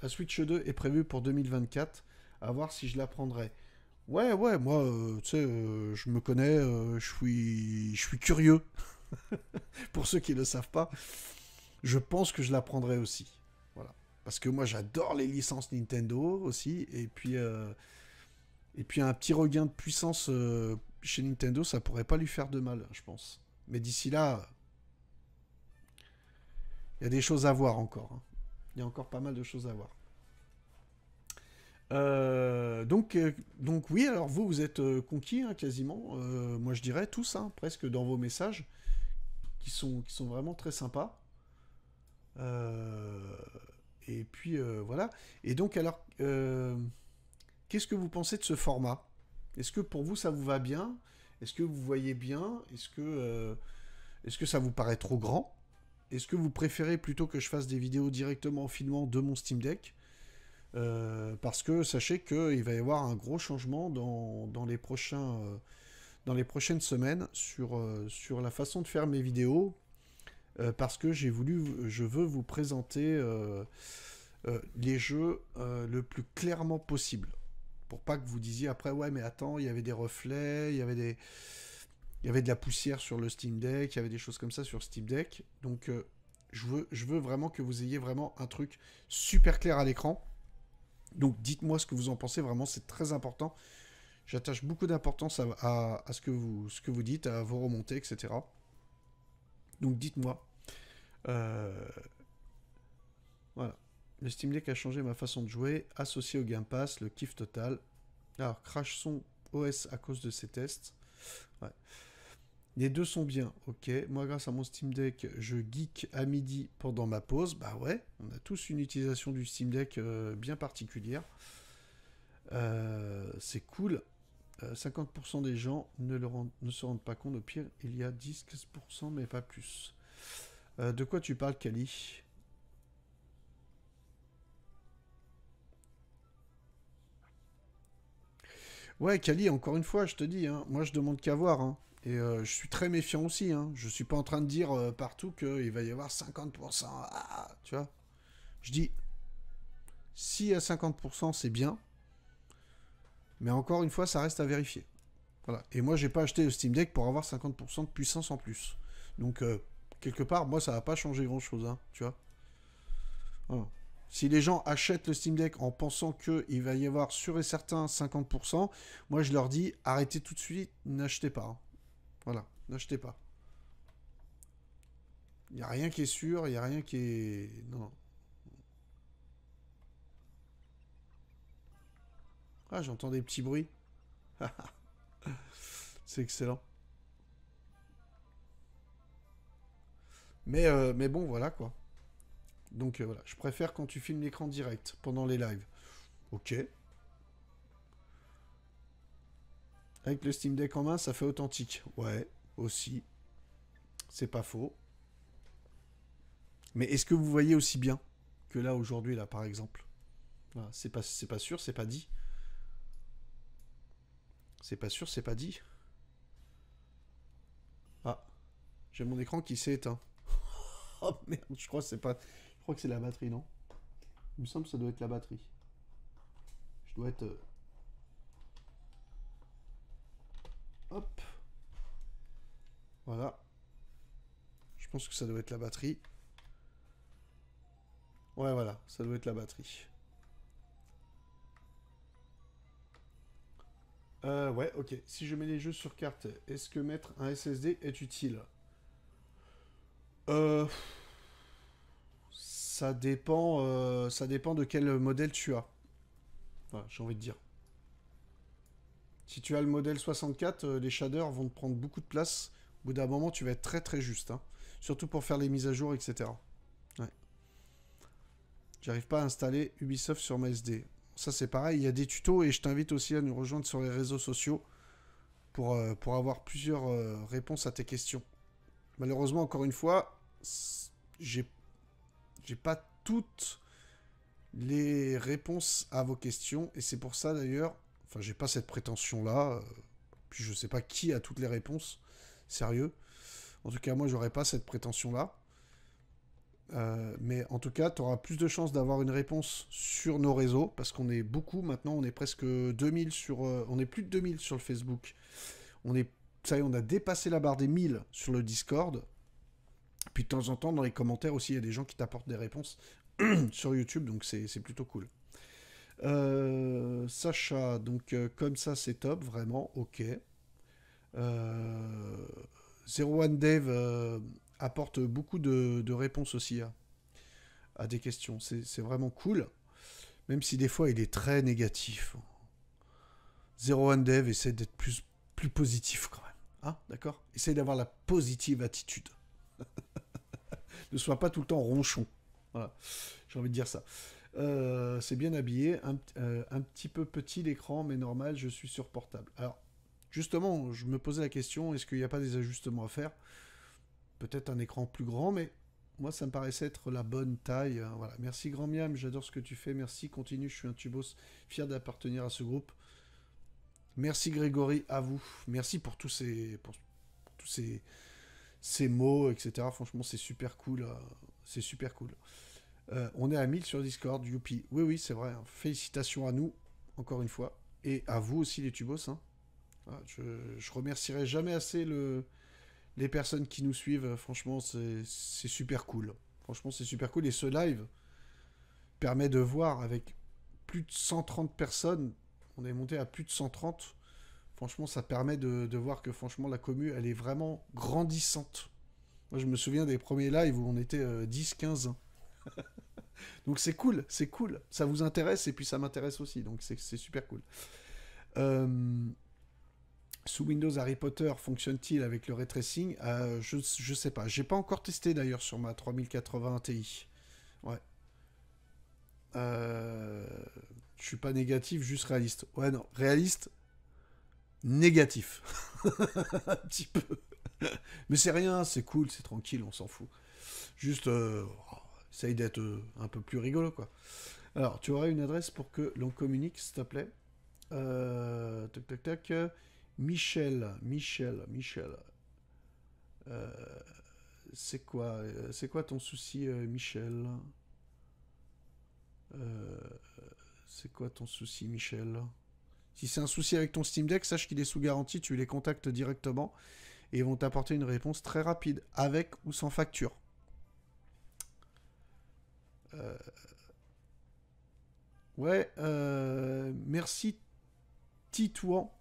La Switch 2 est prévue pour 2024, à voir si je la prendrai. Ouais, ouais, moi, tu sais, je me connais, je suis je suis curieux. Pour ceux qui ne le savent pas, je pense que je la prendrai aussi parce que moi j'adore les licences Nintendo aussi, et puis, euh, et puis un petit regain de puissance euh, chez Nintendo, ça pourrait pas lui faire de mal, je pense. Mais d'ici là, il y a des choses à voir encore. Hein. Il y a encore pas mal de choses à voir. Euh, donc, donc oui, alors vous, vous êtes conquis hein, quasiment, moi je dirais tous, hein, presque dans vos messages, qui sont, qui sont vraiment très sympas. Et puis euh, voilà. Et donc alors, euh, qu'est-ce que vous pensez de ce format Est-ce que pour vous ça vous va bien Est-ce que vous voyez bien Est-ce que, euh, que ça vous paraît trop grand Est-ce que vous préférez plutôt que je fasse des vidéos directement en filmant de mon Steam Deck Parce que sachez qu'il va y avoir un gros changement dans, dans les prochains... dans les prochaines semaines sur, sur la façon de faire mes vidéos, euh, parce que j'ai voulu, je veux vous présenter euh, euh, les jeux le plus clairement possible, pour pas que vous disiez après ouais mais attends il y avait des reflets, il y avait des, il y avait de la poussière sur le Steam Deck, il y avait des choses comme ça sur Steam Deck, donc je veux, je veux vraiment que vous ayez vraiment un truc super clair à l'écran. Donc dites-moi ce que vous en pensez vraiment, c'est très important. J'attache beaucoup d'importance à, ce, que vous, ce que vous dites, à vos remontées, etc. Donc dites-moi euh, voilà. Le Steam Deck a changé ma façon de jouer, associé au Game Pass, le kiff total. Alors, crash son OS à cause de ces tests. Les deux sont bien, ok. Moi, grâce à mon Steam Deck, je geek à midi pendant ma pause. Bah ouais, on a tous une utilisation du Steam Deck euh, bien particulière. Euh, c'est cool. 50% des gens ne, ne se rendent pas compte. Au pire, il y a 10-15%, mais pas plus. Euh, de quoi tu parles, Kali Ouais, Kali, encore une fois, je te dis, hein, moi je demande qu'à voir. Hein. et euh, je suis très méfiant aussi. Je hein. je suis pas en train de dire partout euh, partout qu'il va y avoir 50%. Ah, ah, ah, tu vois Je dis, si à 50%, c'est bien. Mais encore une fois, ça reste à vérifier. Voilà. Et moi, j'ai pas acheté le Steam Deck pour avoir 50% de puissance en plus. Donc, quelque part, moi, ça va pas changer grand-chose, hein, tu vois. Hein. Si les gens achètent le Steam Deck en pensant qu'il va y avoir sûr et certain 50%, moi, je leur dis, arrêtez tout de suite, n'achetez pas. Hein. Voilà, n'achetez pas. Il n'y a rien qui est sûr, il n'y a rien qui est... Ah, j'entends des petits bruits. C'est excellent. Euh, mais, bon, voilà quoi. Donc euh, voilà, je préfère quand tu filmes l'écran direct pendant les lives. Ok. Avec le Steam Deck en main, ça fait authentique. Ouais, aussi. C'est pas faux. Mais est-ce que vous voyez aussi bien que là aujourd'hui, là par exemple ah, C'est pas, pas sûr, c'est pas dit. C'est pas sûr, c'est pas dit. Ah, j'ai mon écran qui s'est éteint. Oh merde, je crois que c'est pas. Je crois que c'est la batterie, non Il me semble que ça doit être la batterie. Je dois être. Euh, hop. Voilà. Je pense que ça doit être la batterie. Ouais, voilà, ça doit être la batterie. Euh, ouais, ok. Si je mets les jeux sur carte, est-ce que mettre un SSD est utile euh, ça, dépend, euh, ça dépend de quel modèle tu as. j'ai envie de dire. Si tu as le modèle 64, euh, les shaders vont te prendre beaucoup de place. Au bout d'un moment, tu vas être très très juste. Hein. Surtout pour faire les mises à jour, etc. J'arrive pas à installer Ubisoft sur ma SD. Ça, c'est pareil. Il y a des tutos et je t'invite aussi à nous rejoindre sur les réseaux sociaux pour, pour avoir plusieurs réponses à tes questions. Malheureusement, encore une fois, j'ai pas toutes les réponses à vos questions, et c'est pour ça d'ailleurs, enfin j'ai pas cette prétention-là, euh, puis je sais pas qui a toutes les réponses, sérieux. En tout cas, moi j'aurais pas cette prétention-là. Euh, mais en tout cas, tu auras plus de chances d'avoir une réponse sur nos réseaux, parce qu'on est beaucoup maintenant, on est presque 2000 sur... Euh, on est plus de 2000 sur le Facebook. On est... Ça y est, on a dépassé la barre des 1000 sur le Discord de temps en temps, dans les commentaires aussi, il y a des gens qui t'apportent des réponses sur YouTube, donc c'est plutôt cool. Euh, Sacha, donc euh, comme ça c'est top, vraiment, ok. Euh, Zero One Dave euh, apporte beaucoup de, réponses aussi à, des questions, c'est vraiment cool, même si des fois il est très négatif. Zero One Dev essaie d'être plus, plus positif quand même, hein, d'accord Essaye d'avoir la positive attitude ne soit pas tout le temps ronchon. Voilà, j'ai envie de dire ça. Euh, c'est bien habillé, euh, un, petit peu petit l'écran, mais normal, je suis sur portable. Alors, justement, je me posais la question, est-ce qu'il n'y a pas des ajustements à faire Peut-être un écran plus grand, mais moi, ça me paraissait être la bonne taille. Hein. Voilà. Merci Grand Miam, j'adore ce que tu fais, merci, continue, je suis un tubos, fier d'appartenir à ce groupe. Merci Grégory, à vous. Merci pour tous ces... pour tous ces ces mots, etc. Franchement, c'est super cool. Euh, c'est super cool. Euh, on est à 1000 sur Discord, youpi. Oui, oui, c'est vrai. Hein. Félicitations à nous, encore une fois. Et à vous aussi, les tubos. Hein. Ah, je, je, remercierai jamais assez les personnes qui nous suivent. Franchement, c'est super cool. Franchement, c'est super cool. Et ce live permet de voir avec plus de 130 personnes. On est monté à plus de 130 Franchement, ça permet de, voir que franchement la commu, elle est vraiment grandissante. Moi, je me souviens des premiers lives où on était 10, euh, 15. donc c'est cool, c'est cool. Ça vous intéresse et puis ça m'intéresse aussi. Donc c'est super cool. Euh, sous Windows, Harry Potter fonctionne-t-il avec le ray euh, je, ne sais pas. J'ai pas encore testé d'ailleurs sur ma 3080 Ti. Ouais. Euh, je suis pas négatif, juste réaliste. Ouais, non, réaliste, négatif. un petit peu. Mais c'est rien, c'est cool, c'est tranquille, on s'en fout. Juste, euh, oh, essaye d'être euh, un peu plus rigolo, quoi. Alors, tu aurais une adresse pour que l'on communique, s'il te plaît euh, Tac, tac, tac. Michel, Michel, Michel. Euh, c'est quoi euh, C'est quoi ton souci, Michel C'est quoi ton souci, Michel si c'est un souci avec ton Steam Deck, sache qu'il est sous garantie, tu les contactes directement et ils vont t'apporter une réponse très rapide, avec ou sans facture. Euh, ouais, euh, merci Titouan.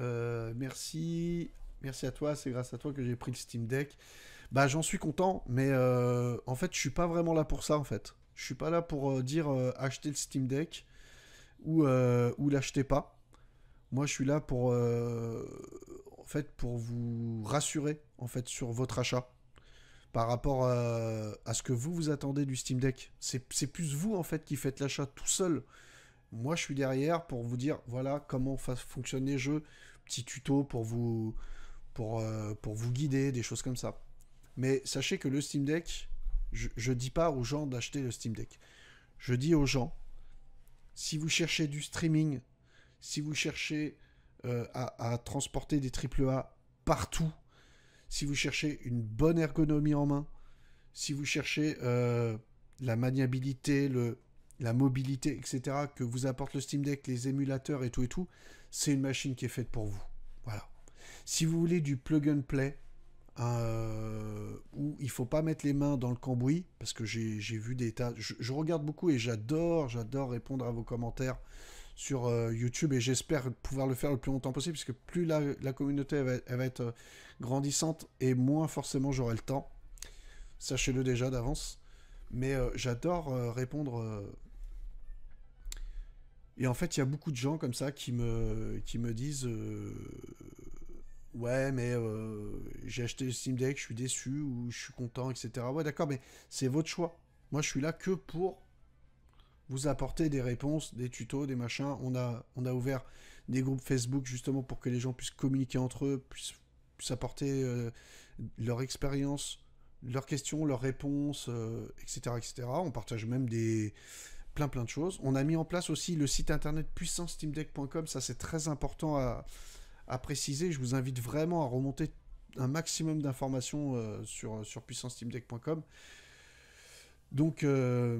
Euh, merci. Merci à toi, c'est grâce à toi que j'ai pris le Steam Deck. Bah j'en suis content, mais en fait je suis pas vraiment là pour ça en fait. Je suis pas là pour dire acheter le Steam Deck ou, euh, l'achetez pas. Moi, je suis là pour, euh, en fait, pour vous rassurer en fait sur votre achat par rapport euh, à, ce que vous vous attendez du Steam Deck. C'est plus vous en fait qui faites l'achat tout seul. Moi, je suis derrière pour vous dire voilà comment fonctionnent les jeux, petit tuto pour vous pour, euh, pour vous guider, des choses comme ça. Mais sachez que le Steam Deck, je, je dis pas aux gens d'acheter le Steam Deck. Je dis aux gens si vous cherchez du streaming, si vous cherchez euh, à, transporter des AAA partout, si vous cherchez une bonne ergonomie en main, si vous cherchez euh, la maniabilité, le, la mobilité, etc., que vous apporte le Steam Deck, les émulateurs et tout et tout, c'est une machine qui est faite pour vous. Voilà. Si vous voulez du plug and play, euh, où il faut pas mettre les mains dans le cambouis, parce que j'ai vu des tas... Je, regarde beaucoup et j'adore, j'adore répondre à vos commentaires sur euh, YouTube et j'espère pouvoir le faire le plus longtemps possible, parce que plus la, communauté va, être euh, grandissante et moins forcément j'aurai le temps. Sachez-le déjà d'avance. Mais j'adore répondre... Et en fait, il y a beaucoup de gens comme ça qui me, qui me disent ouais, mais euh, j'ai acheté le Steam Deck, je suis déçu ou je suis content, etc. Ouais, d'accord, mais c'est votre choix. Moi, je suis là que pour vous apporter des réponses, des tutos, des machins. On a, on a ouvert des groupes Facebook justement pour que les gens puissent communiquer entre eux, puissent, apporter euh, leur expérience, leurs questions, leurs réponses, etc., euh, etc. On partage même des plein plein de choses. On a mis en place aussi le site internet puissance steamdeck.com, ça c'est très important à, à préciser. Je vous invite vraiment à remonter un maximum d'informations euh, sur sur, team deckcom Donc, euh,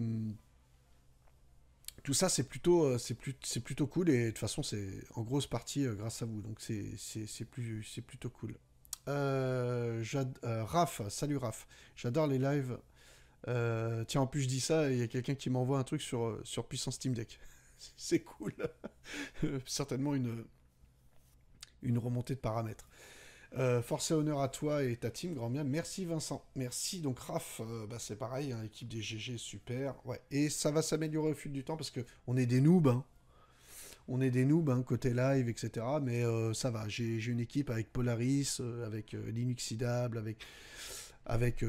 tout ça, c'est plutôt, euh, c'est plus, c'est plutôt cool. Et de toute façon, c'est en grosse partie grâce à vous. Donc, c'est, plus, c'est plutôt cool. Raph, salut Raph. J'adore les lives. tiens, en plus, je dis ça, il y a quelqu'un qui m'envoie un truc sur, sur Puissance team Deck. c'est cool. Certainement une une remontée de paramètres. Euh, force et honneur à toi et ta team, grand bien. Merci Vincent. Merci. Donc Raph, euh, bah, c'est pareil, hein, équipe des GG, super. Ouais. Et ça va s'améliorer au fil du temps parce que on est des noobs. Hein. On est des noobs, hein, côté live, etc. Mais euh, ça va. J'ai une équipe avec Polaris, avec Linuxidable, avec, avec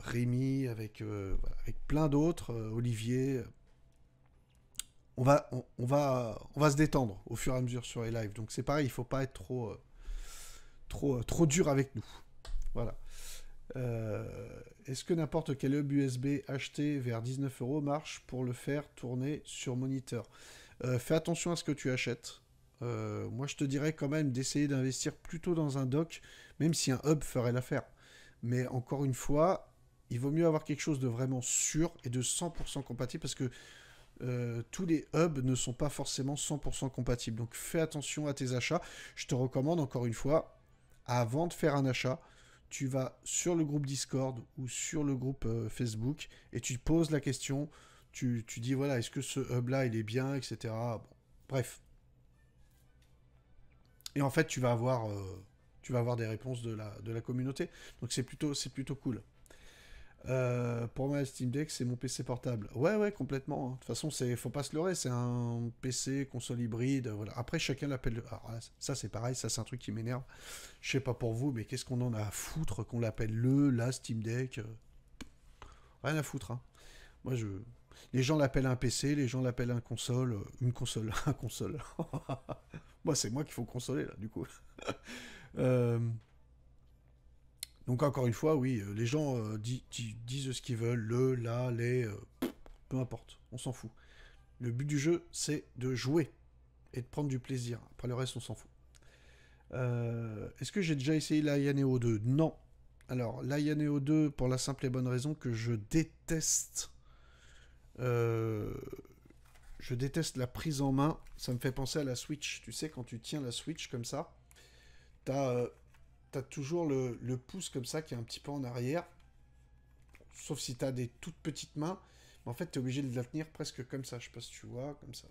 Rémi, avec, avec plein d'autres, Olivier, on va, on, va, on va se détendre au fur et à mesure sur les lives. Donc c'est pareil, il faut pas être trop, euh, trop, euh, trop dur avec nous. Voilà. Euh, est-ce que n'importe quel hub USB acheté vers 19 euros marche pour le faire tourner sur moniteur Fais attention à ce que tu achètes. moi, je te dirais quand même d'essayer d'investir plutôt dans un dock, même si un hub ferait l'affaire. Mais encore une fois, il vaut mieux avoir quelque chose de vraiment sûr et de 100% compatible parce que euh, tous les hubs ne sont pas forcément 100% compatibles. Donc fais attention à tes achats. Je te recommande encore une fois, avant de faire un achat, tu vas sur le groupe Discord ou sur le groupe euh, Facebook et tu poses la question. Tu, dis voilà, est-ce que ce hub-là il est bien, etc. bref. Et en fait, tu vas avoir, euh, tu vas avoir des réponses de la, de la communauté. Donc c'est plutôt, plutôt cool. Euh, pour moi, Steam Deck, c'est mon PC portable. Ouais, ouais, complètement. Hein. De toute façon, c'est, faut pas se leurrer, c'est un PC console hybride. Euh, voilà. Après, chacun l'appelle. Alors, ça, c'est pareil, ça, c'est un truc qui m'énerve. Je sais pas pour vous, mais qu'est-ce qu'on en a à foutre qu'on l'appelle le, la Steam Deck euh? Rien à foutre. Hein. Moi, je. Les gens l'appellent un PC, les gens l'appellent un console, une console, un console. moi, c'est moi qu'il faut consoler là, du coup. euh... Donc encore une fois, oui, euh, les gens euh, disent ce qu'ils veulent, le, la, les, euh, peu importe, on s'en fout. Le but du jeu, c'est de jouer et de prendre du plaisir. Après le reste, on s'en fout. Est-ce que j'ai déjà essayé la Yaneo 2 Non. Alors, la Yaneo 2, pour la simple et bonne raison que je déteste... je déteste la prise en main. Ça me fait penser à la Switch. Tu sais, quand tu tiens la Switch comme ça, t'as t'as toujours le, pouce comme ça qui est un petit peu en arrière. Sauf si as des toutes petites mains. Mais en fait, es obligé de la tenir presque comme ça. Je sais pas si tu vois, comme ça.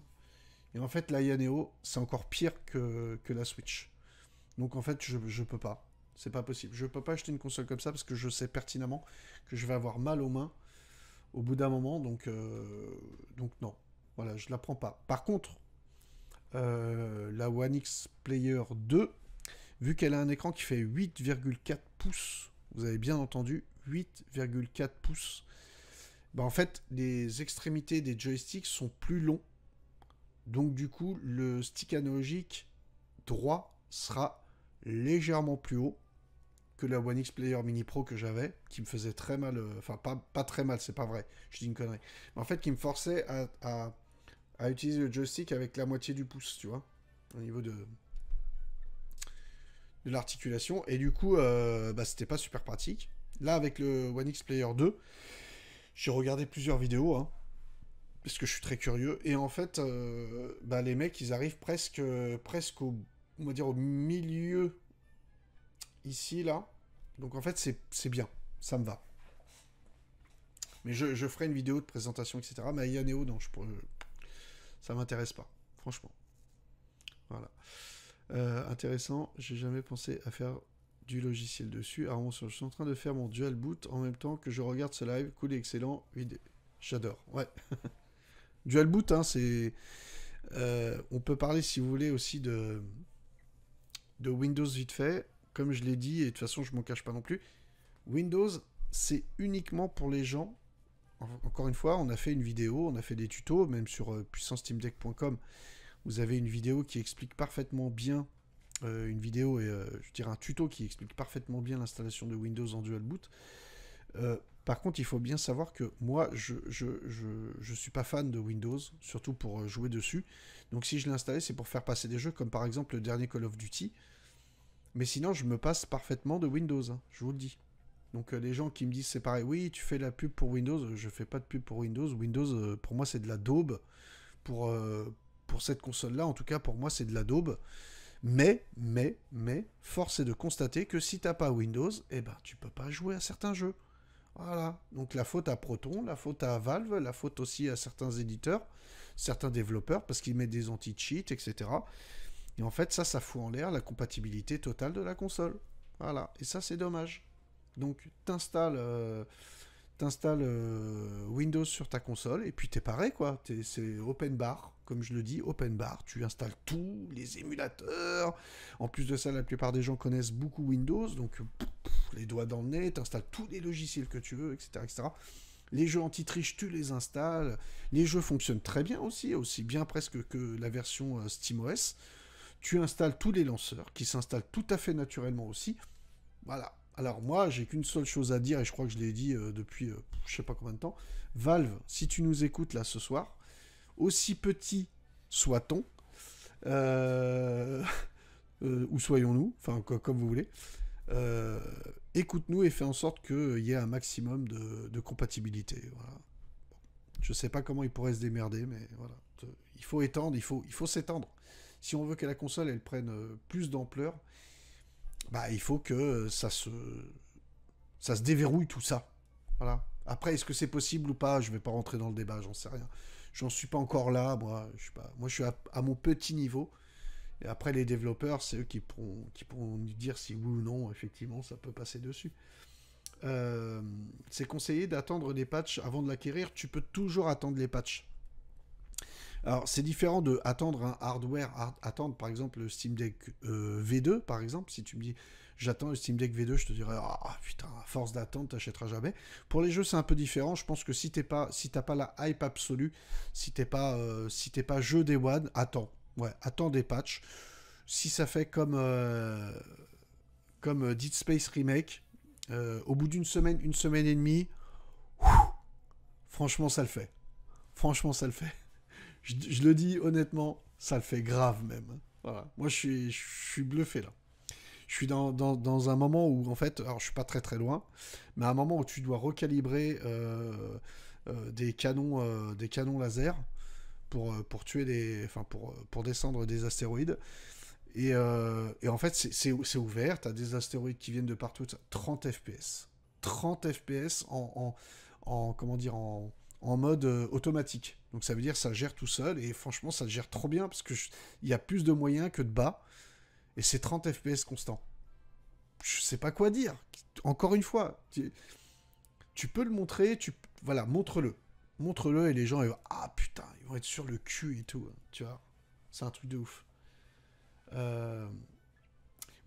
Et en fait, la Yaneo, c'est encore pire que, la Switch. Donc en fait, je, ne peux pas. C'est pas possible. Je peux pas acheter une console comme ça parce que je sais pertinemment que je vais avoir mal aux mains au bout d'un moment. Donc, euh, donc non. Voilà, je la prends pas. Par contre, euh, la One X Player 2, Vu qu'elle a un écran qui fait 8,4 pouces, vous avez bien entendu, 8,4 pouces, ben, en fait, les extrémités des joysticks sont plus longs. Donc du coup, le stick analogique droit sera légèrement plus haut que la One X Player Mini Pro que j'avais, qui me faisait très mal, enfin pas, très mal, c'est pas vrai, je dis une connerie, mais en fait qui me forçait à utiliser le joystick avec la moitié du pouce, tu vois, au niveau de, l'articulation. Et du coup, euh, bah, c'était pas super pratique. Là, avec le One X Player 2, j'ai regardé plusieurs vidéos, hein, parce que je suis très curieux. Et en fait, euh, bah, les mecs, ils arrivent presque, presque au, on va dire, au milieu, ici, là. Donc en fait, c'est bien, ça me va. Mais je, ferai une vidéo de présentation, etc. Mais a néo non, je, pourrais... ça m'intéresse pas, franchement. Voilà. Euh, intéressant, j'ai jamais pensé à faire du logiciel dessus. Alors, je suis en train de faire mon dual boot en même temps que je regarde ce live. Cool, et excellent, j'adore. Ouais. dual boot, hein, c'est. Euh, on peut parler, si vous voulez, aussi de, de Windows vite fait. Comme je l'ai dit, et de toute façon, je m'en cache pas non plus. Windows, c'est uniquement pour les gens. Encore une fois, on a fait une vidéo, on a fait des tutos, même sur euh, puissance-teamdeck.com, vous avez une vidéo qui explique parfaitement bien, euh, une vidéo et euh, je dirais un tuto qui explique parfaitement bien l'installation de Windows en dual boot. Euh, par contre, il faut bien savoir que moi, je ne je, suis pas fan de Windows, surtout pour jouer dessus. Donc si je l'ai installé, c'est pour faire passer des jeux comme par exemple le dernier Call of Duty. Mais sinon, je me passe parfaitement de Windows, hein, je vous le dis. Donc les gens qui me disent c'est pareil, oui, tu fais la pub pour Windows, je fais pas de pub pour Windows. Windows, pour moi, c'est de la daube pour, pour cette console-là, en tout cas pour moi, c'est de la daube. Mais, mais, mais, force est de constater que si t'as pas Windows, eh ben tu peux pas jouer à certains jeux. Voilà. Donc la faute à Proton, la faute à Valve, la faute aussi à certains éditeurs, certains développeurs, parce qu'ils mettent des anti-cheats, etc. Et en fait, ça, ça fout en l'air la compatibilité totale de la console. Voilà. Et ça, c'est dommage. Donc t'installes. Euh, t'installes euh, Windows sur ta console et puis t'es pareil quoi. c'est open bar, comme je le dis, open bar. Tu installes tous les émulateurs. En plus de ça, la plupart des gens connaissent beaucoup Windows, donc euh, les doigts dans le nez, t'installes tous les logiciels que tu veux, etc., etc. Les jeux anti-triche, tu les installes. Les jeux fonctionnent très bien aussi, aussi bien presque que la version euh, SteamOS. Tu installes tous les lanceurs qui s'installent tout à fait naturellement aussi. Voilà, alors moi, j'ai qu'une seule chose à dire, et je crois que je l'ai dit euh, depuis je euh, je sais pas combien de temps. Valve, si tu nous écoutes là ce soir, aussi petit soit-on, euh, ou soyons-nous, enfin comme vous voulez, écoute-nous et fais en sorte qu'il y ait un maximum de, compatibilité. Je ne je sais pas comment il pourrait se démerder, mais voilà. Il faut étendre, il faut, il faut s'étendre. Si on veut que la console elle prenne plus d'ampleur, bah, il faut que ça se, ça se déverrouille tout ça. Voilà. Après, est-ce que c'est possible ou pas Je ne vais pas rentrer dans le débat, j'en sais rien. J'en suis pas encore là, moi. Je suis pas, moi, je suis à, mon petit niveau. Et après, les développeurs, c'est eux qui pourront, qui pourront nous dire si oui ou non, effectivement, ça peut passer dessus. Euh, c'est conseillé d'attendre des patchs avant de l'acquérir. Tu peux toujours attendre les patchs. Alors, c'est différent de attendre un hardware, attendre par exemple le Steam Deck euh, V2, par exemple. Si tu me dis j'attends le Steam Deck V2, je te dirais ah, ah putain, force d'attendre, t'achèteras jamais. Pour les jeux, c'est un peu différent. Je pense que si t'es pas, si t'as pas la hype absolue, si t'es pas, euh, si t'es pas jeu des One, attends, ouais, attends des patchs. Si ça fait comme euh, comme Dead Space Remake, au bout d'une semaine, une semaine et demie, franchement, ça le fait. Franchement, ça le fait je, le dis honnêtement, ça le fait grave même. Voilà. Hein. Moi, je suis, je suis bluffé là. Je suis dans, un moment où, en fait, alors je suis pas très très loin, mais à un moment où tu dois recalibrer euh, euh, des, canons, euh, des canons laser pour, pour tuer des. Enfin, pour, pour descendre des astéroïdes. Et, en fait, c'est ouvert, tu as des astéroïdes qui viennent de partout, 30 FPS. 30 FPS en, en, en comment dire, en, en mode euh, automatique. Donc ça veut dire ça gère tout seul et franchement ça gère trop bien parce que il y a plus de moyens que de bas et c'est 30 FPS constant. Je sais pas quoi dire. Encore une fois, tu, peux le montrer, tu voilà, montre-le. Montre-le et les gens ils vont ah putain, ils vont être sur le cul et tout, hein, tu vois. C'est un truc de ouf. Euh,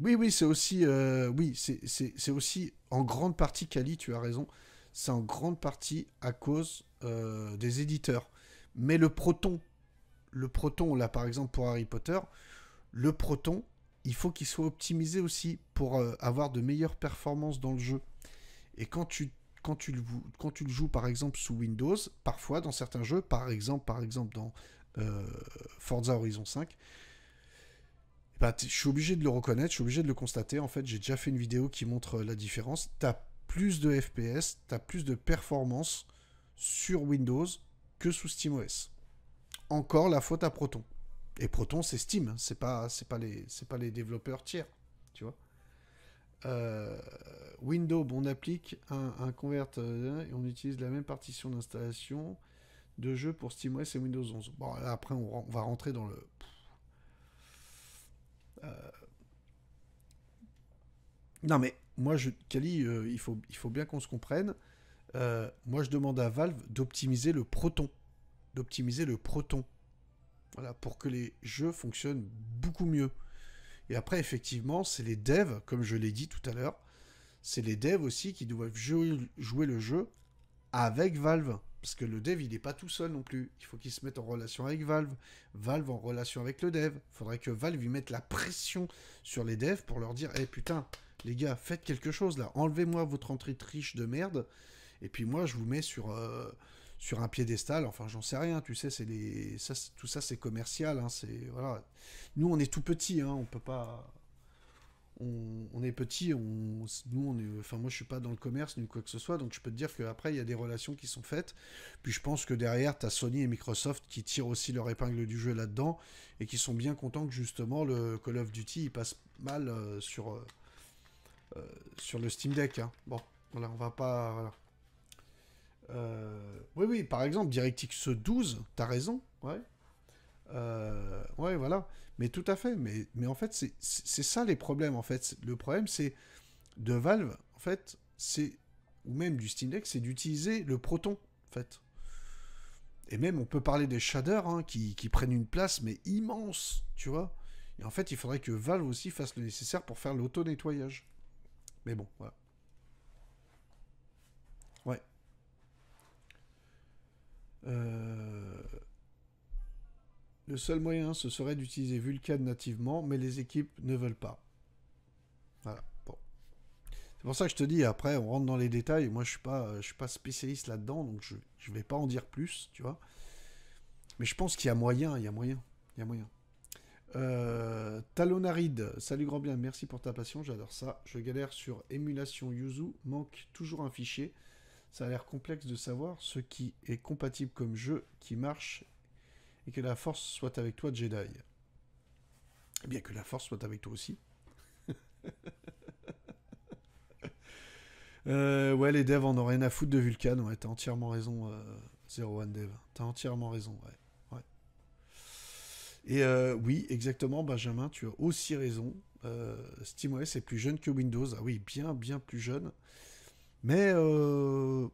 oui, oui, c'est aussi, euh, oui, c'est aussi en grande partie Kali, tu as raison c'est en grande partie à cause euh, des éditeurs. Mais le proton, le proton, là par exemple pour Harry Potter, le proton, il faut qu'il soit optimisé aussi pour euh, avoir de meilleures performances dans le jeu. Et quand tu, quand, tu le, joues par exemple sous Windows, parfois dans certains jeux, par exemple, par exemple dans euh, Forza Horizon 5, bah, je suis obligé de le reconnaître, je suis obligé de le constater. En fait, j'ai déjà fait une vidéo qui montre la différence. T'as plus de FPS, tu as plus de performance sur Windows que sous SteamOS. Encore la faute à Proton. Et Proton, c'est Steam, hein. c'est pas, c'est pas les, pas les développeurs tiers, tu vois. Euh, Windows, on applique un, convert euh, et on utilise la même partition d'installation de jeu pour SteamOS et Windows 11. Bon, après, on, va rentrer dans le. Euh. Non, mais moi, je, Kali, euh, il, faut, il faut bien qu'on se comprenne. Euh, moi, je demande à Valve d'optimiser le proton. D'optimiser le proton. Voilà, pour que les jeux fonctionnent beaucoup mieux. Et après, effectivement, c'est les devs, comme je l'ai dit tout à l'heure, c'est les devs aussi qui doivent jouer, le jeu avec Valve. Parce que le dev, il n'est pas tout seul non plus. Il faut qu'il se mette en relation avec Valve. Valve en relation avec le dev. Il faudrait que Valve lui mette la pression sur les devs pour leur dire Eh putain, les gars, faites quelque chose là, enlevez-moi votre entrée triche de merde, et puis moi je vous mets sur, euh, sur un piédestal, enfin j'en sais rien, tu sais, c'est les... tout ça c'est commercial, hein, c'est... Voilà. Nous on est tout petit, hein. on peut pas... On, est petit, nous on Enfin moi je suis pas dans le commerce ni quoi que ce soit, donc je peux te dire qu'après il y a des relations qui sont faites, puis je pense que derrière tu as Sony et Microsoft qui tirent aussi leur épingle du jeu là-dedans, et qui sont bien contents que justement le Call of Duty passe mal euh, sur... Euh, euh, sur le Steam Deck. Hein. Bon, voilà, on va pas. Euh, oui, oui, par exemple, DirectX 12, t'as raison, ouais. Euh, ouais, voilà. Mais tout à fait. Mais, mais en fait, c'est ça les problèmes, en fait. Le problème, c'est de Valve, en fait, c'est. Ou même du Steam Deck, c'est d'utiliser le Proton, en fait. Et même, on peut parler des shaders hein, qui, qui, prennent une place, mais immense, tu vois. Et en fait, il faudrait que Valve aussi fasse le nécessaire pour faire l'auto-nettoyage. Mais bon, voilà. Ouais. Euh, le seul moyen, ce serait d'utiliser Vulkan nativement, mais les équipes ne veulent pas. Voilà. Bon. C'est pour ça que je te dis, après, on rentre dans les détails. Moi, je suis pas, je suis pas spécialiste là-dedans, donc je ne vais pas en dire plus, tu vois. Mais je pense qu'il y a moyen, il y a moyen, il y a moyen. Euh, Talonaride, salut grand bien, merci pour ta passion, j'adore ça. Je galère sur émulation Yuzu, manque toujours un fichier. Ça a l'air complexe de savoir ce qui est compatible comme jeu, qui marche, et que la force soit avec toi, Jedi. Eh bien, que la force soit avec toi aussi. Euh, ouais, les devs en ont rien à foutre de Vulcan, ouais, t'as entièrement raison, 01 euh, Zero One Dev. T'as entièrement raison, ouais. Et euh, oui, exactement, Benjamin, tu as aussi raison. Euh, SteamOS est plus jeune que Windows. Ah oui, bien, bien plus jeune. Mais euh,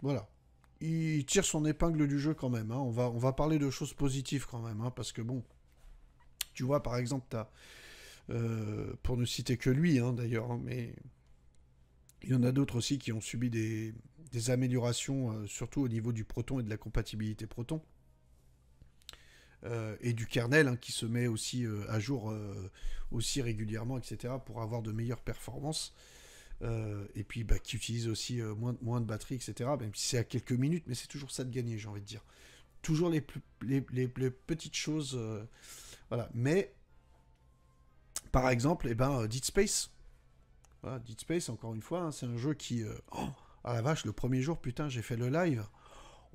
voilà. Il tire son épingle du jeu quand même. Hein. On, va, on va parler de choses positives quand même. Hein, parce que bon, tu vois, par exemple, tu as. pour ne citer que lui hein, d'ailleurs, mais il y en a d'autres aussi qui ont subi des, améliorations, surtout au niveau du Proton et de la compatibilité Proton. Euh, et du kernel hein, qui se met aussi euh, à jour euh, aussi régulièrement, etc., pour avoir de meilleures performances. et puis bah, qui utilise aussi moins, moins, de batterie, etc. Même si c'est à quelques minutes, mais c'est toujours ça de gagner, j'ai envie de dire. Toujours les, les, petites choses. voilà. Mais, par exemple, et eh ben, Dead Space. Voilà, Space, encore une fois, hein, c'est un jeu qui. Oh ah la vache, le premier jour, putain, j'ai fait le live.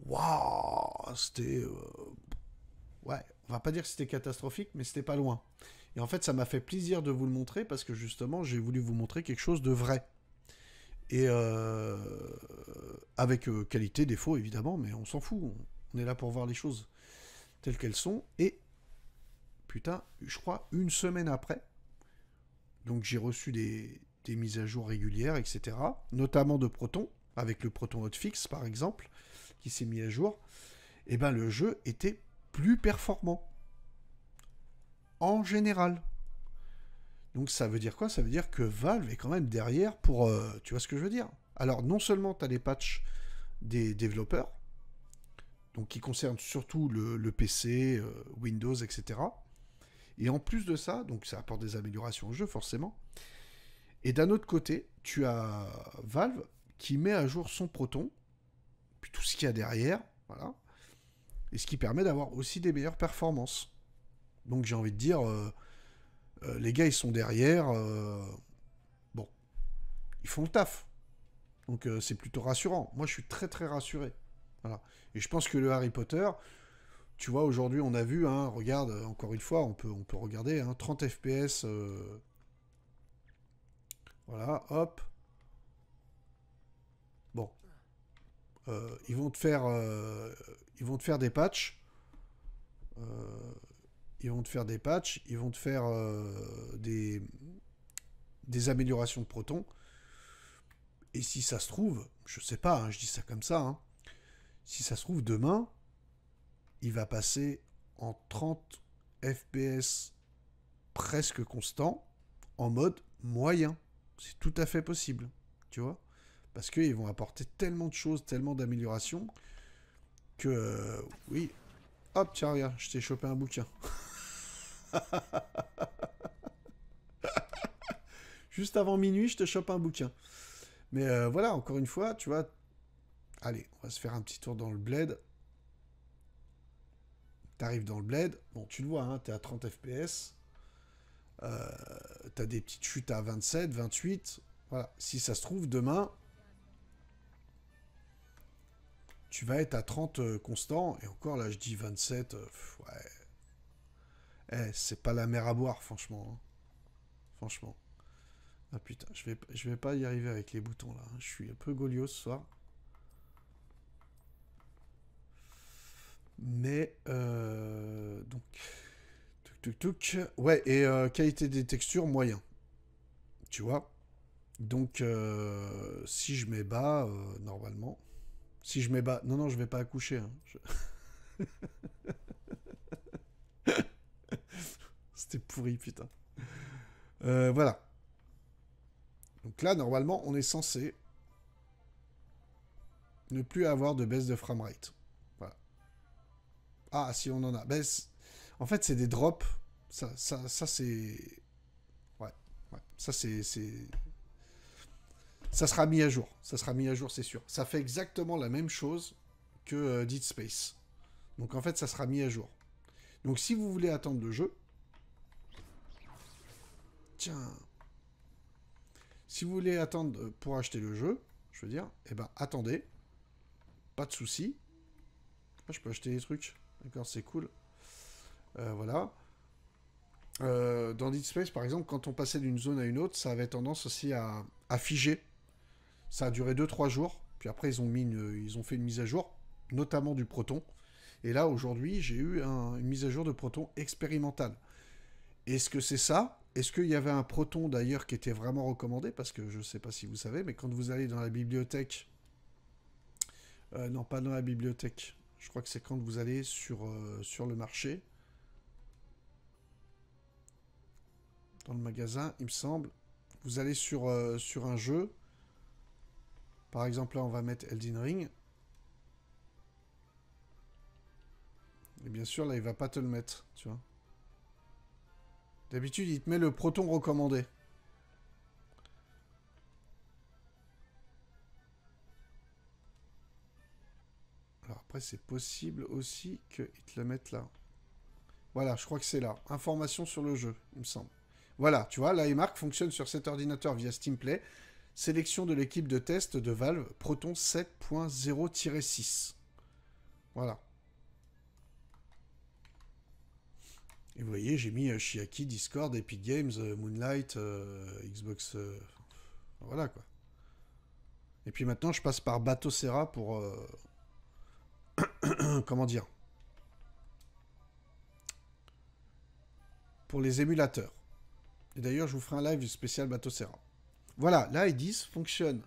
Waouh C'était ouais, on va pas dire que c'était catastrophique, mais c'était pas loin. Et en fait, ça m'a fait plaisir de vous le montrer parce que justement, j'ai voulu vous montrer quelque chose de vrai. Et euh, avec euh, qualité, défaut évidemment, mais on s'en fout. On, est là pour voir les choses telles qu'elles sont. Et putain, je crois une semaine après, donc j'ai reçu des, mises à jour régulières, etc. Notamment de Proton, avec le Proton Hotfix par exemple, qui s'est mis à jour. Et eh ben le jeu était plus performant. En général. Donc ça veut dire quoi Ça veut dire que Valve est quand même derrière pour... Euh, tu vois ce que je veux dire Alors non seulement tu as les patchs des développeurs, donc qui concernent surtout le, PC, euh, Windows, etc. Et en plus de ça, donc ça apporte des améliorations au jeu forcément. Et d'un autre côté, tu as Valve qui met à jour son Proton, puis tout ce qu'il y a derrière, voilà, et ce qui permet d'avoir aussi des meilleures performances. Donc j'ai envie de dire, euh, euh, les gars, ils sont derrière. Euh, bon, ils font le taf. Donc c'est plutôt rassurant. Moi, je suis très très rassuré. Voilà. Et je pense que le Harry Potter, tu vois, aujourd'hui, on a vu, hein, regarde, encore une fois, on peut, on peut regarder, 30 hein, FPS. voilà, hop. Bon. ils vont te faire euh, ils vont te faire des patchs. ils vont te faire des patchs. Ils vont te faire des, des améliorations de protons, Et si ça se trouve, je sais pas, hein, je dis ça comme ça. Hein, si ça se trouve, demain, il va passer en 30 FPS presque constant en mode moyen. C'est tout à fait possible, tu vois Parce qu'ils vont apporter tellement de choses, tellement d'améliorations que... Euh, oui. Hop, tiens, regarde, je t'ai chopé un bouquin. Juste avant minuit, je te chope un bouquin. Mais euh, voilà, encore une fois, tu vois... Allez, on va se faire un petit tour dans le bled. T'arrives dans le bled. Bon, tu le vois, hein, t'es à 30 FPS. Euh, t'as des petites chutes à 27, 28. Voilà. Si ça se trouve, demain, tu vas être à 30 euh, constant, et encore là je dis 27, euh, ouais. Eh, c'est pas la mer à boire, franchement. Hein. Franchement. Ah putain, je vais, je vais pas y arriver avec les boutons là. Hein. Je suis un peu goliot, ce soir. Mais, euh, donc, Ouais, et qualité des textures, moyen. Tu vois Donc, si je mets bas, normalement. Si je bas, Non, non, je vais pas accoucher. Hein. C'était pourri, putain. Euh, voilà. Donc là, normalement, on est censé ne plus avoir de baisse de framerate. Voilà. Ah, si on en a. Baisse. Ben, en fait, c'est des drops. Ça, ça, ça c'est... ouais. Ça, c'est ça sera mis à jour. Ça sera mis à jour, c'est sûr. Ça fait exactement la même chose que euh, Dead Space. Donc en fait, ça sera mis à jour. Donc si vous voulez attendre le jeu... Tiens. Si vous voulez attendre euh, pour acheter le jeu, je veux dire, eh ben attendez. Pas de souci. Ah, je peux acheter des trucs. D'accord, c'est cool. Euh, voilà. dans Dead Space, par exemple, quand on passait d'une zone à une autre, ça avait tendance aussi à figer ça a duré 2-3 jours, puis après ils ont, mis ils ont fait une mise à jour, notamment du Proton. Et là, aujourd'hui, j'ai eu une mise à jour de Proton expérimentale. Est-ce que c'est ça Est-ce qu'il y avait un Proton d'ailleurs qui était vraiment recommandé Parce que je ne sais pas si vous savez, mais quand vous allez dans la bibliothèque... Euh, non, pas dans la bibliothèque. Je crois que c'est quand vous allez sur, euh, sur le marché. Dans le magasin, il me semble. Vous allez sur, euh, sur un jeu par exemple, là, on va mettre Elden Ring. Et bien sûr, là, il va pas te le mettre, tu vois. D'habitude, il te met le proton recommandé. Alors après, c'est possible aussi qu'il te le mette là. Voilà, je crois que c'est là. Information sur le jeu, il me semble. Voilà, tu vois, là, fonctionne sur cet ordinateur via Steam Play... Sélection de l'équipe de test de Valve Proton 7.0-6. Voilà. Et vous voyez, j'ai mis euh, Shiaki, Discord, Epic Games, euh, Moonlight, euh, Xbox. voilà quoi. Et puis maintenant, je passe par Batocera pour. Comment dire Pour les émulateurs. Et d'ailleurs, je vous ferai un live spécial Batocera. Voilà, là ils disent fonctionne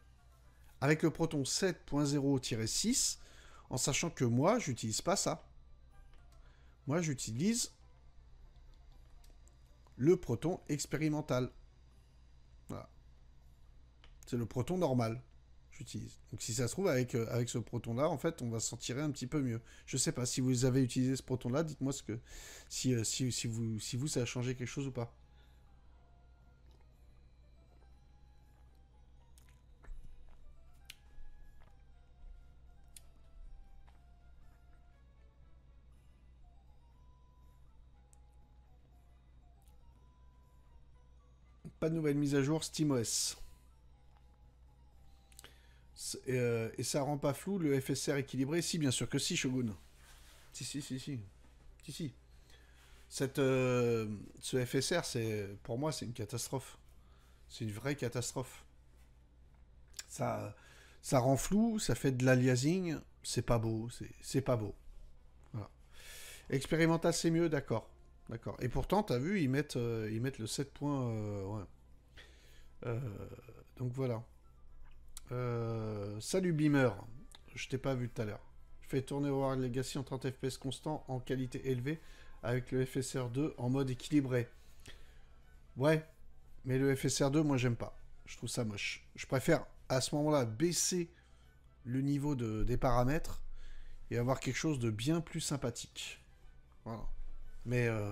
avec le Proton 7.0-6 en sachant que moi, j'utilise pas ça. Moi, j'utilise le proton expérimental. Voilà. C'est le proton normal j'utilise. Donc si ça se trouve, avec, euh, avec ce proton-là, en fait, on va s'en tirer un petit peu mieux. Je sais pas, si vous avez utilisé ce proton-là, dites-moi ce que si, euh, si, si, vous, si vous, ça a changé quelque chose ou pas. Pas de nouvelle mise à jour SteamOS. Euh, et, ça rend pas flou le FSR équilibré Si, bien sûr que si, Shogun. Si, si, si, si. Si, si. Cette, euh, ce FSR, c'est, pour moi, c'est une catastrophe. C'est une vraie catastrophe. Ça, ça rend flou, ça fait de l'aliasing. C'est pas beau, c'est, pas beau. Expérimental, c'est mieux, d'accord. D'accord. Et pourtant, t'as vu, ils mettent, euh, ils mettent le 7 points. Euh, euh, donc voilà. salut Beamer. Je t'ai pas vu tout à l'heure. Je fais tourner War Legacy en 30 FPS constant, en qualité élevée, avec le FSR2 en mode équilibré. Ouais. Mais le FSR2, moi, j'aime pas. Je trouve ça moche. Je préfère, à ce moment-là, baisser le niveau des paramètres et avoir quelque chose de bien plus sympathique. Voilà. Mais euh,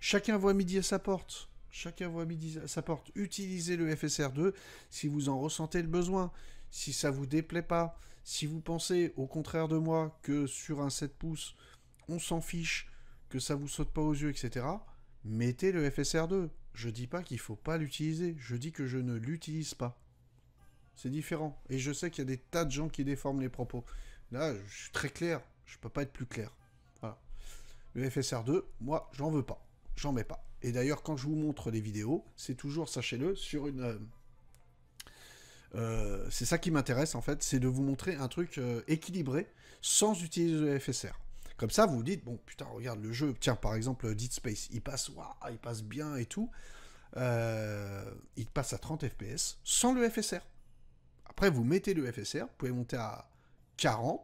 chacun voit midi à sa porte. Chacun voit midi à sa porte. Utilisez le FSR2 si vous en ressentez le besoin, si ça vous déplaît pas, si vous pensez, au contraire de moi, que sur un 7 pouces, on s'en fiche, que ça vous saute pas aux yeux, etc. Mettez le FSR2. Je dis pas qu'il faut pas l'utiliser. Je dis que je ne l'utilise pas. C'est différent. Et je sais qu'il y a des tas de gens qui déforment les propos. Là, je suis très clair. Je peux pas être plus clair. Le FSR2, moi, j'en veux pas. J'en mets pas. Et d'ailleurs, quand je vous montre les vidéos, c'est toujours, sachez-le, sur une... Euh, euh, c'est ça qui m'intéresse, en fait, c'est de vous montrer un truc euh, équilibré, sans utiliser le FSR. Comme ça, vous vous dites, bon, putain, regarde le jeu, tiens, par exemple, Dead Space, il passe, waouh, il passe bien et tout. il passe à 30 FPS, sans le FSR. Après, vous mettez le FSR, vous pouvez monter à 40,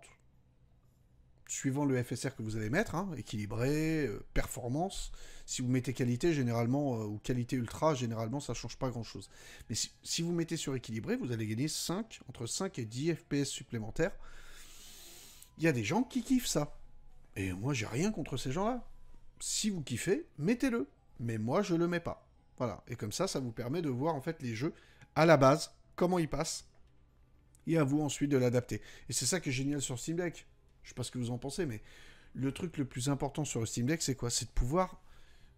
suivant le FSR que vous allez mettre, hein, équilibré, euh, performance. Si vous mettez qualité, généralement, euh, ou qualité ultra, généralement, ça ne change pas grand-chose. Mais si, vous mettez sur équilibré, vous allez gagner 5, entre 5 et 10 FPS supplémentaires. Il y a des gens qui kiffent ça. Et moi, j'ai rien contre ces gens-là. Si vous kiffez, mettez-le. Mais moi, je le mets pas. Voilà. Et comme ça, ça vous permet de voir, en fait, les jeux à la base, comment ils passent, et à vous ensuite de l'adapter. Et c'est ça qui est génial sur Steam Deck. Je ne sais pas ce que vous en pensez, mais le truc le plus important sur le Steam Deck, c'est quoi C'est de pouvoir,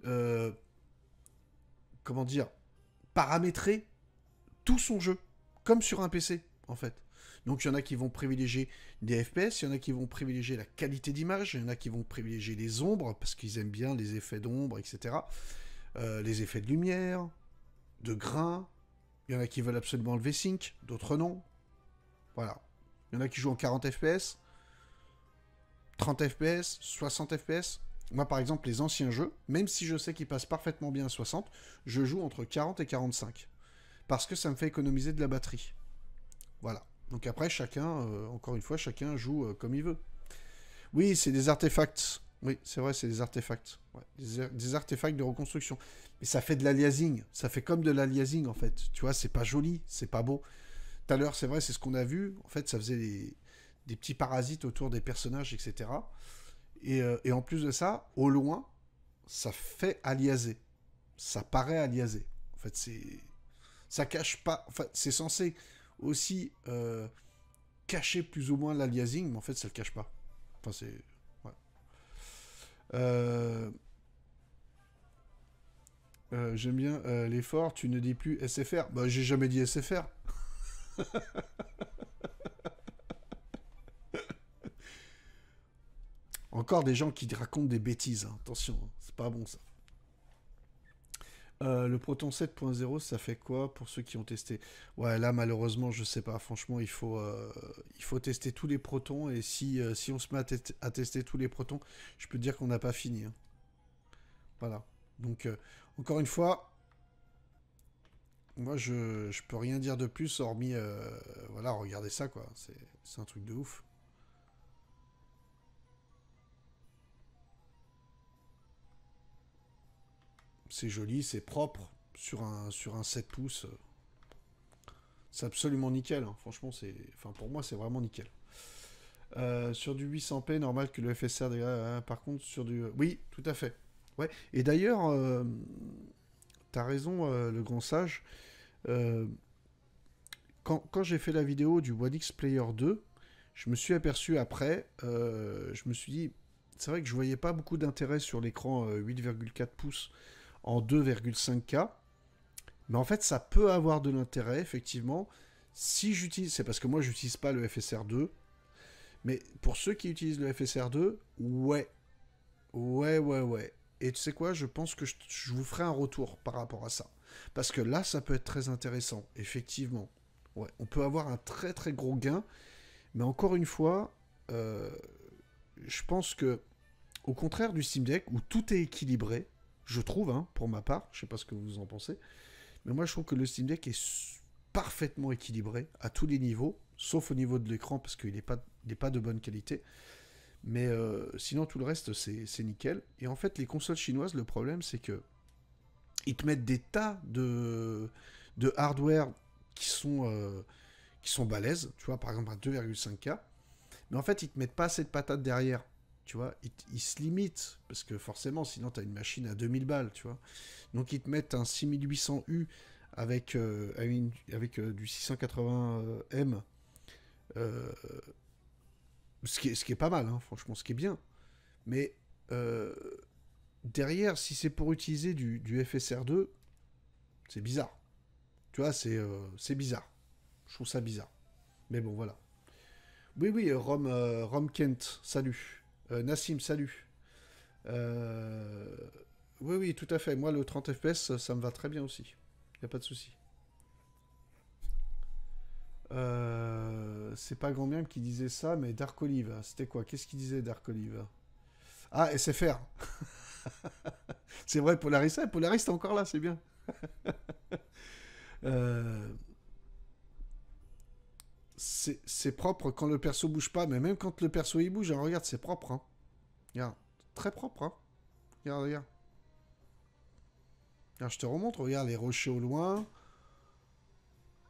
euh, comment dire, paramétrer tout son jeu, comme sur un PC, en fait. Donc il y en a qui vont privilégier des FPS, il y en a qui vont privilégier la qualité d'image, il y en a qui vont privilégier les ombres, parce qu'ils aiment bien les effets d'ombre, etc. Euh, les effets de lumière, de grains. Il y en a qui veulent absolument le V-Sync, d'autres non. Voilà. Il y en a qui jouent en 40 FPS, 30 FPS, 60 FPS. Moi, par exemple, les anciens jeux, même si je sais qu'ils passent parfaitement bien à 60, je joue entre 40 et 45. Parce que ça me fait économiser de la batterie. Voilà. Donc après, chacun, euh, encore une fois, chacun joue euh, comme il veut. Oui, c'est des artefacts. Oui, c'est vrai, c'est des artefacts. des, artefacts de reconstruction. Mais ça fait de la l'aliasing. Ça fait comme de la l'aliasing, en fait. Tu vois, c'est pas joli, c'est pas beau. Tout à l'heure, c'est vrai, c'est ce qu'on a vu. En fait, ça faisait des des petits parasites autour des personnages, etc. Euh, et, en plus de ça, au loin, ça fait aliaser. Ça paraît aliaser. En fait, c'est. Ça cache pas. Enfin, c'est censé aussi euh, cacher plus ou moins l'aliasing, mais en fait, ça le cache pas. Enfin, c'est. Ouais. Euh, j'aime bien l'effort, tu ne dis plus SFR. Bah, j'ai jamais dit SFR. Encore des gens qui racontent des bêtises. Hein. Attention, hein, c'est pas bon ça. Euh, le Proton 7.0, ça fait quoi pour ceux qui ont testé Ouais, là malheureusement, je sais pas. Franchement, il faut, euh, il faut tester tous les protons et si, euh, si on se met à, tester tous les protons, je peux dire qu'on n'a pas fini. Hein. Voilà. Donc, encore une fois, moi je, je peux rien dire de plus hormis. voilà, regardez ça quoi. C'est un truc de ouf. c'est joli, c'est propre sur un, sur un 7 pouces. Euh, c'est absolument nickel. Hein. Franchement, c'est, enfin, pour moi, c'est vraiment nickel. Euh, sur du 800p, normal que le FSR hein, hein, par contre, sur du. Oui, tout à fait. Ouais. Et d'ailleurs, euh, tu as raison, le grand sage. quand, j'ai fait la vidéo du One X Player 2, je me suis aperçu après, je me suis dit, c'est vrai que je voyais pas beaucoup d'intérêt sur l'écran 8,4 pouces en 2,5K. Mais en fait, ça peut avoir de l'intérêt, effectivement. Si j'utilise, c'est parce que moi, j'utilise pas le FSR2. Mais pour ceux qui utilisent le FSR2, ouais. Ouais, ouais, ouais. Et tu sais quoi, je pense que je, vous ferai un retour par rapport à ça. Parce que là, ça peut être très intéressant, effectivement. Ouais, on peut avoir un très très gros gain. Mais encore une fois, euh, je pense que, au contraire du Steam Deck, où tout est équilibré, je trouve, hein, pour ma part, je sais pas ce que vous en pensez, mais moi je trouve que le Steam Deck est parfaitement équilibré à tous les niveaux, sauf au niveau de l'écran parce qu'il n'est pas, pas de bonne qualité. Mais euh, sinon tout le reste c'est nickel. Et en fait les consoles chinoises, le problème c'est que ils te mettent des tas de, hardware qui sont, euh, qui sont balèzes, tu vois par exemple à 2,5K, mais en fait ils te mettent pas assez de patates derrière tu vois, ils, se limitent, parce que forcément, sinon, tu as une machine à 2000 balles, tu vois. Donc, ils te mettent un 6800U avec, euh, avec euh, du 680M. Euh, ce, qui est, ce qui est pas mal, hein, franchement, ce qui est bien. Mais derrière, si c'est pour utiliser du, FSR2, c'est bizarre. Tu vois, c'est bizarre. Je trouve ça bizarre. Mais bon, voilà. Oui, oui, Rome, Rome Kent, salut. Euh, Nassim, salut. Euh, oui, oui, tout à fait. Moi, le 30 FPS, ça me va très bien aussi. Il n'y a pas de souci. Euh, c'est pas Grand mère qui disait ça, mais Dark Olive. C'était quoi Qu'est-ce qu'il disait, Dark Olive Ah, SFR C'est vrai, Polaris, Polaris, c'est encore là, c'est bien. euh c'est propre quand le perso bouge pas, mais même quand le perso il bouge, hein, regarde, c'est propre. Hein. Regarde, très propre. Hein. Regarde, regarde. je te remontre, regarde les rochers au loin.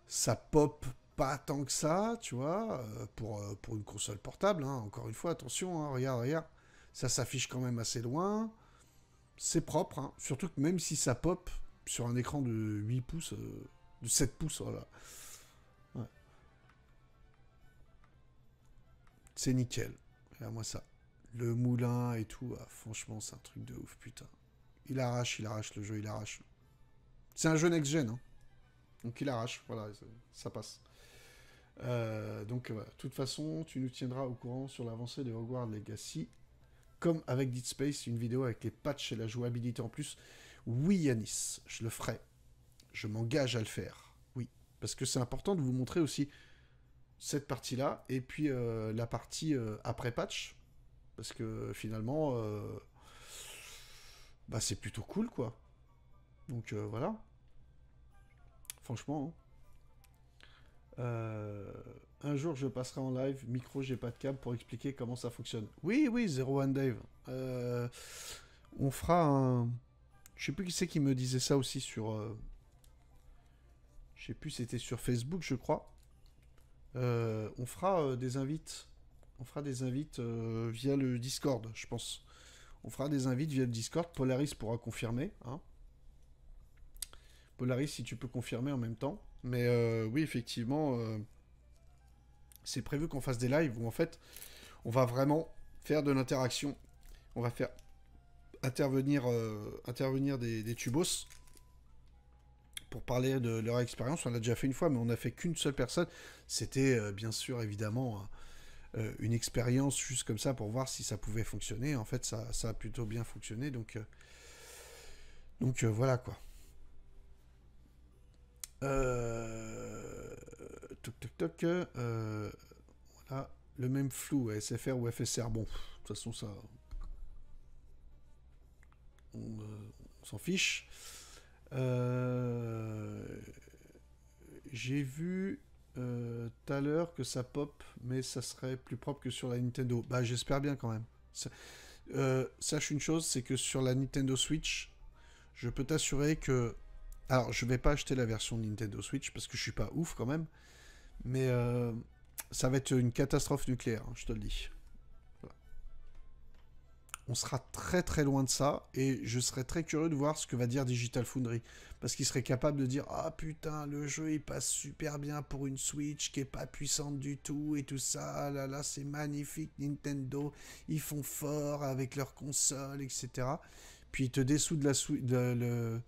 Ça pop pas tant que ça, tu vois, euh, pour, euh, pour une console portable. Encore une fois, attention, regarde, regarde. Ça s'affiche quand même assez loin. C'est propre, surtout que même si ça pop sur un écran de 8 pouces, euh, de 7 pouces, voilà. C'est nickel. Regarde-moi ça. Le moulin et tout. Ah, franchement, c'est un truc de ouf, putain. Il arrache, il arrache le jeu, il arrache. C'est un jeu next-gen, hein. Donc il arrache, voilà, ça, passe. Euh, donc de toute façon, tu nous tiendras au courant sur l'avancée de Hogwarts Legacy. Comme avec Dead Space, une vidéo avec les patchs et la jouabilité en plus. Oui, Yanis, je le ferai. Je m'engage à le faire. Oui, parce que c'est important de vous montrer aussi cette partie-là, et puis euh, la partie euh, après patch, parce que finalement, euh, bah, c'est plutôt cool, quoi. Donc voilà. Franchement. Hein. un jour, je passerai en live, micro, j'ai pas de câble pour expliquer comment ça fonctionne. Oui, oui, Zero One Dave. on fera un. Je sais plus qui c'est qui me disait ça aussi sur. Je sais plus, c'était sur Facebook, je crois euh, on fera euh, des invites. On fera des invites euh, via le Discord, je pense. On fera des invites via le Discord. Polaris pourra confirmer. Hein. Polaris, si tu peux confirmer en même temps. Mais oui, effectivement, c'est prévu qu'on fasse des lives où en fait, on va vraiment faire de l'interaction. On va faire intervenir, intervenir des, tubos pour parler de leur expérience. On l'a déjà fait une fois, mais on n'a fait qu'une seule personne. C'était euh, bien sûr, évidemment, euh, une expérience juste comme ça pour voir si ça pouvait fonctionner. En fait, ça, a plutôt bien fonctionné. Donc, euh, donc voilà quoi. toc toc toc. voilà. Le même flou, SFR ou FSR. Bon, de toute façon, ça. on s'en fiche. Euh, j'ai vu euh, tout à l'heure que ça pop, mais ça serait plus propre que sur la Nintendo. Bah, j'espère bien quand même. Euh, sache une chose, c'est que sur la Nintendo Switch, je peux t'assurer que. Alors, je vais pas acheter la version Nintendo Switch parce que je suis pas ouf quand même, mais ça va être une catastrophe nucléaire, hein, je te le dis on sera très très loin de ça et je serais très curieux de voir ce que va dire Digital Foundry parce qu'il serait capable de dire ah putain le jeu il passe super bien pour une Switch qui est pas puissante du tout et tout ça ah là là c'est magnifique Nintendo ils font fort avec leur console etc puis il te dessoudent la de, le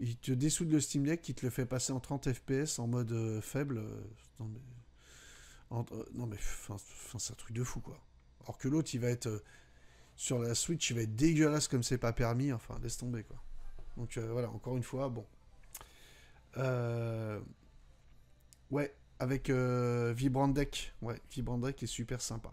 il te le Steam Deck qui te le fait passer en 30 FPS en mode euh, faible euh, non mais non mais c'est un truc de fou quoi alors que l'autre il va être euh, sur la Switch, il va être dégueulasse comme c'est pas permis. Enfin, laisse tomber, quoi. Donc euh, voilà, encore une fois, bon. Euh, ouais, avec euh, Vibrant Deck. Ouais, Vibrant Deck est super sympa.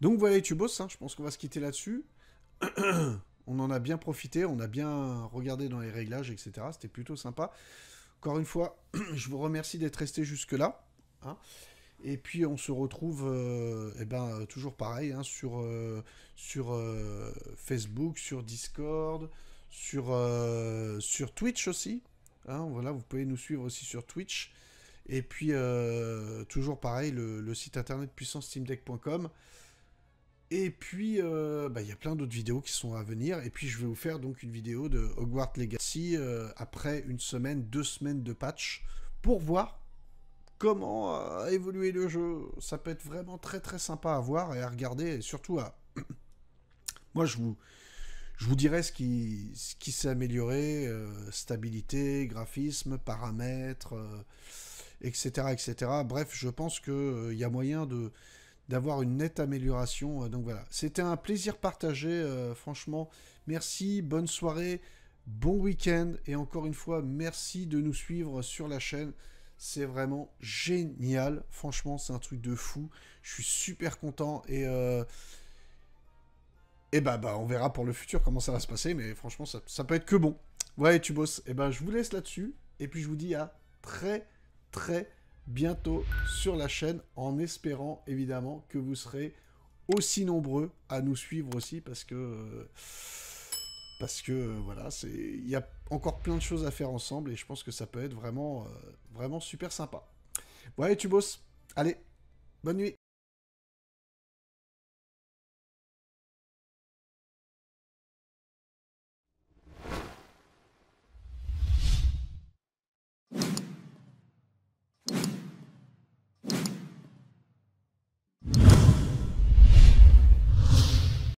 Donc voilà tu bosses, hein. je pense qu'on va se quitter là-dessus. on en a bien profité, on a bien regardé dans les réglages, etc. C'était plutôt sympa. Encore une fois, je vous remercie d'être resté jusque-là. Hein. Et puis on se retrouve euh, eh ben, toujours pareil hein, sur, euh, sur euh, Facebook, sur Discord, sur, sur Twitch aussi. Hein, voilà, vous pouvez nous suivre aussi sur Twitch. Et puis toujours pareil, le, site internet puissance-teamdeck.com Et puis bah, il y a plein d'autres vidéos qui sont à venir. Et puis je vais vous faire donc une vidéo de Hogwarts Legacy après une semaine, deux semaines de patch pour voir comment a évolué le jeu. Ça peut être vraiment très très sympa à voir et à regarder, et surtout à... Moi, je vous, je vous dirai ce qui, ce qui s'est amélioré, euh, stabilité, graphisme, paramètres, etc., euh, etc. Bref, je pense qu'il euh, y a moyen de d'avoir une nette amélioration. Donc voilà, c'était un plaisir partagé, franchement. Merci, bonne soirée, bon week-end, et encore une fois, merci de nous suivre sur la chaîne. C'est vraiment génial. Franchement, c'est un truc de fou. Je suis super content et. Euh, et bah, bah, on verra pour le futur comment ça va se passer, mais franchement, ça, peut être que bon. Ouais, tu bosses. Et ben, bah, je vous laisse là-dessus. Et puis, je vous dis à très, très bientôt sur la chaîne, en espérant évidemment que vous serez aussi nombreux à nous suivre aussi, parce que. parce que, voilà, c'est encore plein de choses à faire ensemble et je pense que ça peut être vraiment, euh, vraiment super sympa. Bon, allez, tu bosses. Allez, bonne nuit.